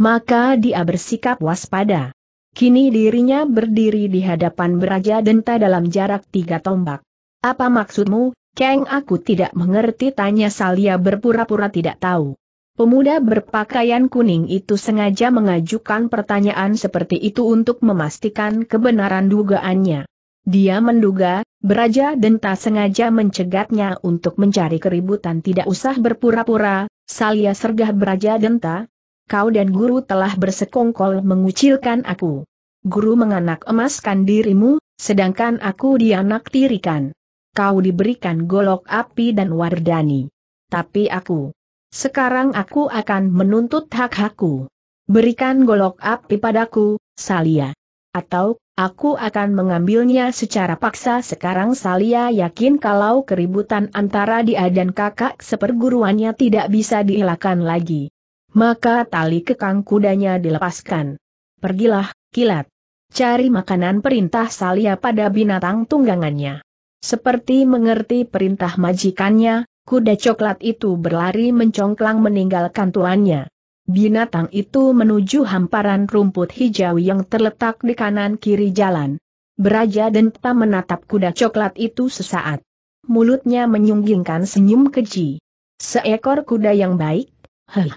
maka dia bersikap waspada. Kini dirinya berdiri di hadapan beraja denta dalam jarak tiga tombak. Apa maksudmu, Kang aku tidak mengerti tanya Salia berpura-pura tidak tahu. Pemuda berpakaian kuning itu sengaja mengajukan pertanyaan seperti itu untuk memastikan kebenaran dugaannya. Dia menduga, Beraja Denta sengaja mencegatnya untuk mencari keributan tidak usah berpura-pura, Salia sergah Beraja Denta, kau dan guru telah bersekongkol mengucilkan aku. Guru menganak emaskan dirimu, sedangkan aku dianak tirikan. Kau diberikan golok api dan wardani. Tapi aku. Sekarang aku akan menuntut hak-hakku. Berikan golok api padaku, Salia. Atau, aku akan mengambilnya secara paksa sekarang Salia yakin kalau keributan antara dia dan kakak seperguruannya tidak bisa dielakkan lagi maka tali kekang kudanya dilepaskan. Pergilah, kilat. Cari makanan perintah Salia pada binatang tunggangannya. Seperti mengerti perintah majikannya, kuda coklat itu berlari mencongklang meninggalkan tuannya. Binatang itu menuju hamparan rumput hijau yang terletak di kanan kiri jalan. Beraja Denta menatap kuda coklat itu sesaat. Mulutnya menyunggingkan senyum keji. Seekor kuda yang baik, heh.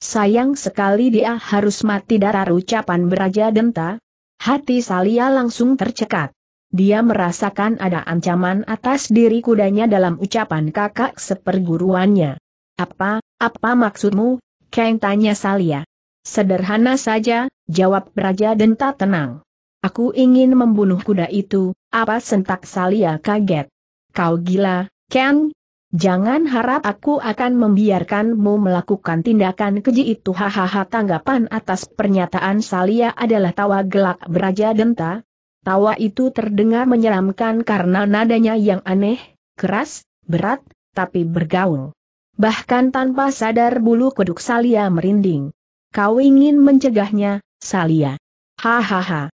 Sayang sekali dia harus mati darah ucapan beraja denta. Hati Salia langsung tercekat. Dia merasakan ada ancaman atas diri kudanya dalam ucapan kakak seperguruannya. Apa, apa maksudmu? Kang tanya Salia. Sederhana saja, jawab Raja Denta tenang. Aku ingin membunuh kuda itu, apa sentak Salia kaget. Kau gila, Ken, Jangan harap aku akan membiarkanmu melakukan tindakan keji itu hahaha tanggapan atas pernyataan Salia adalah tawa gelak beraja denta. Tawa itu terdengar menyeramkan karena nadanya yang aneh, keras, berat, tapi bergaul. Bahkan tanpa sadar bulu kuduk Salia merinding. Kau ingin mencegahnya, Salia. Hahaha.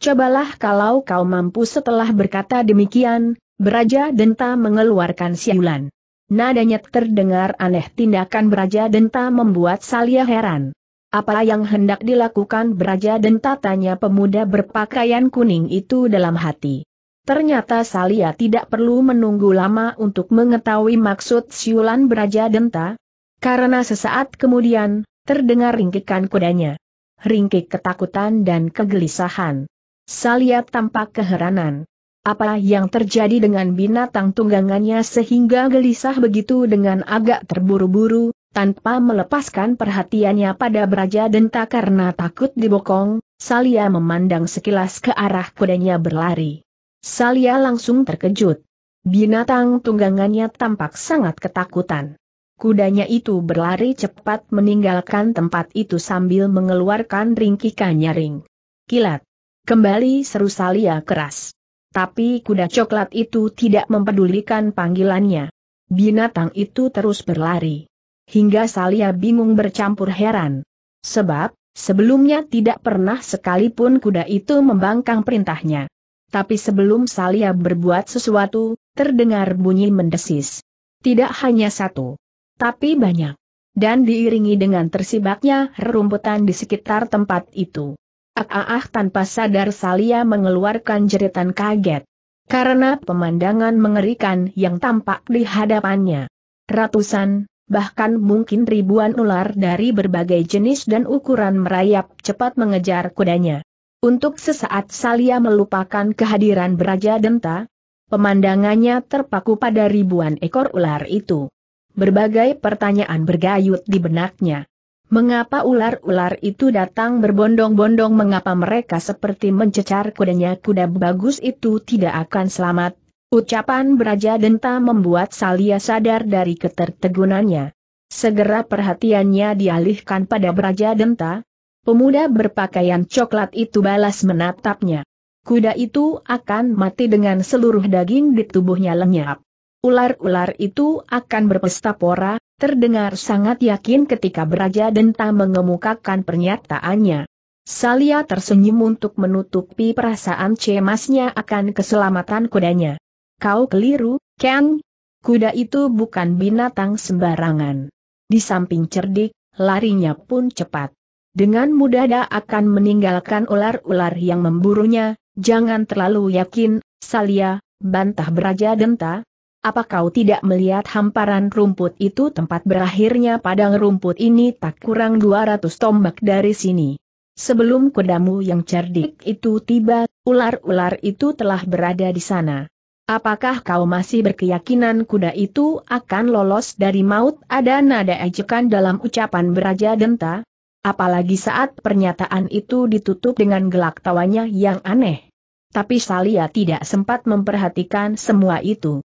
Cobalah kalau kau mampu setelah berkata demikian, Beraja Denta mengeluarkan siulan. Nadanya terdengar aneh tindakan Beraja Denta membuat Salia heran. Apa yang hendak dilakukan Beraja Denta tanya pemuda berpakaian kuning itu dalam hati. Ternyata Salia tidak perlu menunggu lama untuk mengetahui maksud siulan Beraja Denta. Karena sesaat kemudian, terdengar ringkikan kudanya. Ringkik ketakutan dan kegelisahan. Salia tampak keheranan. Apa yang terjadi dengan binatang tunggangannya sehingga gelisah begitu dengan agak terburu-buru, tanpa melepaskan perhatiannya pada Braja Denta karena takut dibokong, Salia memandang sekilas ke arah kudanya berlari. Salia langsung terkejut. Binatang tunggangannya tampak sangat ketakutan. Kudanya itu berlari cepat meninggalkan tempat itu sambil mengeluarkan ringkikan ring Kilat. Kembali seru Salia keras tapi kuda coklat itu tidak mempedulikan panggilannya. Binatang itu terus berlari. Hingga Salia bingung bercampur heran. Sebab, sebelumnya tidak pernah sekalipun kuda itu membangkang perintahnya. Tapi sebelum Salia berbuat sesuatu, terdengar bunyi mendesis. Tidak hanya satu, tapi banyak. Dan diiringi dengan tersibaknya rerumputan di sekitar tempat itu. Ah, ah tanpa sadar Salia mengeluarkan jeritan kaget. Karena pemandangan mengerikan yang tampak di hadapannya. Ratusan, bahkan mungkin ribuan ular dari berbagai jenis dan ukuran merayap cepat mengejar kudanya. Untuk sesaat Salia melupakan kehadiran Beraja Denta, pemandangannya terpaku pada ribuan ekor ular itu. Berbagai pertanyaan bergayut di benaknya. Mengapa ular-ular itu datang berbondong-bondong mengapa mereka seperti mencecar kudanya kuda bagus itu tidak akan selamat? Ucapan beraja denta membuat Salia sadar dari ketertegunannya. Segera perhatiannya dialihkan pada beraja denta. Pemuda berpakaian coklat itu balas menatapnya. Kuda itu akan mati dengan seluruh daging di tubuhnya lenyap. Ular-ular itu akan berpesta pora, terdengar sangat yakin ketika Beraja Denta mengemukakan pernyataannya. Salia tersenyum untuk menutupi perasaan cemasnya akan keselamatan kudanya. Kau keliru, Ken. Kuda itu bukan binatang sembarangan. Di samping cerdik, larinya pun cepat. Dengan mudah dia akan meninggalkan ular-ular yang memburunya, jangan terlalu yakin, Salia, bantah beraja denta, apa kau tidak melihat hamparan rumput itu tempat berakhirnya padang rumput ini tak kurang 200 tombak dari sini. Sebelum kudamu yang cerdik itu tiba, ular-ular itu telah berada di sana. Apakah kau masih berkeyakinan kuda itu akan lolos dari maut? Ada nada ejekan dalam ucapan beraja denta. Apalagi saat pernyataan itu ditutup dengan gelak tawanya yang aneh. Tapi Salia tidak sempat memperhatikan semua itu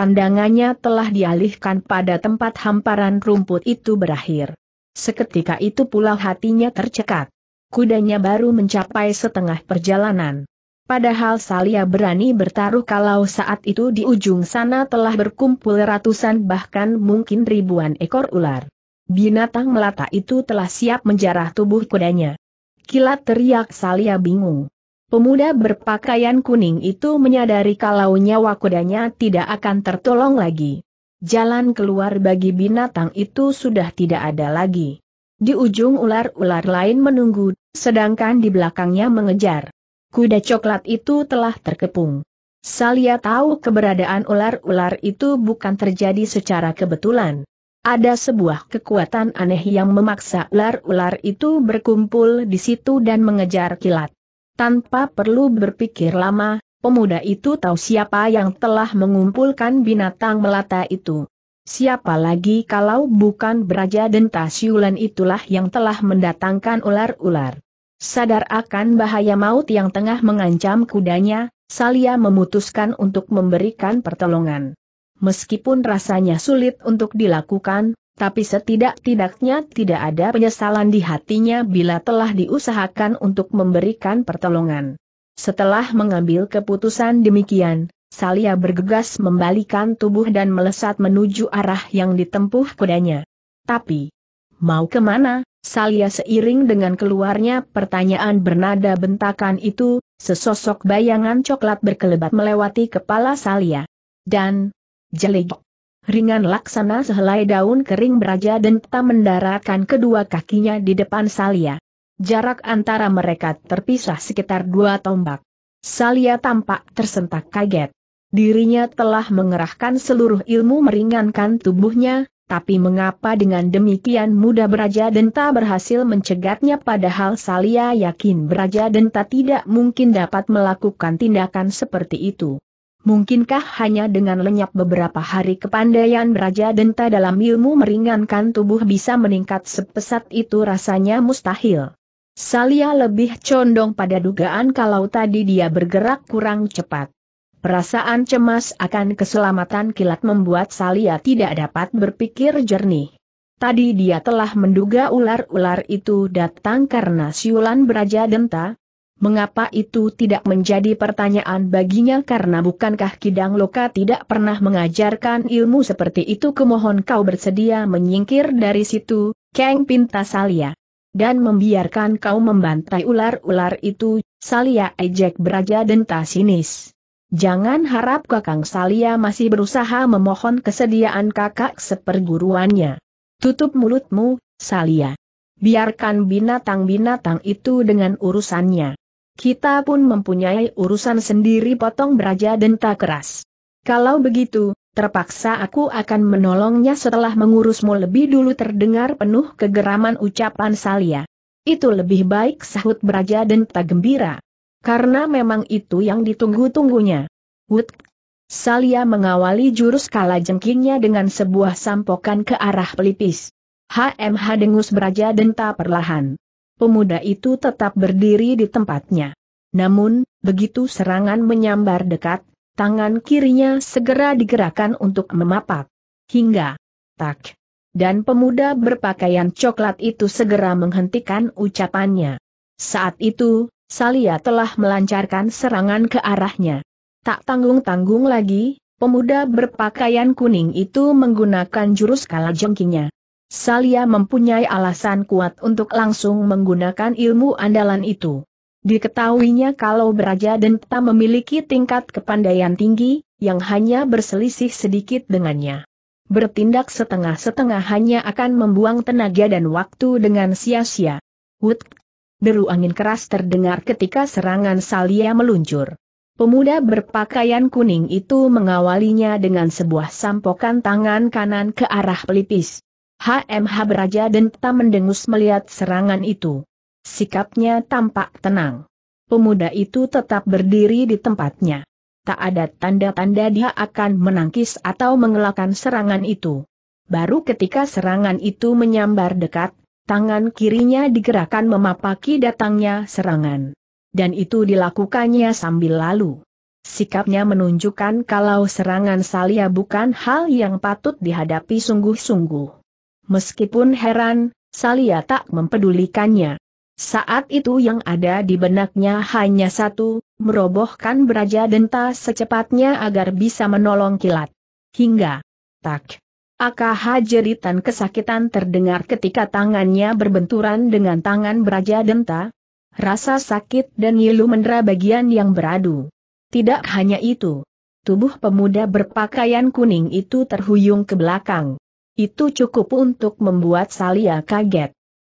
pandangannya telah dialihkan pada tempat hamparan rumput itu berakhir. Seketika itu pula hatinya tercekat. Kudanya baru mencapai setengah perjalanan. Padahal Salia berani bertaruh kalau saat itu di ujung sana telah berkumpul ratusan bahkan mungkin ribuan ekor ular. Binatang melata itu telah siap menjarah tubuh kudanya. Kilat teriak Salia bingung. Pemuda berpakaian kuning itu menyadari kalau nyawa kudanya tidak akan tertolong lagi. Jalan keluar bagi binatang itu sudah tidak ada lagi. Di ujung ular-ular lain menunggu, sedangkan di belakangnya mengejar. Kuda coklat itu telah terkepung. Salia tahu keberadaan ular-ular itu bukan terjadi secara kebetulan. Ada sebuah kekuatan aneh yang memaksa ular-ular itu berkumpul di situ dan mengejar kilat. Tanpa perlu berpikir lama, pemuda itu tahu siapa yang telah mengumpulkan binatang melata itu. Siapa lagi kalau bukan Braja Denta Siulan itulah yang telah mendatangkan ular-ular. Sadar akan bahaya maut yang tengah mengancam kudanya, Salia memutuskan untuk memberikan pertolongan. Meskipun rasanya sulit untuk dilakukan, tapi setidak-tidaknya tidak ada penyesalan di hatinya bila telah diusahakan untuk memberikan pertolongan. Setelah mengambil keputusan demikian, Salia bergegas membalikan tubuh dan melesat menuju arah yang ditempuh kudanya. Tapi, mau kemana? Salia seiring dengan keluarnya pertanyaan bernada bentakan itu, sesosok bayangan coklat berkelebat melewati kepala Salia. Dan, jelek. Ringan laksana sehelai daun kering beraja denta mendaratkan kedua kakinya di depan Salia. Jarak antara mereka terpisah sekitar dua tombak. Salia tampak tersentak kaget. Dirinya telah mengerahkan seluruh ilmu meringankan tubuhnya, tapi mengapa dengan demikian mudah Braja denta berhasil mencegatnya padahal Salia yakin Braja denta tidak mungkin dapat melakukan tindakan seperti itu. Mungkinkah hanya dengan lenyap beberapa hari kepandaian Raja Denta dalam ilmu meringankan tubuh bisa meningkat sepesat itu rasanya mustahil. Salia lebih condong pada dugaan kalau tadi dia bergerak kurang cepat. Perasaan cemas akan keselamatan kilat membuat Salia tidak dapat berpikir jernih. Tadi dia telah menduga ular-ular itu datang karena siulan Beraja Denta, Mengapa itu tidak menjadi pertanyaan baginya karena bukankah Kidang Loka tidak pernah mengajarkan ilmu seperti itu kemohon kau bersedia menyingkir dari situ, Kang Pinta Salia, Dan membiarkan kau membantai ular-ular itu, Salia ejek beraja denta sinis. Jangan harap kakang Salia masih berusaha memohon kesediaan kakak seperguruannya. Tutup mulutmu, Salia. Biarkan binatang-binatang itu dengan urusannya. Kita pun mempunyai urusan sendiri potong beraja denta keras. Kalau begitu, terpaksa aku akan menolongnya setelah mengurusmu lebih dulu terdengar penuh kegeraman ucapan Salia. Itu lebih baik sahut beraja denta gembira. Karena memang itu yang ditunggu-tunggunya. Wut. Salia mengawali jurus kala jengkingnya dengan sebuah sampokan ke arah pelipis. HMH dengus beraja denta perlahan pemuda itu tetap berdiri di tempatnya. Namun, begitu serangan menyambar dekat, tangan kirinya segera digerakkan untuk memapak. Hingga, tak. Dan pemuda berpakaian coklat itu segera menghentikan ucapannya. Saat itu, Salia telah melancarkan serangan ke arahnya. Tak tanggung-tanggung lagi, pemuda berpakaian kuning itu menggunakan jurus kalajengkingnya. Salia mempunyai alasan kuat untuk langsung menggunakan ilmu andalan itu. Diketahuinya kalau Beraja Denta memiliki tingkat kepandaian tinggi, yang hanya berselisih sedikit dengannya. Bertindak setengah-setengah hanya akan membuang tenaga dan waktu dengan sia-sia. Wut! Deru angin keras terdengar ketika serangan Salia meluncur. Pemuda berpakaian kuning itu mengawalinya dengan sebuah sampokan tangan kanan ke arah pelipis. HMH Beraja Denta mendengus melihat serangan itu. Sikapnya tampak tenang. Pemuda itu tetap berdiri di tempatnya. Tak ada tanda-tanda dia akan menangkis atau mengelakkan serangan itu. Baru ketika serangan itu menyambar dekat, tangan kirinya digerakkan memapaki datangnya serangan. Dan itu dilakukannya sambil lalu. Sikapnya menunjukkan kalau serangan Salia bukan hal yang patut dihadapi sungguh-sungguh. Meskipun heran, Salia tak mempedulikannya. Saat itu yang ada di benaknya hanya satu, merobohkan beraja denta secepatnya agar bisa menolong kilat. Hingga tak. Akah jeritan kesakitan terdengar ketika tangannya berbenturan dengan tangan beraja denta. Rasa sakit dan ngilu mendera bagian yang beradu. Tidak hanya itu. Tubuh pemuda berpakaian kuning itu terhuyung ke belakang. Itu cukup untuk membuat Salia kaget.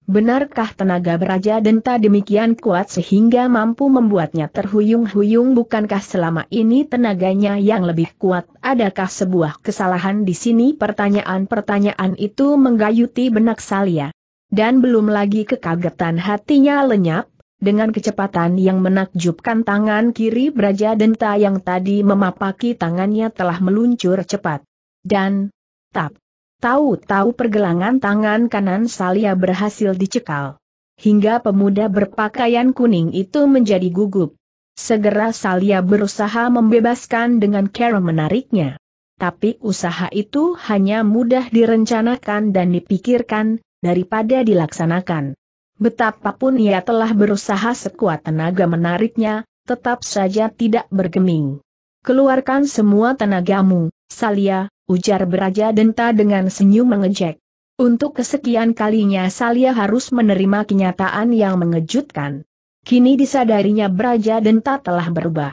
Benarkah tenaga beraja denta demikian kuat sehingga mampu membuatnya terhuyung-huyung bukankah selama ini tenaganya yang lebih kuat? Adakah sebuah kesalahan di sini? Pertanyaan-pertanyaan itu menggayuti benak Salia. Dan belum lagi kekagetan hatinya lenyap, dengan kecepatan yang menakjubkan tangan kiri beraja denta yang tadi memapaki tangannya telah meluncur cepat. Dan, tap, Tahu-tahu pergelangan tangan kanan Salia berhasil dicekal. Hingga pemuda berpakaian kuning itu menjadi gugup. Segera Salia berusaha membebaskan dengan cara menariknya. Tapi usaha itu hanya mudah direncanakan dan dipikirkan, daripada dilaksanakan. Betapapun ia telah berusaha sekuat tenaga menariknya, tetap saja tidak bergeming. Keluarkan semua tenagamu, Salia, ujar Beraja Denta dengan senyum mengejek. Untuk kesekian kalinya Salia harus menerima kenyataan yang mengejutkan. Kini disadarinya Beraja Denta telah berubah.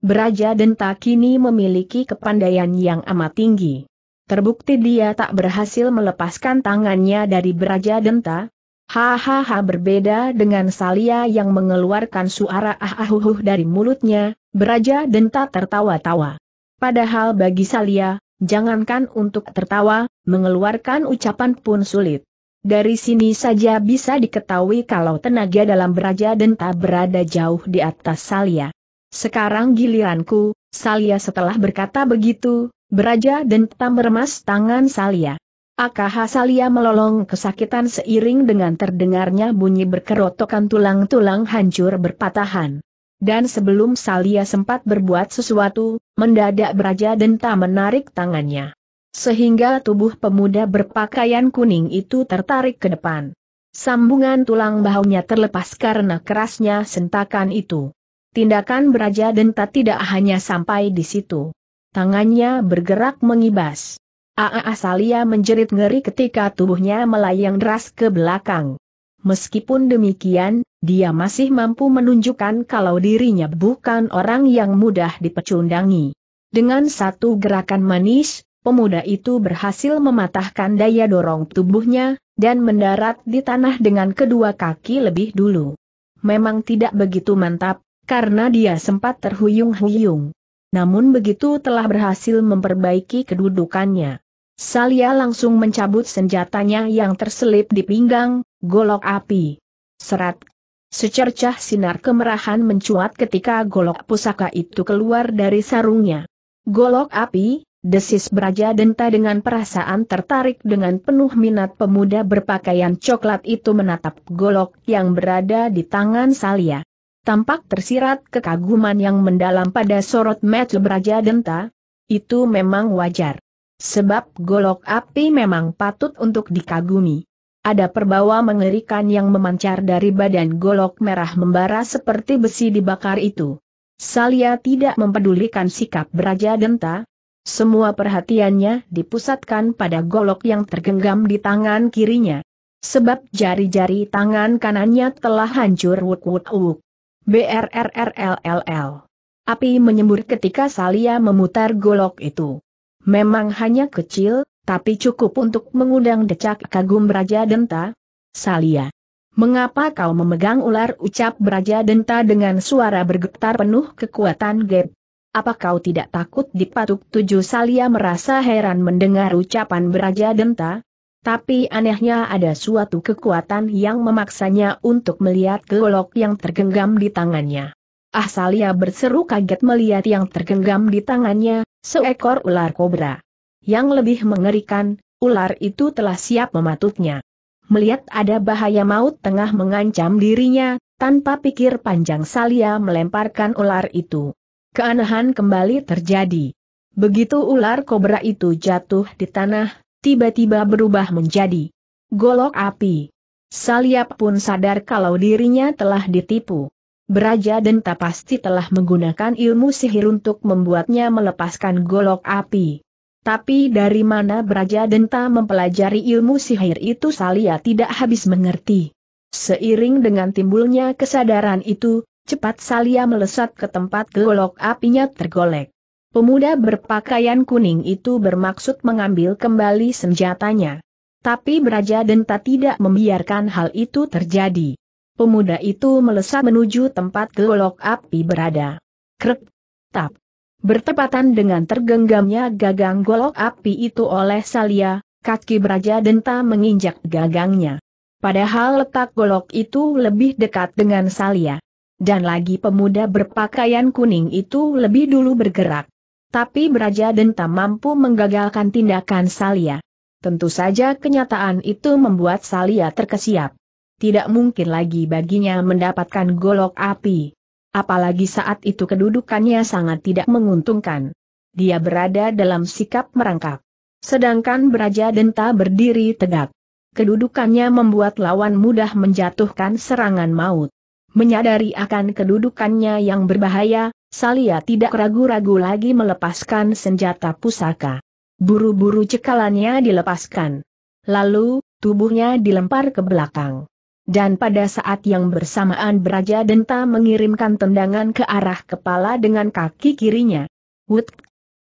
Beraja Denta kini memiliki kepandaian yang amat tinggi. Terbukti dia tak berhasil melepaskan tangannya dari Beraja Denta. Hahaha berbeda dengan Salia yang mengeluarkan suara ah ahuhuh dari mulutnya, Beraja Denta tertawa-tawa. Padahal bagi Salia, Jangankan untuk tertawa, mengeluarkan ucapan pun sulit. Dari sini saja bisa diketahui kalau tenaga dalam beraja denta berada jauh di atas Salia. Sekarang giliranku, Salia setelah berkata begitu, beraja denta meremas tangan Salia. AKH Salia melolong kesakitan seiring dengan terdengarnya bunyi berkerotokan tulang-tulang hancur berpatahan. Dan sebelum Salia sempat berbuat sesuatu, mendadak Braja Denta menarik tangannya. Sehingga tubuh pemuda berpakaian kuning itu tertarik ke depan. Sambungan tulang bahunya terlepas karena kerasnya sentakan itu. Tindakan Braja Denta tidak hanya sampai di situ. Tangannya bergerak mengibas. Aa Salia menjerit ngeri ketika tubuhnya melayang deras ke belakang. Meskipun demikian, dia masih mampu menunjukkan kalau dirinya bukan orang yang mudah dipecundangi. Dengan satu gerakan manis, pemuda itu berhasil mematahkan daya dorong tubuhnya, dan mendarat di tanah dengan kedua kaki lebih dulu. Memang tidak begitu mantap, karena dia sempat terhuyung-huyung. Namun begitu telah berhasil memperbaiki kedudukannya. Salia langsung mencabut senjatanya yang terselip di pinggang, Golok api. Serat. Secercah sinar kemerahan mencuat ketika golok pusaka itu keluar dari sarungnya. Golok api, desis beraja denta dengan perasaan tertarik dengan penuh minat pemuda berpakaian coklat itu menatap golok yang berada di tangan Salia. Tampak tersirat kekaguman yang mendalam pada sorot mata beraja denta. Itu memang wajar. Sebab golok api memang patut untuk dikagumi. Ada perbawa mengerikan yang memancar dari badan golok merah membara seperti besi dibakar itu. Salia tidak mempedulikan sikap beraja denta. Semua perhatiannya dipusatkan pada golok yang tergenggam di tangan kirinya. Sebab jari-jari tangan kanannya telah hancur wuk wuk wuk. BRRRLLL. Api menyembur ketika Salia memutar golok itu. Memang hanya kecil, tapi cukup untuk mengundang decak kagum Raja Denta. Salia. Mengapa kau memegang ular ucap Raja Denta dengan suara bergetar penuh kekuatan Gep? Apa kau tidak takut dipatuk tujuh Salia merasa heran mendengar ucapan Raja Denta? Tapi anehnya ada suatu kekuatan yang memaksanya untuk melihat golok yang tergenggam di tangannya. Ah, Salia berseru kaget melihat yang tergenggam di tangannya, seekor ular kobra. Yang lebih mengerikan, ular itu telah siap mematuknya. Melihat ada bahaya maut tengah mengancam dirinya, tanpa pikir panjang Salia melemparkan ular itu. Keanehan kembali terjadi. Begitu ular kobra itu jatuh di tanah, tiba-tiba berubah menjadi golok api. Salia pun sadar kalau dirinya telah ditipu. Beraja Denta pasti telah menggunakan ilmu sihir untuk membuatnya melepaskan golok api. Tapi dari mana Braja Denta mempelajari ilmu sihir itu Salia tidak habis mengerti. Seiring dengan timbulnya kesadaran itu, cepat Salia melesat ke tempat golok apinya tergolek. Pemuda berpakaian kuning itu bermaksud mengambil kembali senjatanya. Tapi Braja Denta tidak membiarkan hal itu terjadi. Pemuda itu melesat menuju tempat golok api berada. Krek, tap, Bertepatan dengan tergenggamnya gagang golok api itu oleh Salia, kaki beraja denta menginjak gagangnya. Padahal letak golok itu lebih dekat dengan Salia. Dan lagi pemuda berpakaian kuning itu lebih dulu bergerak. Tapi beraja denta mampu menggagalkan tindakan Salia. Tentu saja kenyataan itu membuat Salia terkesiap. Tidak mungkin lagi baginya mendapatkan golok api. Apalagi saat itu kedudukannya sangat tidak menguntungkan. Dia berada dalam sikap merangkak. Sedangkan Beraja Denta berdiri tegak. Kedudukannya membuat lawan mudah menjatuhkan serangan maut. Menyadari akan kedudukannya yang berbahaya, Salia tidak ragu-ragu lagi melepaskan senjata pusaka. Buru-buru cekalannya dilepaskan. Lalu, tubuhnya dilempar ke belakang dan pada saat yang bersamaan Braja Denta mengirimkan tendangan ke arah kepala dengan kaki kirinya. Wut,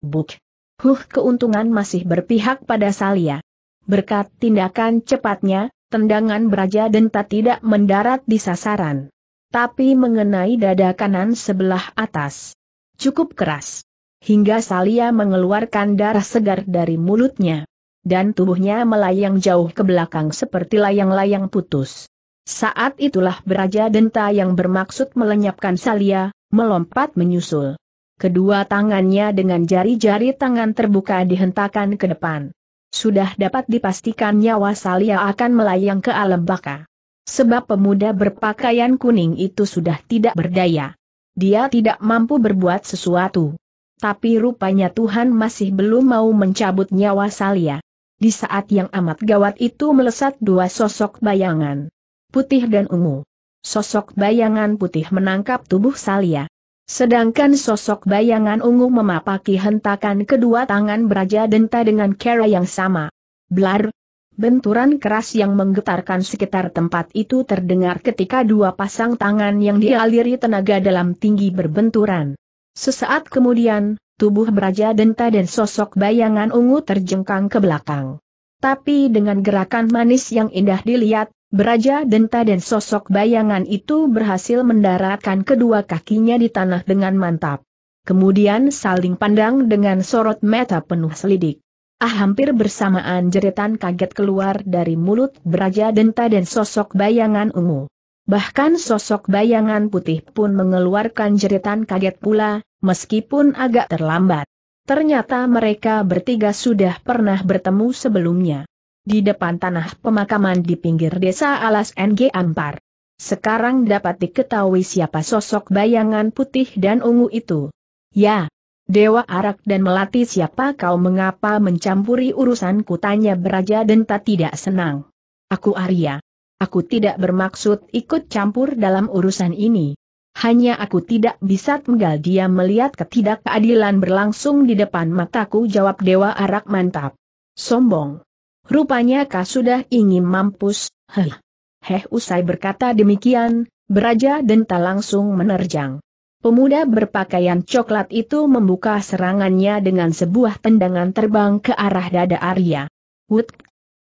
buk, huh keuntungan masih berpihak pada Salia. Berkat tindakan cepatnya, tendangan Braja Denta tidak mendarat di sasaran. Tapi mengenai dada kanan sebelah atas. Cukup keras. Hingga Salia mengeluarkan darah segar dari mulutnya dan tubuhnya melayang jauh ke belakang seperti layang-layang putus. Saat itulah beraja denta yang bermaksud melenyapkan Salia, melompat menyusul. Kedua tangannya dengan jari-jari tangan terbuka dihentakan ke depan. Sudah dapat dipastikan nyawa Salia akan melayang ke alam baka. Sebab pemuda berpakaian kuning itu sudah tidak berdaya. Dia tidak mampu berbuat sesuatu. Tapi rupanya Tuhan masih belum mau mencabut nyawa Salia. Di saat yang amat gawat itu melesat dua sosok bayangan putih dan ungu. Sosok bayangan putih menangkap tubuh Salia. Sedangkan sosok bayangan ungu memapaki hentakan kedua tangan beraja denta dengan cara yang sama. Blar! Benturan keras yang menggetarkan sekitar tempat itu terdengar ketika dua pasang tangan yang dialiri tenaga dalam tinggi berbenturan. Sesaat kemudian, tubuh beraja denta dan sosok bayangan ungu terjengkang ke belakang. Tapi dengan gerakan manis yang indah dilihat, Beraja Denta dan sosok bayangan itu berhasil mendaratkan kedua kakinya di tanah dengan mantap. Kemudian saling pandang dengan sorot mata penuh selidik. Ah hampir bersamaan jeritan kaget keluar dari mulut Beraja Denta dan sosok bayangan ungu. Bahkan sosok bayangan putih pun mengeluarkan jeritan kaget pula, meskipun agak terlambat. Ternyata mereka bertiga sudah pernah bertemu sebelumnya di depan tanah pemakaman di pinggir desa Alas NG Ampar. Sekarang dapat diketahui siapa sosok bayangan putih dan ungu itu. Ya, Dewa Arak dan Melati siapa kau mengapa mencampuri urusanku tanya Beraja Denta tidak senang. Aku Arya. Aku tidak bermaksud ikut campur dalam urusan ini. Hanya aku tidak bisa tinggal dia melihat ketidakadilan berlangsung di depan mataku jawab Dewa Arak mantap. Sombong. Rupanya kau sudah ingin mampus, heh. Heh usai berkata demikian, beraja denta langsung menerjang. Pemuda berpakaian coklat itu membuka serangannya dengan sebuah tendangan terbang ke arah dada Arya. Wut!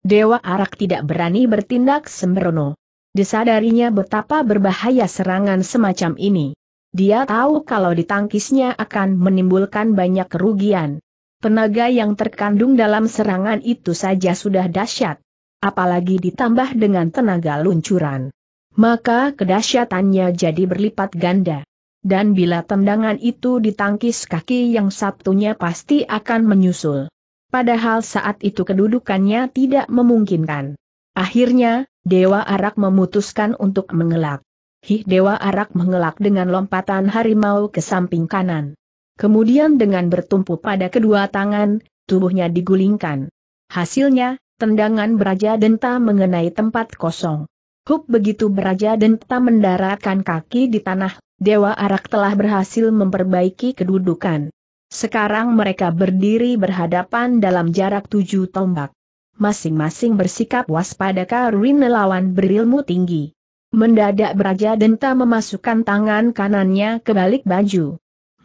Dewa Arak tidak berani bertindak sembrono. Disadarinya betapa berbahaya serangan semacam ini. Dia tahu kalau ditangkisnya akan menimbulkan banyak kerugian. Tenaga yang terkandung dalam serangan itu saja sudah dahsyat. Apalagi ditambah dengan tenaga luncuran. Maka kedahsyatannya jadi berlipat ganda. Dan bila tendangan itu ditangkis kaki yang satunya pasti akan menyusul. Padahal saat itu kedudukannya tidak memungkinkan. Akhirnya, Dewa Arak memutuskan untuk mengelak. Hih Dewa Arak mengelak dengan lompatan harimau ke samping kanan. Kemudian dengan bertumpu pada kedua tangan, tubuhnya digulingkan. Hasilnya, tendangan beraja denta mengenai tempat kosong. Hup begitu beraja denta mendaratkan kaki di tanah, Dewa Arak telah berhasil memperbaiki kedudukan. Sekarang mereka berdiri berhadapan dalam jarak tujuh tombak. Masing-masing bersikap waspada karena lawan berilmu tinggi. Mendadak beraja denta memasukkan tangan kanannya ke balik baju.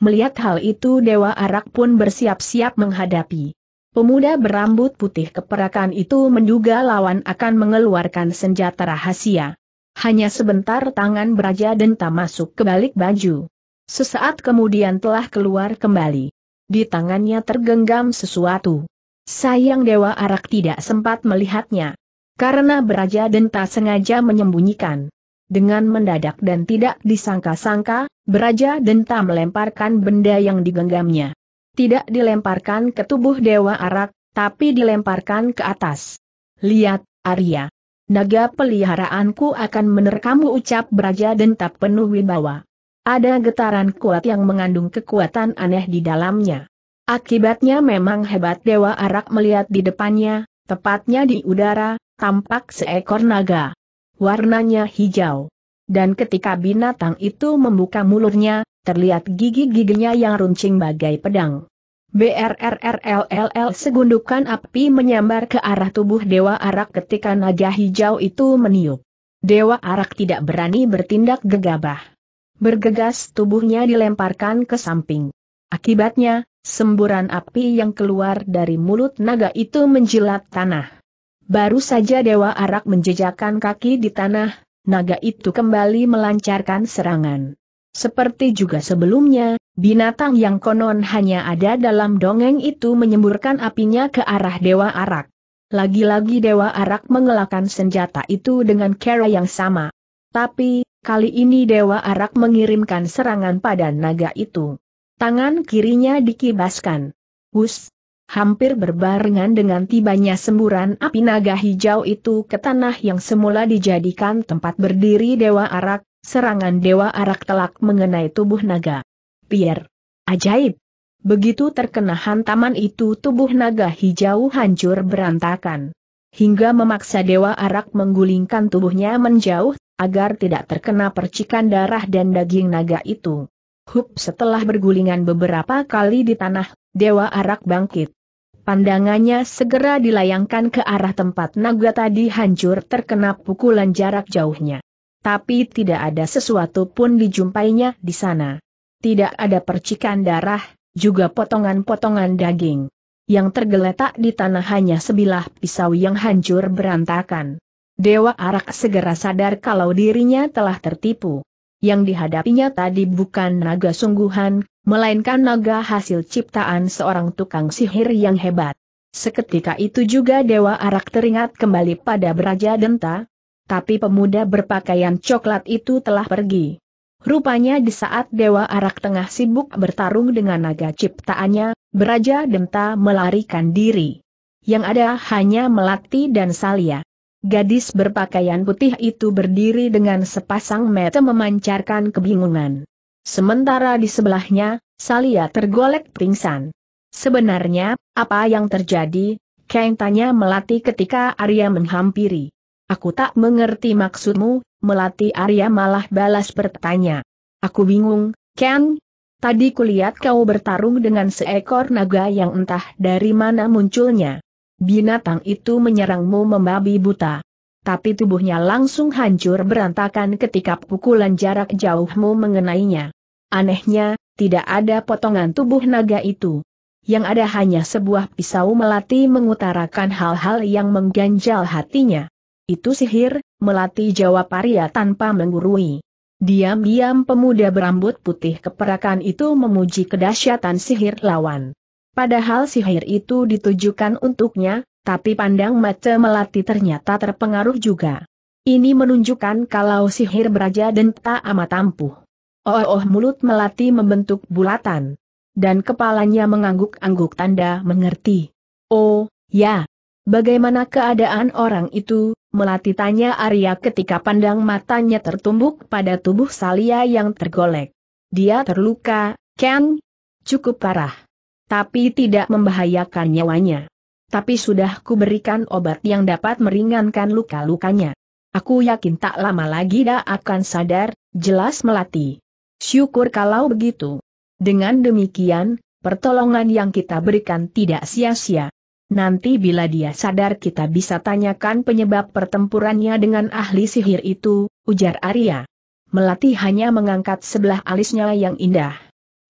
Melihat hal itu Dewa Arak pun bersiap-siap menghadapi. Pemuda berambut putih keperakan itu menduga lawan akan mengeluarkan senjata rahasia. Hanya sebentar tangan beraja denta masuk ke balik baju. Sesaat kemudian telah keluar kembali. Di tangannya tergenggam sesuatu. Sayang Dewa Arak tidak sempat melihatnya. Karena beraja denta sengaja menyembunyikan dengan mendadak dan tidak disangka-sangka, beraja denta melemparkan benda yang digenggamnya. Tidak dilemparkan ke tubuh Dewa Arak, tapi dilemparkan ke atas. Lihat, Arya. Naga peliharaanku akan menerkamu ucap beraja denta penuh wibawa. Ada getaran kuat yang mengandung kekuatan aneh di dalamnya. Akibatnya memang hebat Dewa Arak melihat di depannya, tepatnya di udara, tampak seekor naga warnanya hijau. Dan ketika binatang itu membuka mulutnya, terlihat gigi-giginya yang runcing bagai pedang. BRRRLLL segundukan api menyambar ke arah tubuh Dewa Arak ketika naga hijau itu meniup. Dewa Arak tidak berani bertindak gegabah. Bergegas tubuhnya dilemparkan ke samping. Akibatnya, semburan api yang keluar dari mulut naga itu menjilat tanah. Baru saja Dewa Arak menjejakkan kaki di tanah, naga itu kembali melancarkan serangan. Seperti juga sebelumnya, binatang yang konon hanya ada dalam dongeng itu menyemburkan apinya ke arah Dewa Arak. Lagi-lagi Dewa Arak mengelakkan senjata itu dengan cara yang sama. Tapi, kali ini Dewa Arak mengirimkan serangan pada naga itu. Tangan kirinya dikibaskan. Hus, Hampir berbarengan dengan tibanya semburan api naga hijau itu ke tanah yang semula dijadikan tempat berdiri Dewa Arak, serangan Dewa Arak telak mengenai tubuh naga. Pier. Ajaib. Begitu terkena hantaman itu tubuh naga hijau hancur berantakan. Hingga memaksa Dewa Arak menggulingkan tubuhnya menjauh, agar tidak terkena percikan darah dan daging naga itu. Hup setelah bergulingan beberapa kali di tanah, Dewa Arak bangkit. Pandangannya segera dilayangkan ke arah tempat naga tadi hancur terkena pukulan jarak jauhnya. Tapi tidak ada sesuatu pun dijumpainya di sana. Tidak ada percikan darah, juga potongan-potongan daging. Yang tergeletak di tanah hanya sebilah pisau yang hancur berantakan. Dewa Arak segera sadar kalau dirinya telah tertipu yang dihadapinya tadi bukan naga sungguhan, melainkan naga hasil ciptaan seorang tukang sihir yang hebat. Seketika itu juga Dewa Arak teringat kembali pada Braja Denta, tapi pemuda berpakaian coklat itu telah pergi. Rupanya di saat Dewa Arak tengah sibuk bertarung dengan naga ciptaannya, Braja Denta melarikan diri. Yang ada hanya Melati dan Salia. Gadis berpakaian putih itu berdiri dengan sepasang mata memancarkan kebingungan. Sementara di sebelahnya, Salia tergolek pingsan. Sebenarnya, apa yang terjadi? Kang tanya Melati ketika Arya menghampiri. Aku tak mengerti maksudmu, Melati Arya malah balas bertanya. Aku bingung, Ken. Tadi kulihat kau bertarung dengan seekor naga yang entah dari mana munculnya. Binatang itu menyerangmu membabi buta. Tapi tubuhnya langsung hancur berantakan ketika pukulan jarak jauhmu mengenainya. Anehnya, tidak ada potongan tubuh naga itu. Yang ada hanya sebuah pisau melati mengutarakan hal-hal yang mengganjal hatinya. Itu sihir, melati jawab Arya tanpa menggurui. Diam-diam pemuda berambut putih keperakan itu memuji kedahsyatan sihir lawan. Padahal sihir itu ditujukan untuknya, tapi pandang mata melati ternyata terpengaruh juga. Ini menunjukkan kalau sihir beraja dan tak amat ampuh. Oh, oh mulut melati membentuk bulatan. Dan kepalanya mengangguk-angguk tanda mengerti. Oh, ya. Bagaimana keadaan orang itu, melati tanya Arya ketika pandang matanya tertumbuk pada tubuh Salia yang tergolek. Dia terluka, Ken? Cukup parah tapi tidak membahayakan nyawanya. Tapi sudah kuberikan obat yang dapat meringankan luka-lukanya. Aku yakin tak lama lagi dia akan sadar, jelas melati. Syukur kalau begitu. Dengan demikian, pertolongan yang kita berikan tidak sia-sia. Nanti bila dia sadar kita bisa tanyakan penyebab pertempurannya dengan ahli sihir itu, ujar Arya. Melati hanya mengangkat sebelah alisnya yang indah.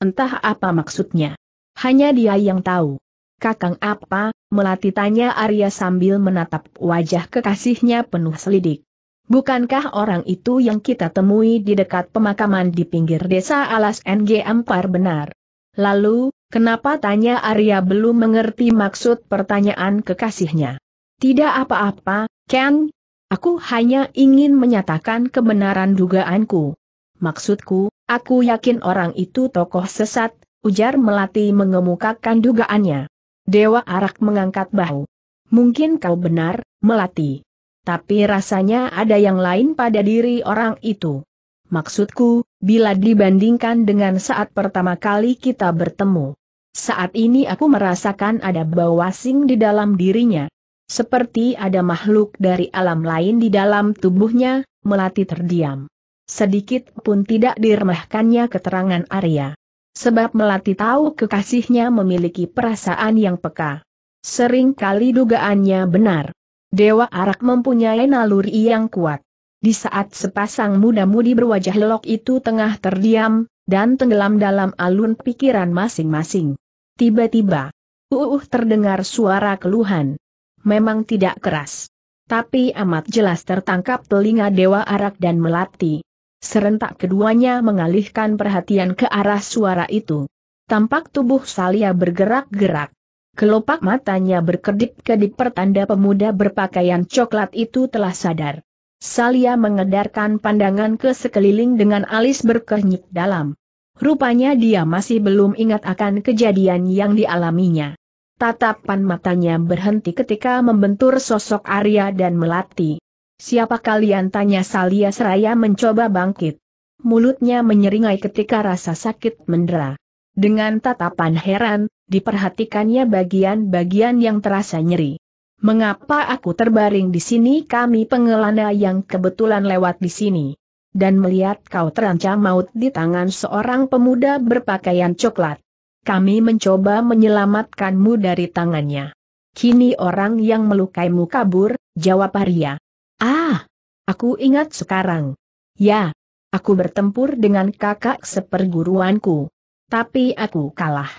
Entah apa maksudnya. Hanya dia yang tahu. Kakang apa, melati tanya Arya sambil menatap wajah kekasihnya penuh selidik. Bukankah orang itu yang kita temui di dekat pemakaman di pinggir desa alas NG Ampar benar? Lalu, kenapa tanya Arya belum mengerti maksud pertanyaan kekasihnya? Tidak apa-apa, Ken. Aku hanya ingin menyatakan kebenaran dugaanku. Maksudku, aku yakin orang itu tokoh sesat, ujar Melati mengemukakan dugaannya. Dewa Arak mengangkat bahu. Mungkin kau benar, Melati. Tapi rasanya ada yang lain pada diri orang itu. Maksudku, bila dibandingkan dengan saat pertama kali kita bertemu. Saat ini aku merasakan ada bau asing di dalam dirinya. Seperti ada makhluk dari alam lain di dalam tubuhnya, Melati terdiam. Sedikit pun tidak diremehkannya keterangan Arya. Sebab Melati tahu kekasihnya memiliki perasaan yang peka. Sering kali dugaannya benar. Dewa Arak mempunyai naluri yang kuat. Di saat sepasang muda-mudi berwajah lelok itu tengah terdiam, dan tenggelam dalam alun pikiran masing-masing. Tiba-tiba, uuh terdengar suara keluhan. Memang tidak keras. Tapi amat jelas tertangkap telinga Dewa Arak dan Melati. Serentak keduanya mengalihkan perhatian ke arah suara itu. Tampak tubuh Salia bergerak-gerak. Kelopak matanya berkedip-kedip pertanda pemuda berpakaian coklat itu telah sadar. Salia mengedarkan pandangan ke sekeliling dengan alis berkernyit dalam. Rupanya dia masih belum ingat akan kejadian yang dialaminya. Tatapan matanya berhenti ketika membentur sosok Arya dan Melati. Siapa kalian tanya Salia seraya mencoba bangkit. Mulutnya menyeringai ketika rasa sakit mendera. Dengan tatapan heran, diperhatikannya bagian-bagian yang terasa nyeri. Mengapa aku terbaring di sini kami pengelana yang kebetulan lewat di sini? Dan melihat kau terancam maut di tangan seorang pemuda berpakaian coklat. Kami mencoba menyelamatkanmu dari tangannya. Kini orang yang melukaimu kabur, jawab Arya. Ah, aku ingat sekarang. Ya, aku bertempur dengan kakak seperguruanku. Tapi aku kalah.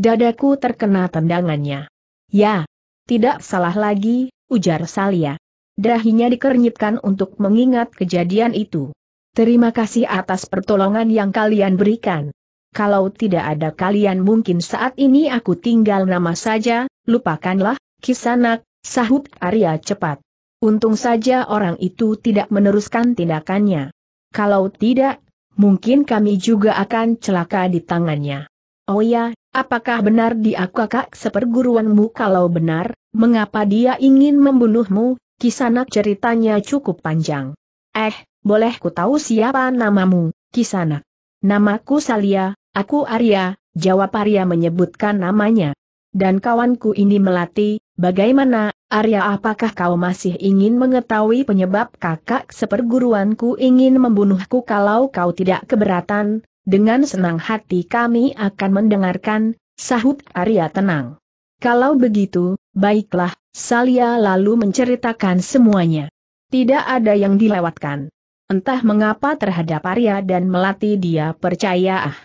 Dadaku terkena tendangannya. Ya, tidak salah lagi, ujar Salia. Dahinya dikernyitkan untuk mengingat kejadian itu. Terima kasih atas pertolongan yang kalian berikan. Kalau tidak ada kalian mungkin saat ini aku tinggal nama saja, lupakanlah, kisanak, sahut Arya cepat. Untung saja orang itu tidak meneruskan tindakannya. Kalau tidak, mungkin kami juga akan celaka di tangannya. Oh ya, apakah benar dia kakak seperguruanmu kalau benar, mengapa dia ingin membunuhmu, kisanak ceritanya cukup panjang. Eh, boleh ku tahu siapa namamu, kisanak? Namaku Salia, aku Arya, jawab Arya menyebutkan namanya. Dan kawanku ini melatih, Bagaimana, Arya apakah kau masih ingin mengetahui penyebab kakak seperguruanku ingin membunuhku kalau kau tidak keberatan, dengan senang hati kami akan mendengarkan, sahut Arya tenang. Kalau begitu, baiklah, Salia lalu menceritakan semuanya. Tidak ada yang dilewatkan. Entah mengapa terhadap Arya dan Melati dia percaya ah.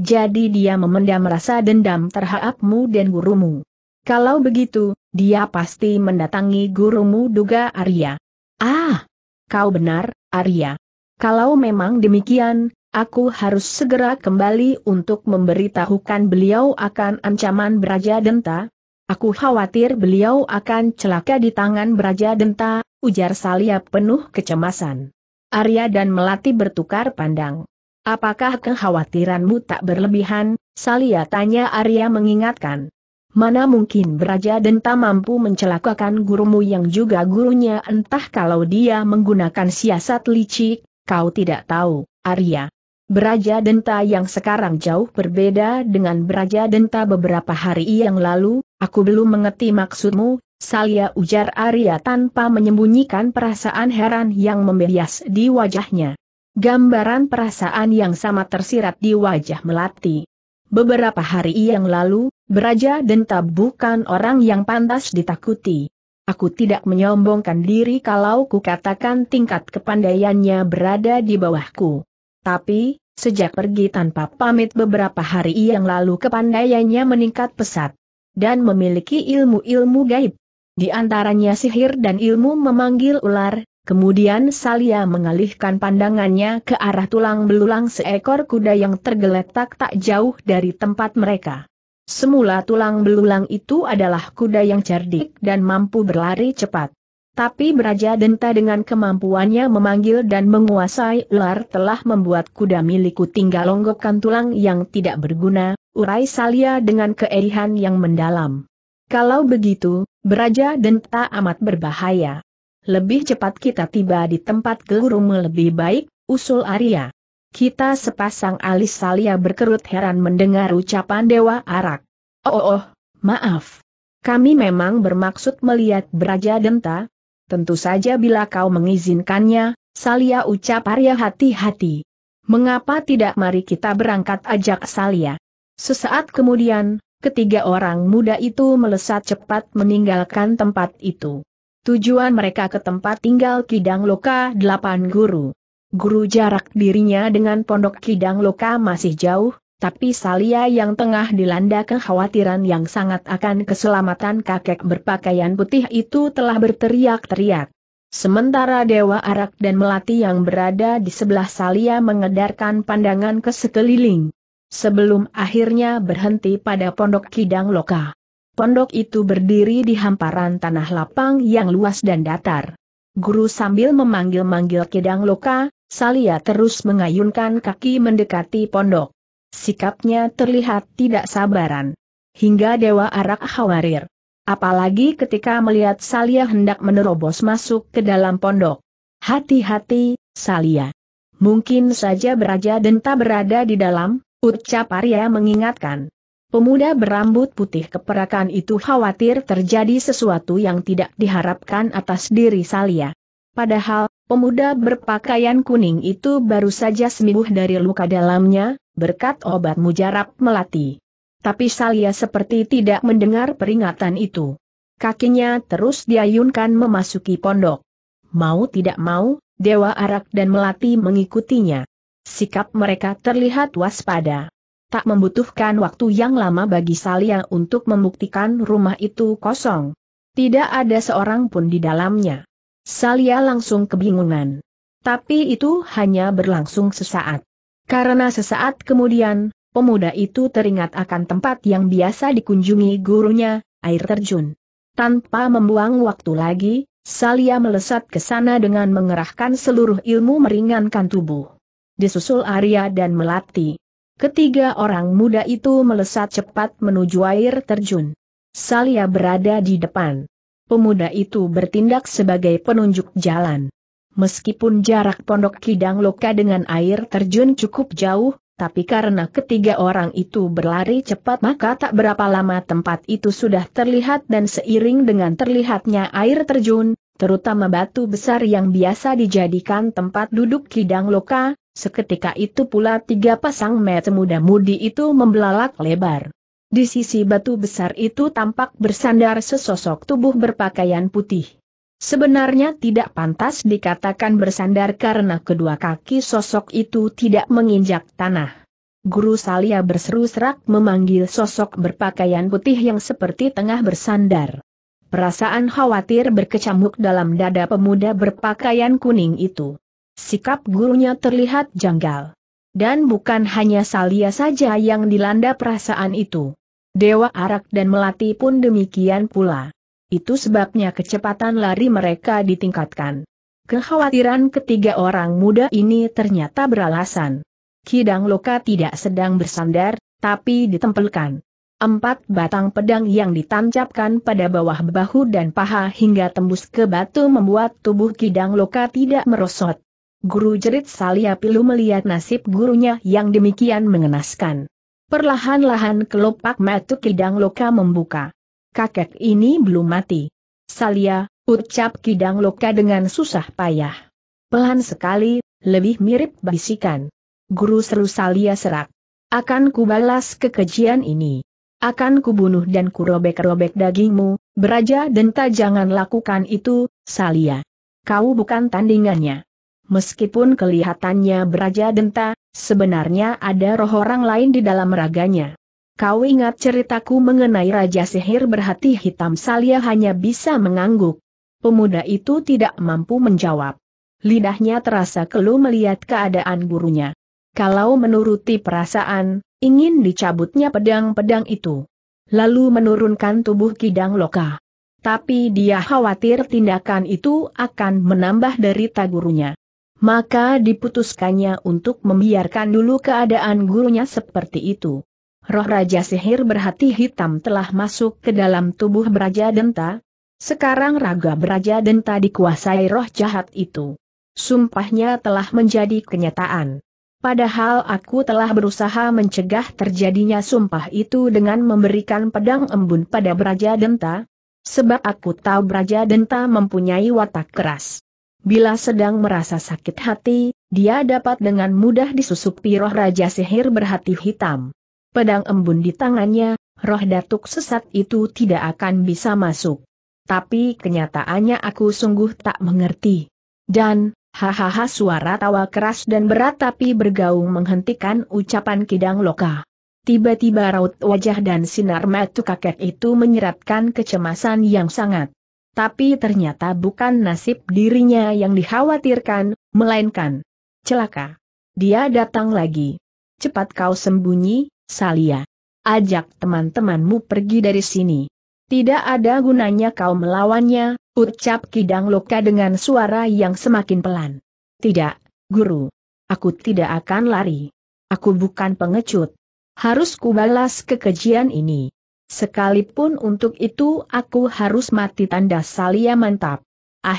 Jadi dia memendam rasa dendam terhadapmu dan gurumu. Kalau begitu, dia pasti mendatangi gurumu duga Arya. Ah! Kau benar, Arya. Kalau memang demikian, aku harus segera kembali untuk memberitahukan beliau akan ancaman Beraja Denta. Aku khawatir beliau akan celaka di tangan Beraja Denta, ujar Salia penuh kecemasan. Arya dan Melati bertukar pandang. Apakah kekhawatiranmu tak berlebihan? Salia tanya Arya mengingatkan. Mana mungkin Braja Denta mampu mencelakakan gurumu yang juga gurunya entah kalau dia menggunakan siasat licik, kau tidak tahu, Arya. Braja Denta yang sekarang jauh berbeda dengan Braja Denta beberapa hari yang lalu, aku belum mengerti maksudmu, Salya ujar Arya tanpa menyembunyikan perasaan heran yang membias di wajahnya. Gambaran perasaan yang sama tersirat di wajah Melati. Beberapa hari yang lalu, Beraja Denta bukan orang yang pantas ditakuti. Aku tidak menyombongkan diri kalau kukatakan tingkat kepandaiannya berada di bawahku. Tapi, sejak pergi tanpa pamit beberapa hari yang lalu kepandaiannya meningkat pesat. Dan memiliki ilmu-ilmu gaib. Di antaranya sihir dan ilmu memanggil ular, kemudian Salia mengalihkan pandangannya ke arah tulang belulang seekor kuda yang tergeletak tak jauh dari tempat mereka. Semula tulang belulang itu adalah kuda yang cerdik dan mampu berlari cepat. Tapi Beraja Denta dengan kemampuannya memanggil dan menguasai ular telah membuat kuda milikku tinggal longgokkan tulang yang tidak berguna, urai Salia dengan keerihan yang mendalam. Kalau begitu, Beraja Denta amat berbahaya. Lebih cepat kita tiba di tempat gelurumu lebih baik, usul Arya. Kita sepasang alis Salia berkerut heran mendengar ucapan Dewa Arak. Oh, oh, oh, maaf. Kami memang bermaksud melihat Braja Denta. Tentu saja bila kau mengizinkannya, Salia ucap Arya hati-hati. Mengapa tidak mari kita berangkat ajak Salia? Sesaat kemudian, ketiga orang muda itu melesat cepat meninggalkan tempat itu. Tujuan mereka ke tempat tinggal Kidang Loka Delapan Guru. Guru jarak dirinya dengan pondok kidang loka masih jauh, tapi Salia yang tengah dilanda kekhawatiran yang sangat akan keselamatan kakek berpakaian putih itu telah berteriak-teriak. Sementara Dewa Arak dan Melati yang berada di sebelah Salia mengedarkan pandangan ke sekeliling. Sebelum akhirnya berhenti pada pondok kidang loka. Pondok itu berdiri di hamparan tanah lapang yang luas dan datar. Guru sambil memanggil-manggil kidang loka, Salia terus mengayunkan kaki mendekati pondok. Sikapnya terlihat tidak sabaran. Hingga Dewa Arak khawatir. Apalagi ketika melihat Salia hendak menerobos masuk ke dalam pondok. Hati-hati, Salia. Mungkin saja beraja denta berada di dalam, ucap Arya mengingatkan. Pemuda berambut putih keperakan itu khawatir terjadi sesuatu yang tidak diharapkan atas diri Salia. Padahal, pemuda berpakaian kuning itu baru saja sembuh dari luka dalamnya, berkat obat mujarab melati. Tapi Salia seperti tidak mendengar peringatan itu. Kakinya terus diayunkan memasuki pondok. Mau tidak mau, Dewa Arak dan Melati mengikutinya. Sikap mereka terlihat waspada. Tak membutuhkan waktu yang lama bagi Salia untuk membuktikan rumah itu kosong. Tidak ada seorang pun di dalamnya. Salia langsung kebingungan. Tapi itu hanya berlangsung sesaat. Karena sesaat kemudian, pemuda itu teringat akan tempat yang biasa dikunjungi gurunya, air terjun. Tanpa membuang waktu lagi, Salia melesat ke sana dengan mengerahkan seluruh ilmu meringankan tubuh. Disusul Arya dan Melati. Ketiga orang muda itu melesat cepat menuju air terjun. Salia berada di depan pemuda itu bertindak sebagai penunjuk jalan. Meskipun jarak pondok Kidang Loka dengan air terjun cukup jauh, tapi karena ketiga orang itu berlari cepat maka tak berapa lama tempat itu sudah terlihat dan seiring dengan terlihatnya air terjun, terutama batu besar yang biasa dijadikan tempat duduk kidang loka, seketika itu pula tiga pasang mata muda-mudi itu membelalak lebar. Di sisi batu besar itu tampak bersandar sesosok tubuh berpakaian putih. Sebenarnya tidak pantas dikatakan bersandar karena kedua kaki sosok itu tidak menginjak tanah. Guru Salia berseru serak memanggil sosok berpakaian putih yang seperti tengah bersandar. Perasaan khawatir berkecamuk dalam dada pemuda berpakaian kuning itu. Sikap gurunya terlihat janggal. Dan bukan hanya Salia saja yang dilanda perasaan itu. Dewa Arak dan Melati pun demikian pula. Itu sebabnya kecepatan lari mereka ditingkatkan. Kekhawatiran ketiga orang muda ini ternyata beralasan. Kidang Loka tidak sedang bersandar, tapi ditempelkan. Empat batang pedang yang ditancapkan pada bawah bahu dan paha hingga tembus ke batu membuat tubuh Kidang Loka tidak merosot. Guru jerit Salia Pilu melihat nasib gurunya yang demikian mengenaskan. Perlahan-lahan kelopak mata Kidang Loka membuka. Kakek ini belum mati. Salia, ucap Kidang Loka dengan susah payah. Pelan sekali, lebih mirip bisikan. Guru seru Salia serak. Akan kubalas kekejian ini. Akan kubunuh dan kurobek-robek dagingmu, beraja denta jangan lakukan itu, Salia. Kau bukan tandingannya. Meskipun kelihatannya beraja denta, Sebenarnya ada roh orang lain di dalam raganya. Kau ingat ceritaku mengenai Raja Sihir berhati hitam Salia hanya bisa mengangguk. Pemuda itu tidak mampu menjawab. Lidahnya terasa keluh melihat keadaan gurunya. Kalau menuruti perasaan, ingin dicabutnya pedang-pedang itu. Lalu menurunkan tubuh kidang loka. Tapi dia khawatir tindakan itu akan menambah derita gurunya maka diputuskannya untuk membiarkan dulu keadaan gurunya seperti itu. Roh Raja Sihir berhati hitam telah masuk ke dalam tubuh Beraja Denta. Sekarang raga Beraja Denta dikuasai roh jahat itu. Sumpahnya telah menjadi kenyataan. Padahal aku telah berusaha mencegah terjadinya sumpah itu dengan memberikan pedang embun pada Braja Denta, sebab aku tahu Braja Denta mempunyai watak keras. Bila sedang merasa sakit hati, dia dapat dengan mudah disusupi roh Raja Sihir berhati hitam. Pedang embun di tangannya, roh datuk sesat itu tidak akan bisa masuk. Tapi kenyataannya aku sungguh tak mengerti. Dan, Hahaha suara tawa keras dan berat tapi bergaung menghentikan ucapan kidang loka. Tiba-tiba raut wajah dan sinar mata kakek itu menyeratkan kecemasan yang sangat. Tapi ternyata bukan nasib dirinya yang dikhawatirkan, melainkan celaka. Dia datang lagi. Cepat kau sembunyi, Salia. Ajak teman-temanmu pergi dari sini. Tidak ada gunanya kau melawannya, ucap Kidang Loka dengan suara yang semakin pelan. Tidak, guru. Aku tidak akan lari. Aku bukan pengecut. Harus kubalas kekejian ini. Sekalipun untuk itu aku harus mati tanda Salia mantap. Ah,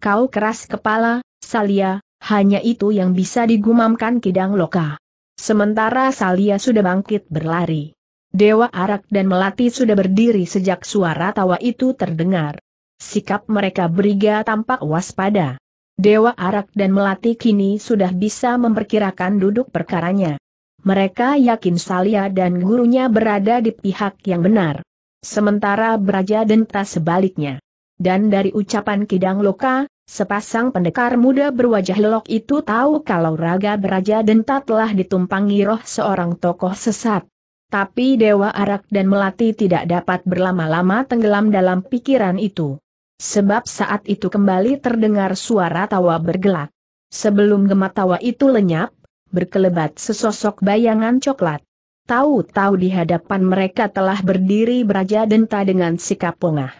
kau keras kepala, Salia, hanya itu yang bisa digumamkan kidang loka. Sementara Salia sudah bangkit berlari. Dewa Arak dan Melati sudah berdiri sejak suara tawa itu terdengar. Sikap mereka beriga tampak waspada. Dewa Arak dan Melati kini sudah bisa memperkirakan duduk perkaranya mereka yakin Salia dan gurunya berada di pihak yang benar. Sementara Braja Denta sebaliknya. Dan dari ucapan Kidang Loka, Sepasang pendekar muda berwajah lelok itu tahu kalau raga beraja denta telah ditumpangi roh seorang tokoh sesat. Tapi Dewa Arak dan Melati tidak dapat berlama-lama tenggelam dalam pikiran itu. Sebab saat itu kembali terdengar suara tawa bergelak. Sebelum gemat tawa itu lenyap, berkelebat sesosok bayangan coklat. Tahu-tahu di hadapan mereka telah berdiri Braja Denta dengan sikap pongah.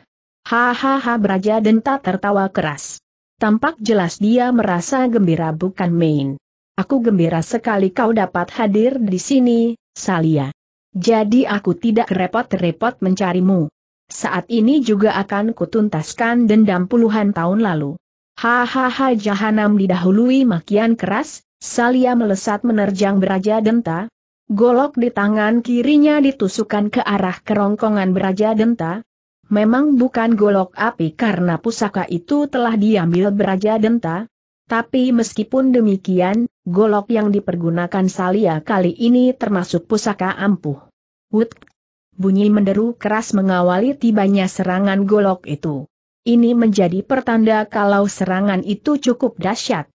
Hahaha Braja Denta tertawa keras. Tampak jelas dia merasa gembira bukan main. Aku gembira sekali kau dapat hadir di sini, Salia. Jadi aku tidak repot-repot mencarimu. Saat ini juga akan kutuntaskan dendam puluhan tahun lalu. Hahaha jahanam didahului makian keras, Salia melesat menerjang beraja denta. Golok di tangan kirinya ditusukkan ke arah kerongkongan beraja denta. Memang bukan golok api karena pusaka itu telah diambil beraja denta. Tapi meskipun demikian, golok yang dipergunakan Salia kali ini termasuk pusaka ampuh. Wut! Bunyi menderu keras mengawali tibanya serangan golok itu. Ini menjadi pertanda kalau serangan itu cukup dahsyat.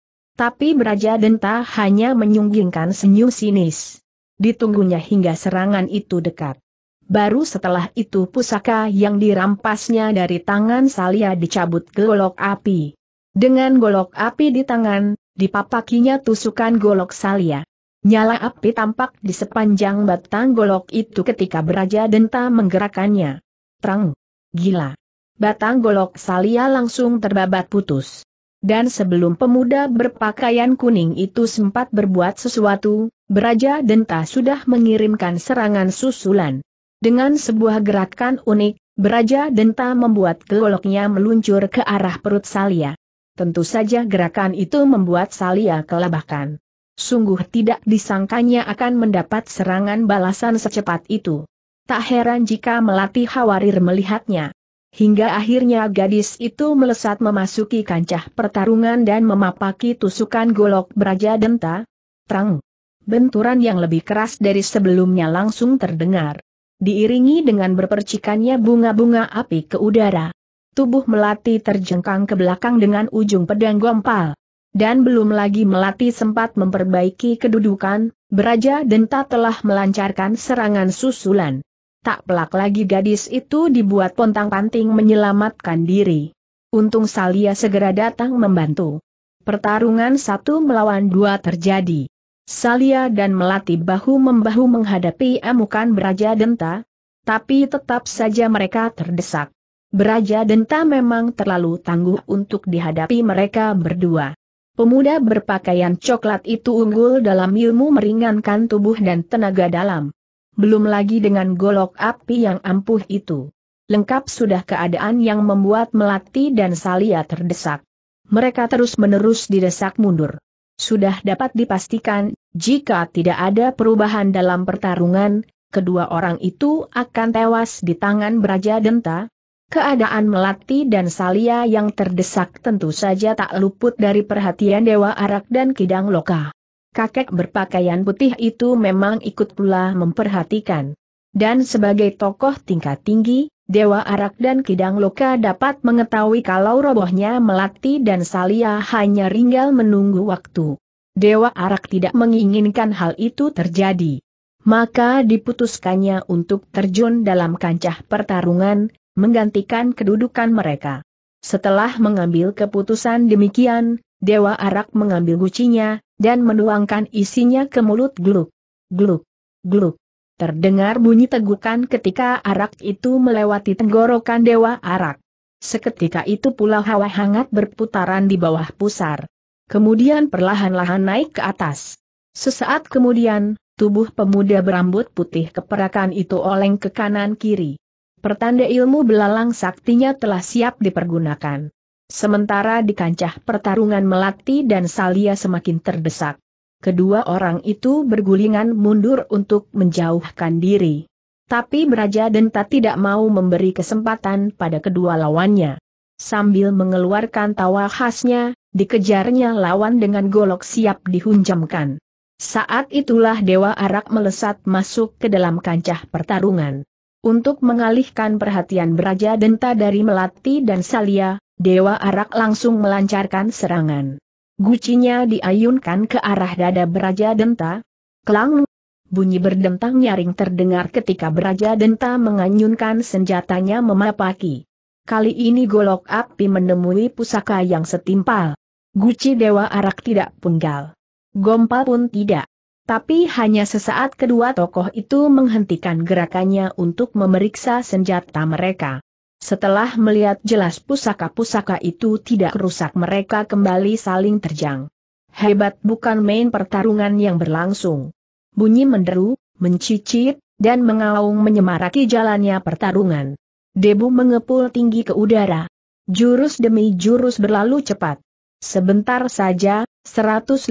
Tapi Beraja Denta hanya menyunggingkan senyum sinis. Ditunggunya hingga serangan itu dekat. Baru setelah itu pusaka yang dirampasnya dari tangan Salia dicabut ke golok api. Dengan golok api di tangan, dipapakinya tusukan golok Salia. Nyala api tampak di sepanjang batang golok itu ketika beraja denta menggerakkannya. Terang. Gila. Batang golok Salia langsung terbabat putus. Dan sebelum pemuda berpakaian kuning itu sempat berbuat sesuatu, Beraja Denta sudah mengirimkan serangan susulan. Dengan sebuah gerakan unik, Beraja Denta membuat goloknya meluncur ke arah perut Salia. Tentu saja gerakan itu membuat Salia kelabakan. Sungguh tidak disangkanya akan mendapat serangan balasan secepat itu. Tak heran jika melatih Hawarir melihatnya. Hingga akhirnya gadis itu melesat memasuki kancah pertarungan dan memapaki tusukan golok beraja denta. Terang. Benturan yang lebih keras dari sebelumnya langsung terdengar. Diiringi dengan berpercikannya bunga-bunga api ke udara. Tubuh Melati terjengkang ke belakang dengan ujung pedang gompal. Dan belum lagi Melati sempat memperbaiki kedudukan, Beraja Denta telah melancarkan serangan susulan tak pelak lagi gadis itu dibuat pontang-panting menyelamatkan diri. Untung Salia segera datang membantu. Pertarungan satu melawan dua terjadi. Salia dan Melati bahu-membahu menghadapi amukan Beraja Denta, tapi tetap saja mereka terdesak. Beraja Denta memang terlalu tangguh untuk dihadapi mereka berdua. Pemuda berpakaian coklat itu unggul dalam ilmu meringankan tubuh dan tenaga dalam belum lagi dengan golok api yang ampuh itu. Lengkap sudah keadaan yang membuat Melati dan Salia terdesak. Mereka terus-menerus didesak mundur. Sudah dapat dipastikan, jika tidak ada perubahan dalam pertarungan, kedua orang itu akan tewas di tangan Braja Denta. Keadaan Melati dan Salia yang terdesak tentu saja tak luput dari perhatian Dewa Arak dan Kidang Loka kakek berpakaian putih itu memang ikut pula memperhatikan. Dan sebagai tokoh tingkat tinggi, Dewa Arak dan Kidang Loka dapat mengetahui kalau robohnya Melati dan Salia hanya ringgal menunggu waktu. Dewa Arak tidak menginginkan hal itu terjadi. Maka diputuskannya untuk terjun dalam kancah pertarungan, menggantikan kedudukan mereka. Setelah mengambil keputusan demikian, Dewa Arak mengambil gucinya, dan menuangkan isinya ke mulut gluk. Gluk. Gluk. Terdengar bunyi tegukan ketika arak itu melewati tenggorokan Dewa Arak. Seketika itu pula hawa hangat berputaran di bawah pusar. Kemudian perlahan-lahan naik ke atas. Sesaat kemudian, tubuh pemuda berambut putih keperakan itu oleng ke kanan kiri. Pertanda ilmu belalang saktinya telah siap dipergunakan. Sementara di kancah pertarungan Melati dan Salia semakin terdesak. Kedua orang itu bergulingan mundur untuk menjauhkan diri. Tapi Beraja Denta tidak mau memberi kesempatan pada kedua lawannya. Sambil mengeluarkan tawa khasnya, dikejarnya lawan dengan golok siap dihunjamkan. Saat itulah Dewa Arak melesat masuk ke dalam kancah pertarungan. Untuk mengalihkan perhatian Beraja Denta dari Melati dan Salia, Dewa Arak langsung melancarkan serangan. Gucinya diayunkan ke arah dada Beraja Denta. Kelang! Bunyi berdentang nyaring terdengar ketika Beraja Denta menganyunkan senjatanya memapaki. Kali ini golok api menemui pusaka yang setimpal. Guci Dewa Arak tidak punggal. Gompa pun tidak. Tapi hanya sesaat kedua tokoh itu menghentikan gerakannya untuk memeriksa senjata mereka. Setelah melihat jelas pusaka-pusaka itu tidak rusak mereka kembali saling terjang. Hebat bukan main pertarungan yang berlangsung. Bunyi menderu, mencicit, dan mengaung menyemaraki jalannya pertarungan. Debu mengepul tinggi ke udara. Jurus demi jurus berlalu cepat. Sebentar saja, 150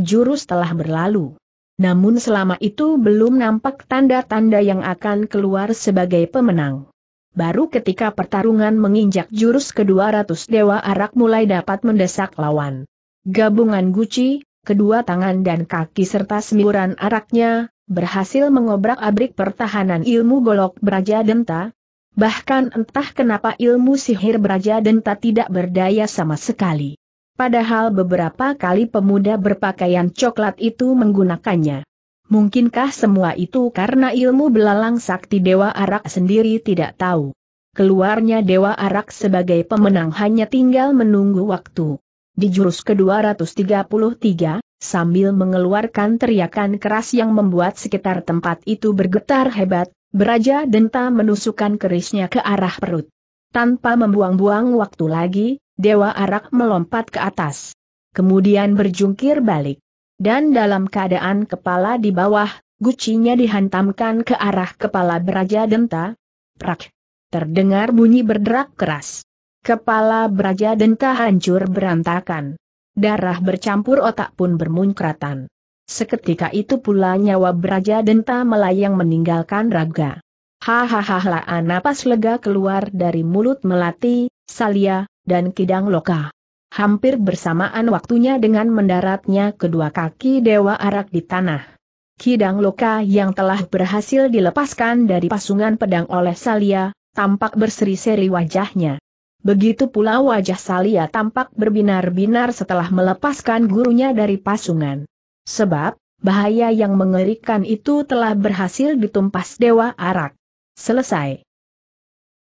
jurus telah berlalu. Namun selama itu belum nampak tanda-tanda yang akan keluar sebagai pemenang. Baru ketika pertarungan menginjak jurus ke-200 Dewa Arak mulai dapat mendesak lawan. Gabungan guci, kedua tangan dan kaki serta semburan araknya, berhasil mengobrak-abrik pertahanan ilmu golok beraja denta. Bahkan entah kenapa ilmu sihir beraja denta tidak berdaya sama sekali. Padahal beberapa kali pemuda berpakaian coklat itu menggunakannya. Mungkinkah semua itu karena ilmu belalang sakti Dewa Arak sendiri tidak tahu? Keluarnya Dewa Arak sebagai pemenang hanya tinggal menunggu waktu. Di jurus ke-233, sambil mengeluarkan teriakan keras yang membuat sekitar tempat itu bergetar hebat, Beraja Denta menusukkan kerisnya ke arah perut. Tanpa membuang-buang waktu lagi, Dewa Arak melompat ke atas. Kemudian berjungkir balik dan dalam keadaan kepala di bawah, gucinya dihantamkan ke arah kepala beraja denta. Prak! Terdengar bunyi berderak keras. Kepala beraja denta hancur berantakan. Darah bercampur otak pun bermuncratan. Seketika itu pula nyawa beraja denta melayang meninggalkan raga. Hahaha laan napas lega keluar dari mulut melati, salia, dan kidang loka. Hampir bersamaan waktunya dengan mendaratnya kedua kaki Dewa Arak di tanah. Kidang Loka yang telah berhasil dilepaskan dari pasungan pedang oleh Salia, tampak berseri-seri wajahnya. Begitu pula wajah Salia tampak berbinar-binar setelah melepaskan gurunya dari pasungan. Sebab, bahaya yang mengerikan itu telah berhasil ditumpas Dewa Arak. Selesai.